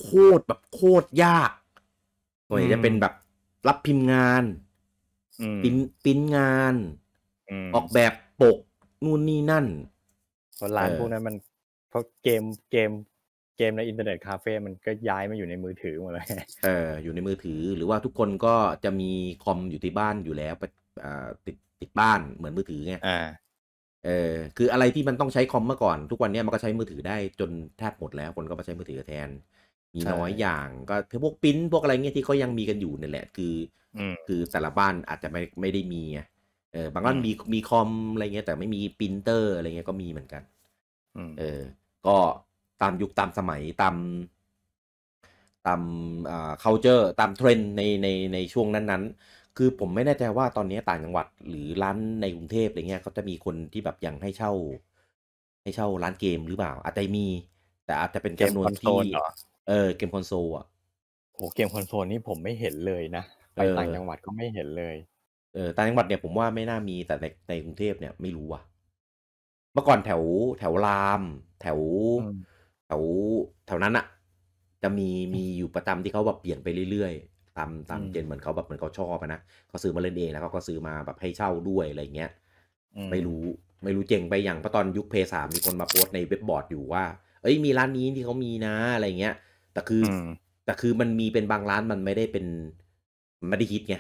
[SPEAKER 1] โคตรแบบโคตรยากส่วนจะเป็นแบบรับพิมพ์งานปิ้นปิ้นงาน ออกแบบปกนู่นนี่นั่นร้านพวกนั้นมันเพราะเกมเกมเกมในอินเทอร์เน็ตคาเฟ่มันก็ย้ายมาอยู่ในมือถือหมดเลย เออ อยู่ในมือถือหรือว่าทุกคนก็จะมีคอมอยู่ที่บ้านอยู่แล้วติดติดบ้านเหมือนมือถือไงอ่า เออ คืออะไรที่มันต้องใช้คอมเมื่อก่อนทุกวันนี้มันก็ใช้มือถือได้จนแทบหมดแล้ว คนก็มาใช้มือถือแทน มีน้อยอย่าง ก็พวกปิ้นพวกอะไรเงี้ยที่เขายังมีกันอยู่นี่แหละ คือคือแต่ละบ้านอาจจะไม่ไม่ได้มี เออบางบ้านมีมีคอมอะไรเงี้ยแต่ไม่มีปินเตอร์อะไรเงี้ยก็มีเหมือนกันเออ ก็ตามยุคตามสมัยตาม ตามอ่า culture ตามเทรนในในในช่วงนั้นๆ คือผมไม่แน่ใจว่าตอนนี้ต่างจังหวัดหรือร้านในกรุงเทพอะไรเงี้ยเขาจะมีคนที่แบบยังให้เช่า ให้เช่าร้านเกมหรือเปล่า อาจจะมี แต่อาจจะเป็นจำนวนที่เออเกมคอนโซลอ่ะโอ้เกมคอนโซลนี่ผมไม่เห็นเลยนะไปต่างจังหวัดก็ไม่เห็นเลยเออต่างจังหวัดเนี่ยผมว่าไม่น่ามีแต่ในในกรุงเทพเนี่ยไม่รู้อ่ะ เมื่อก่อนแถวแถวราม แถวถวแถวนั้นอะจะมีมีอยู่ประจำที่เขาแบบเปลี่ยนไปเรื่อยๆตามตามเจนเหมือนเขาแบบเหมือนเขาชอบนะเขาซื้อมาเล่นเองแล้วเขาก็ซื้อมาแบบให้เช่าด้วยอะไรเงี้ยไม่รู้ไม่รู้เจงไปอย่างเพราะตอนยุคเพย์สามมีคนมาโพสในเว็บบอร์ดอยู่ว่า เอ้ยมีร้านนี้ที่เขามีนะอะไรเงี้ยแต่คือแต่คือมันมีเป็นบางร้านมันไม่ได้เป็นไม่ได้ฮิตไง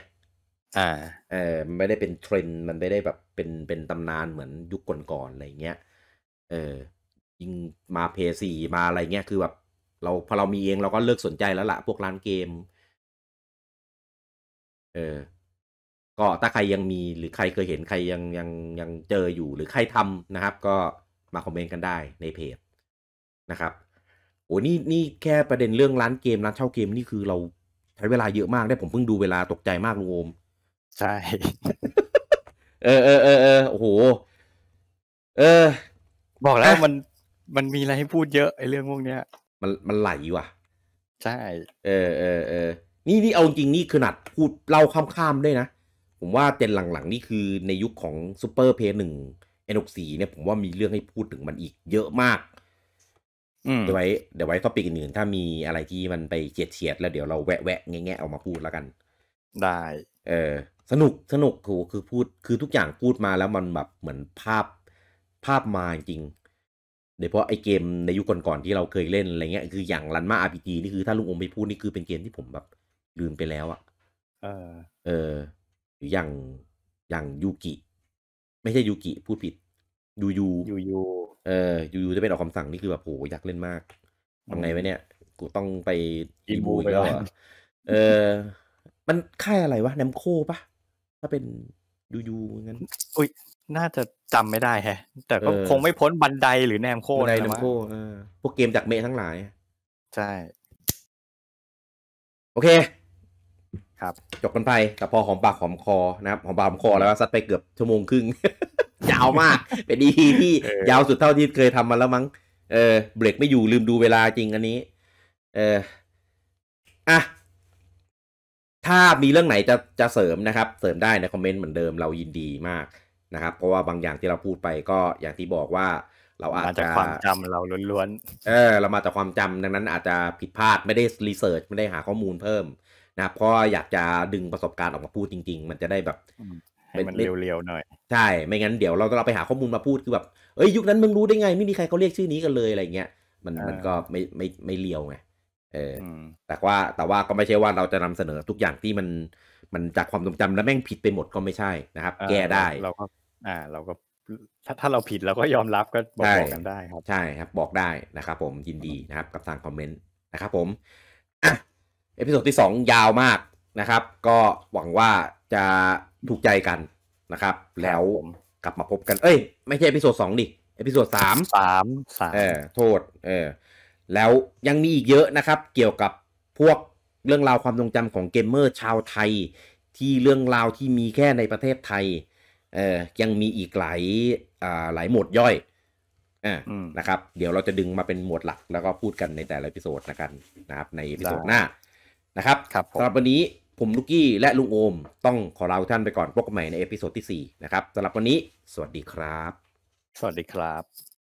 [SPEAKER 1] อ่าเออไม่ได้เป็นเทรนด์มันไม่ได้แบบเป็นเป็นตำนานเหมือนยุคก่อนๆอะไรเงี้ยเออิงมาเพย์สี่มาอะไรเงี้ยคือแบบเราพอเรามีเองเราก็เลิกสนใจแล้วละ่ะพวกร้านเกม เออ ก็ถ้าใครยังมีหรือใครเคยเห็นใครยังยังยังเจออยู่หรือใครทำนะครับ ก็มาคอมเมนต์กันได้ในเพจนะครับโอ้นี่นี่แค่ประเด็นเรื่องร้านเกมร้านเช่าเกมนี่คือเราใช้เวลาเยอะมากได้ผมเพิ่งดูเวลาตกใจมากลุงโอมใช่ เออเออเออเออโอ้โห เออ บอกแล้วมันมันมีอะไรให้พูดเยอะไอ้เรื่องพวกเนี้ย มันมันไหลว่ะ ใช่ เออเออเออนี่นี่เอาจริงนี่ขนาดพูดเล่าข้ามๆด้วยนะ ผมว่าเจนหลังๆ นี่คือในยุคของซูเปอร์เพย์หนึ่งเอ็นกสีเนี่ยผมว่ามีเรื่องให้พูดถึงมันอีกเยอะมากเดี๋ยวไว้ เดี๋ยวไว้ท็อปิกอื่นถ้ามีอะไรที่มันไปเฉียดเฉียดแล้วเดี๋ยวเราแวะแวะแง่ๆออกมาพูดแล้วกัน ได้ เออ สนุก สนุกคือคือพูดคือทุกอย่างพูดมาแล้วมันแบบเหมือนภาพภาพมาจริงดยเฉพาะไอเกมในยุคก่อนๆที่เราเคยเล่นอะไรเงี้ย คืออย่างรันมาอาร์พีจีนี่คือถ้าลุงอมไม่พูดนี่คือเป็นเกมที่ผมแบบลืมไปแล้วอะเออหรืออย่างอย่างยูกิไม่ใช่ยูกิพูดผิดยูยูยูยูเออยูยูจะเป็นออกคำสั่งนี่คือแบบโห อยากเล่นมากทำไงไว้เนี่ย กูต้องไปอีบูอีกแล้วเออ มันค่ายอะไรวะ แนมโคปะ ถ้าเป็นยูยูงั้นอุ้ยน่าจะจำไม่ได้แฮะ แต่ก็คงไม่พ้นบันไดหรือแนมโคบันไดแนมโคพวกเกมจากเมทั้งหลาย ใช่ โอเค ครับจบกันไปแต่พอหอมปากหอมคอนะครับ หอมปากหอมคอแล้วซัดไปเกือบชั่วโมงครึ่ง ยาวมาก เป็นอีพีที่ยาวสุดเท่าที่เคยทำมาแล้วมั้งเออเบรกไม่อยู่ลืมดูเวลาจริงอันนี้ เอออ่ะถ้ามีเรื่องไหนจะจะเสริมนะครับเสริมได้ในคอมเมนต์เหมือนเดิมเรายินดีมากนะครับเพราะว่าบางอย่างที่เราพูดไปก็อย่างที่บอกว่า เราอาจจะความจำเราล้วนๆ เออ เรามาจากความจำดังนั้นอาจจะผิดพลาดไม่ได้รีเสิร์ชไม่ได้หาข้อมูลเพิ่ม นะครับเพราะอยากจะดึงประสบการณ์ออกมาพูดจริง ๆ มันจะได้แบบเป็นเร็วๆหน่อยใช่ไม่งั้นเดี๋ยวเราเราไปหาข้อมูลมาพูดคือแบบเอ้ยยุคนั้นมึงรู้ได้ไง ไม่มีใครเขาเรียกชื่อนี้กันเลยอะไรเงี้ยมันมันก็ไม่ไม่ไม่เลียวไงเออแต่ว่าแต่ว่าก็ไม่ใช่ว่าเราจะนำเสนอทุกอย่างที่มันมันจากความทรงจำแล้วแม่งผิดไปหมดก็ไม่ใช่นะครับ แก้ได้เรากอ่าเราก็ถ้าถ้าเราผิดเราก็ยอมรับก็บอกกันได้ครับใช่ครับ บอกได้นะครับผมยินดีนะครับ กับทางคอมเมนต์นะครับผมอ่ะเอพิโซดที่ 2 ยาวมากนะครับ ก็หวังว่าจะถูกใจกันนะครับ แล้วกลับมาพบกันเอ้ย ไม่ใช่เอพิโซดสองดิเอพิโซดสามสามสามเออโทษเออแล้วยังมีอีกเยอะนะครับ เกี่ยวกับพวกเรื่องราวความทรงจำของเกมเมอร์ชาวไทย ที่เรื่องราวที่มีแค่ในประเทศไทยเออยังมีอีกหลายอ่าหลายหมวดย่อยอ่านะครับเดี๋ยวเราจะดึงมาเป็นหมวดหลักแล้วก็พูดกันในแต่ละพิโซดนะกันนะครับในพิโซดหน้านะครับครับสำหรับวันนี้ผมลูกี้และลุงโอม ต้องขอลาท่านไปก่อนพบกันใหม่ในเอพิโซดที่4นะครับสำหรับวันนี้ สวัสดีครับ สวัสดีครับ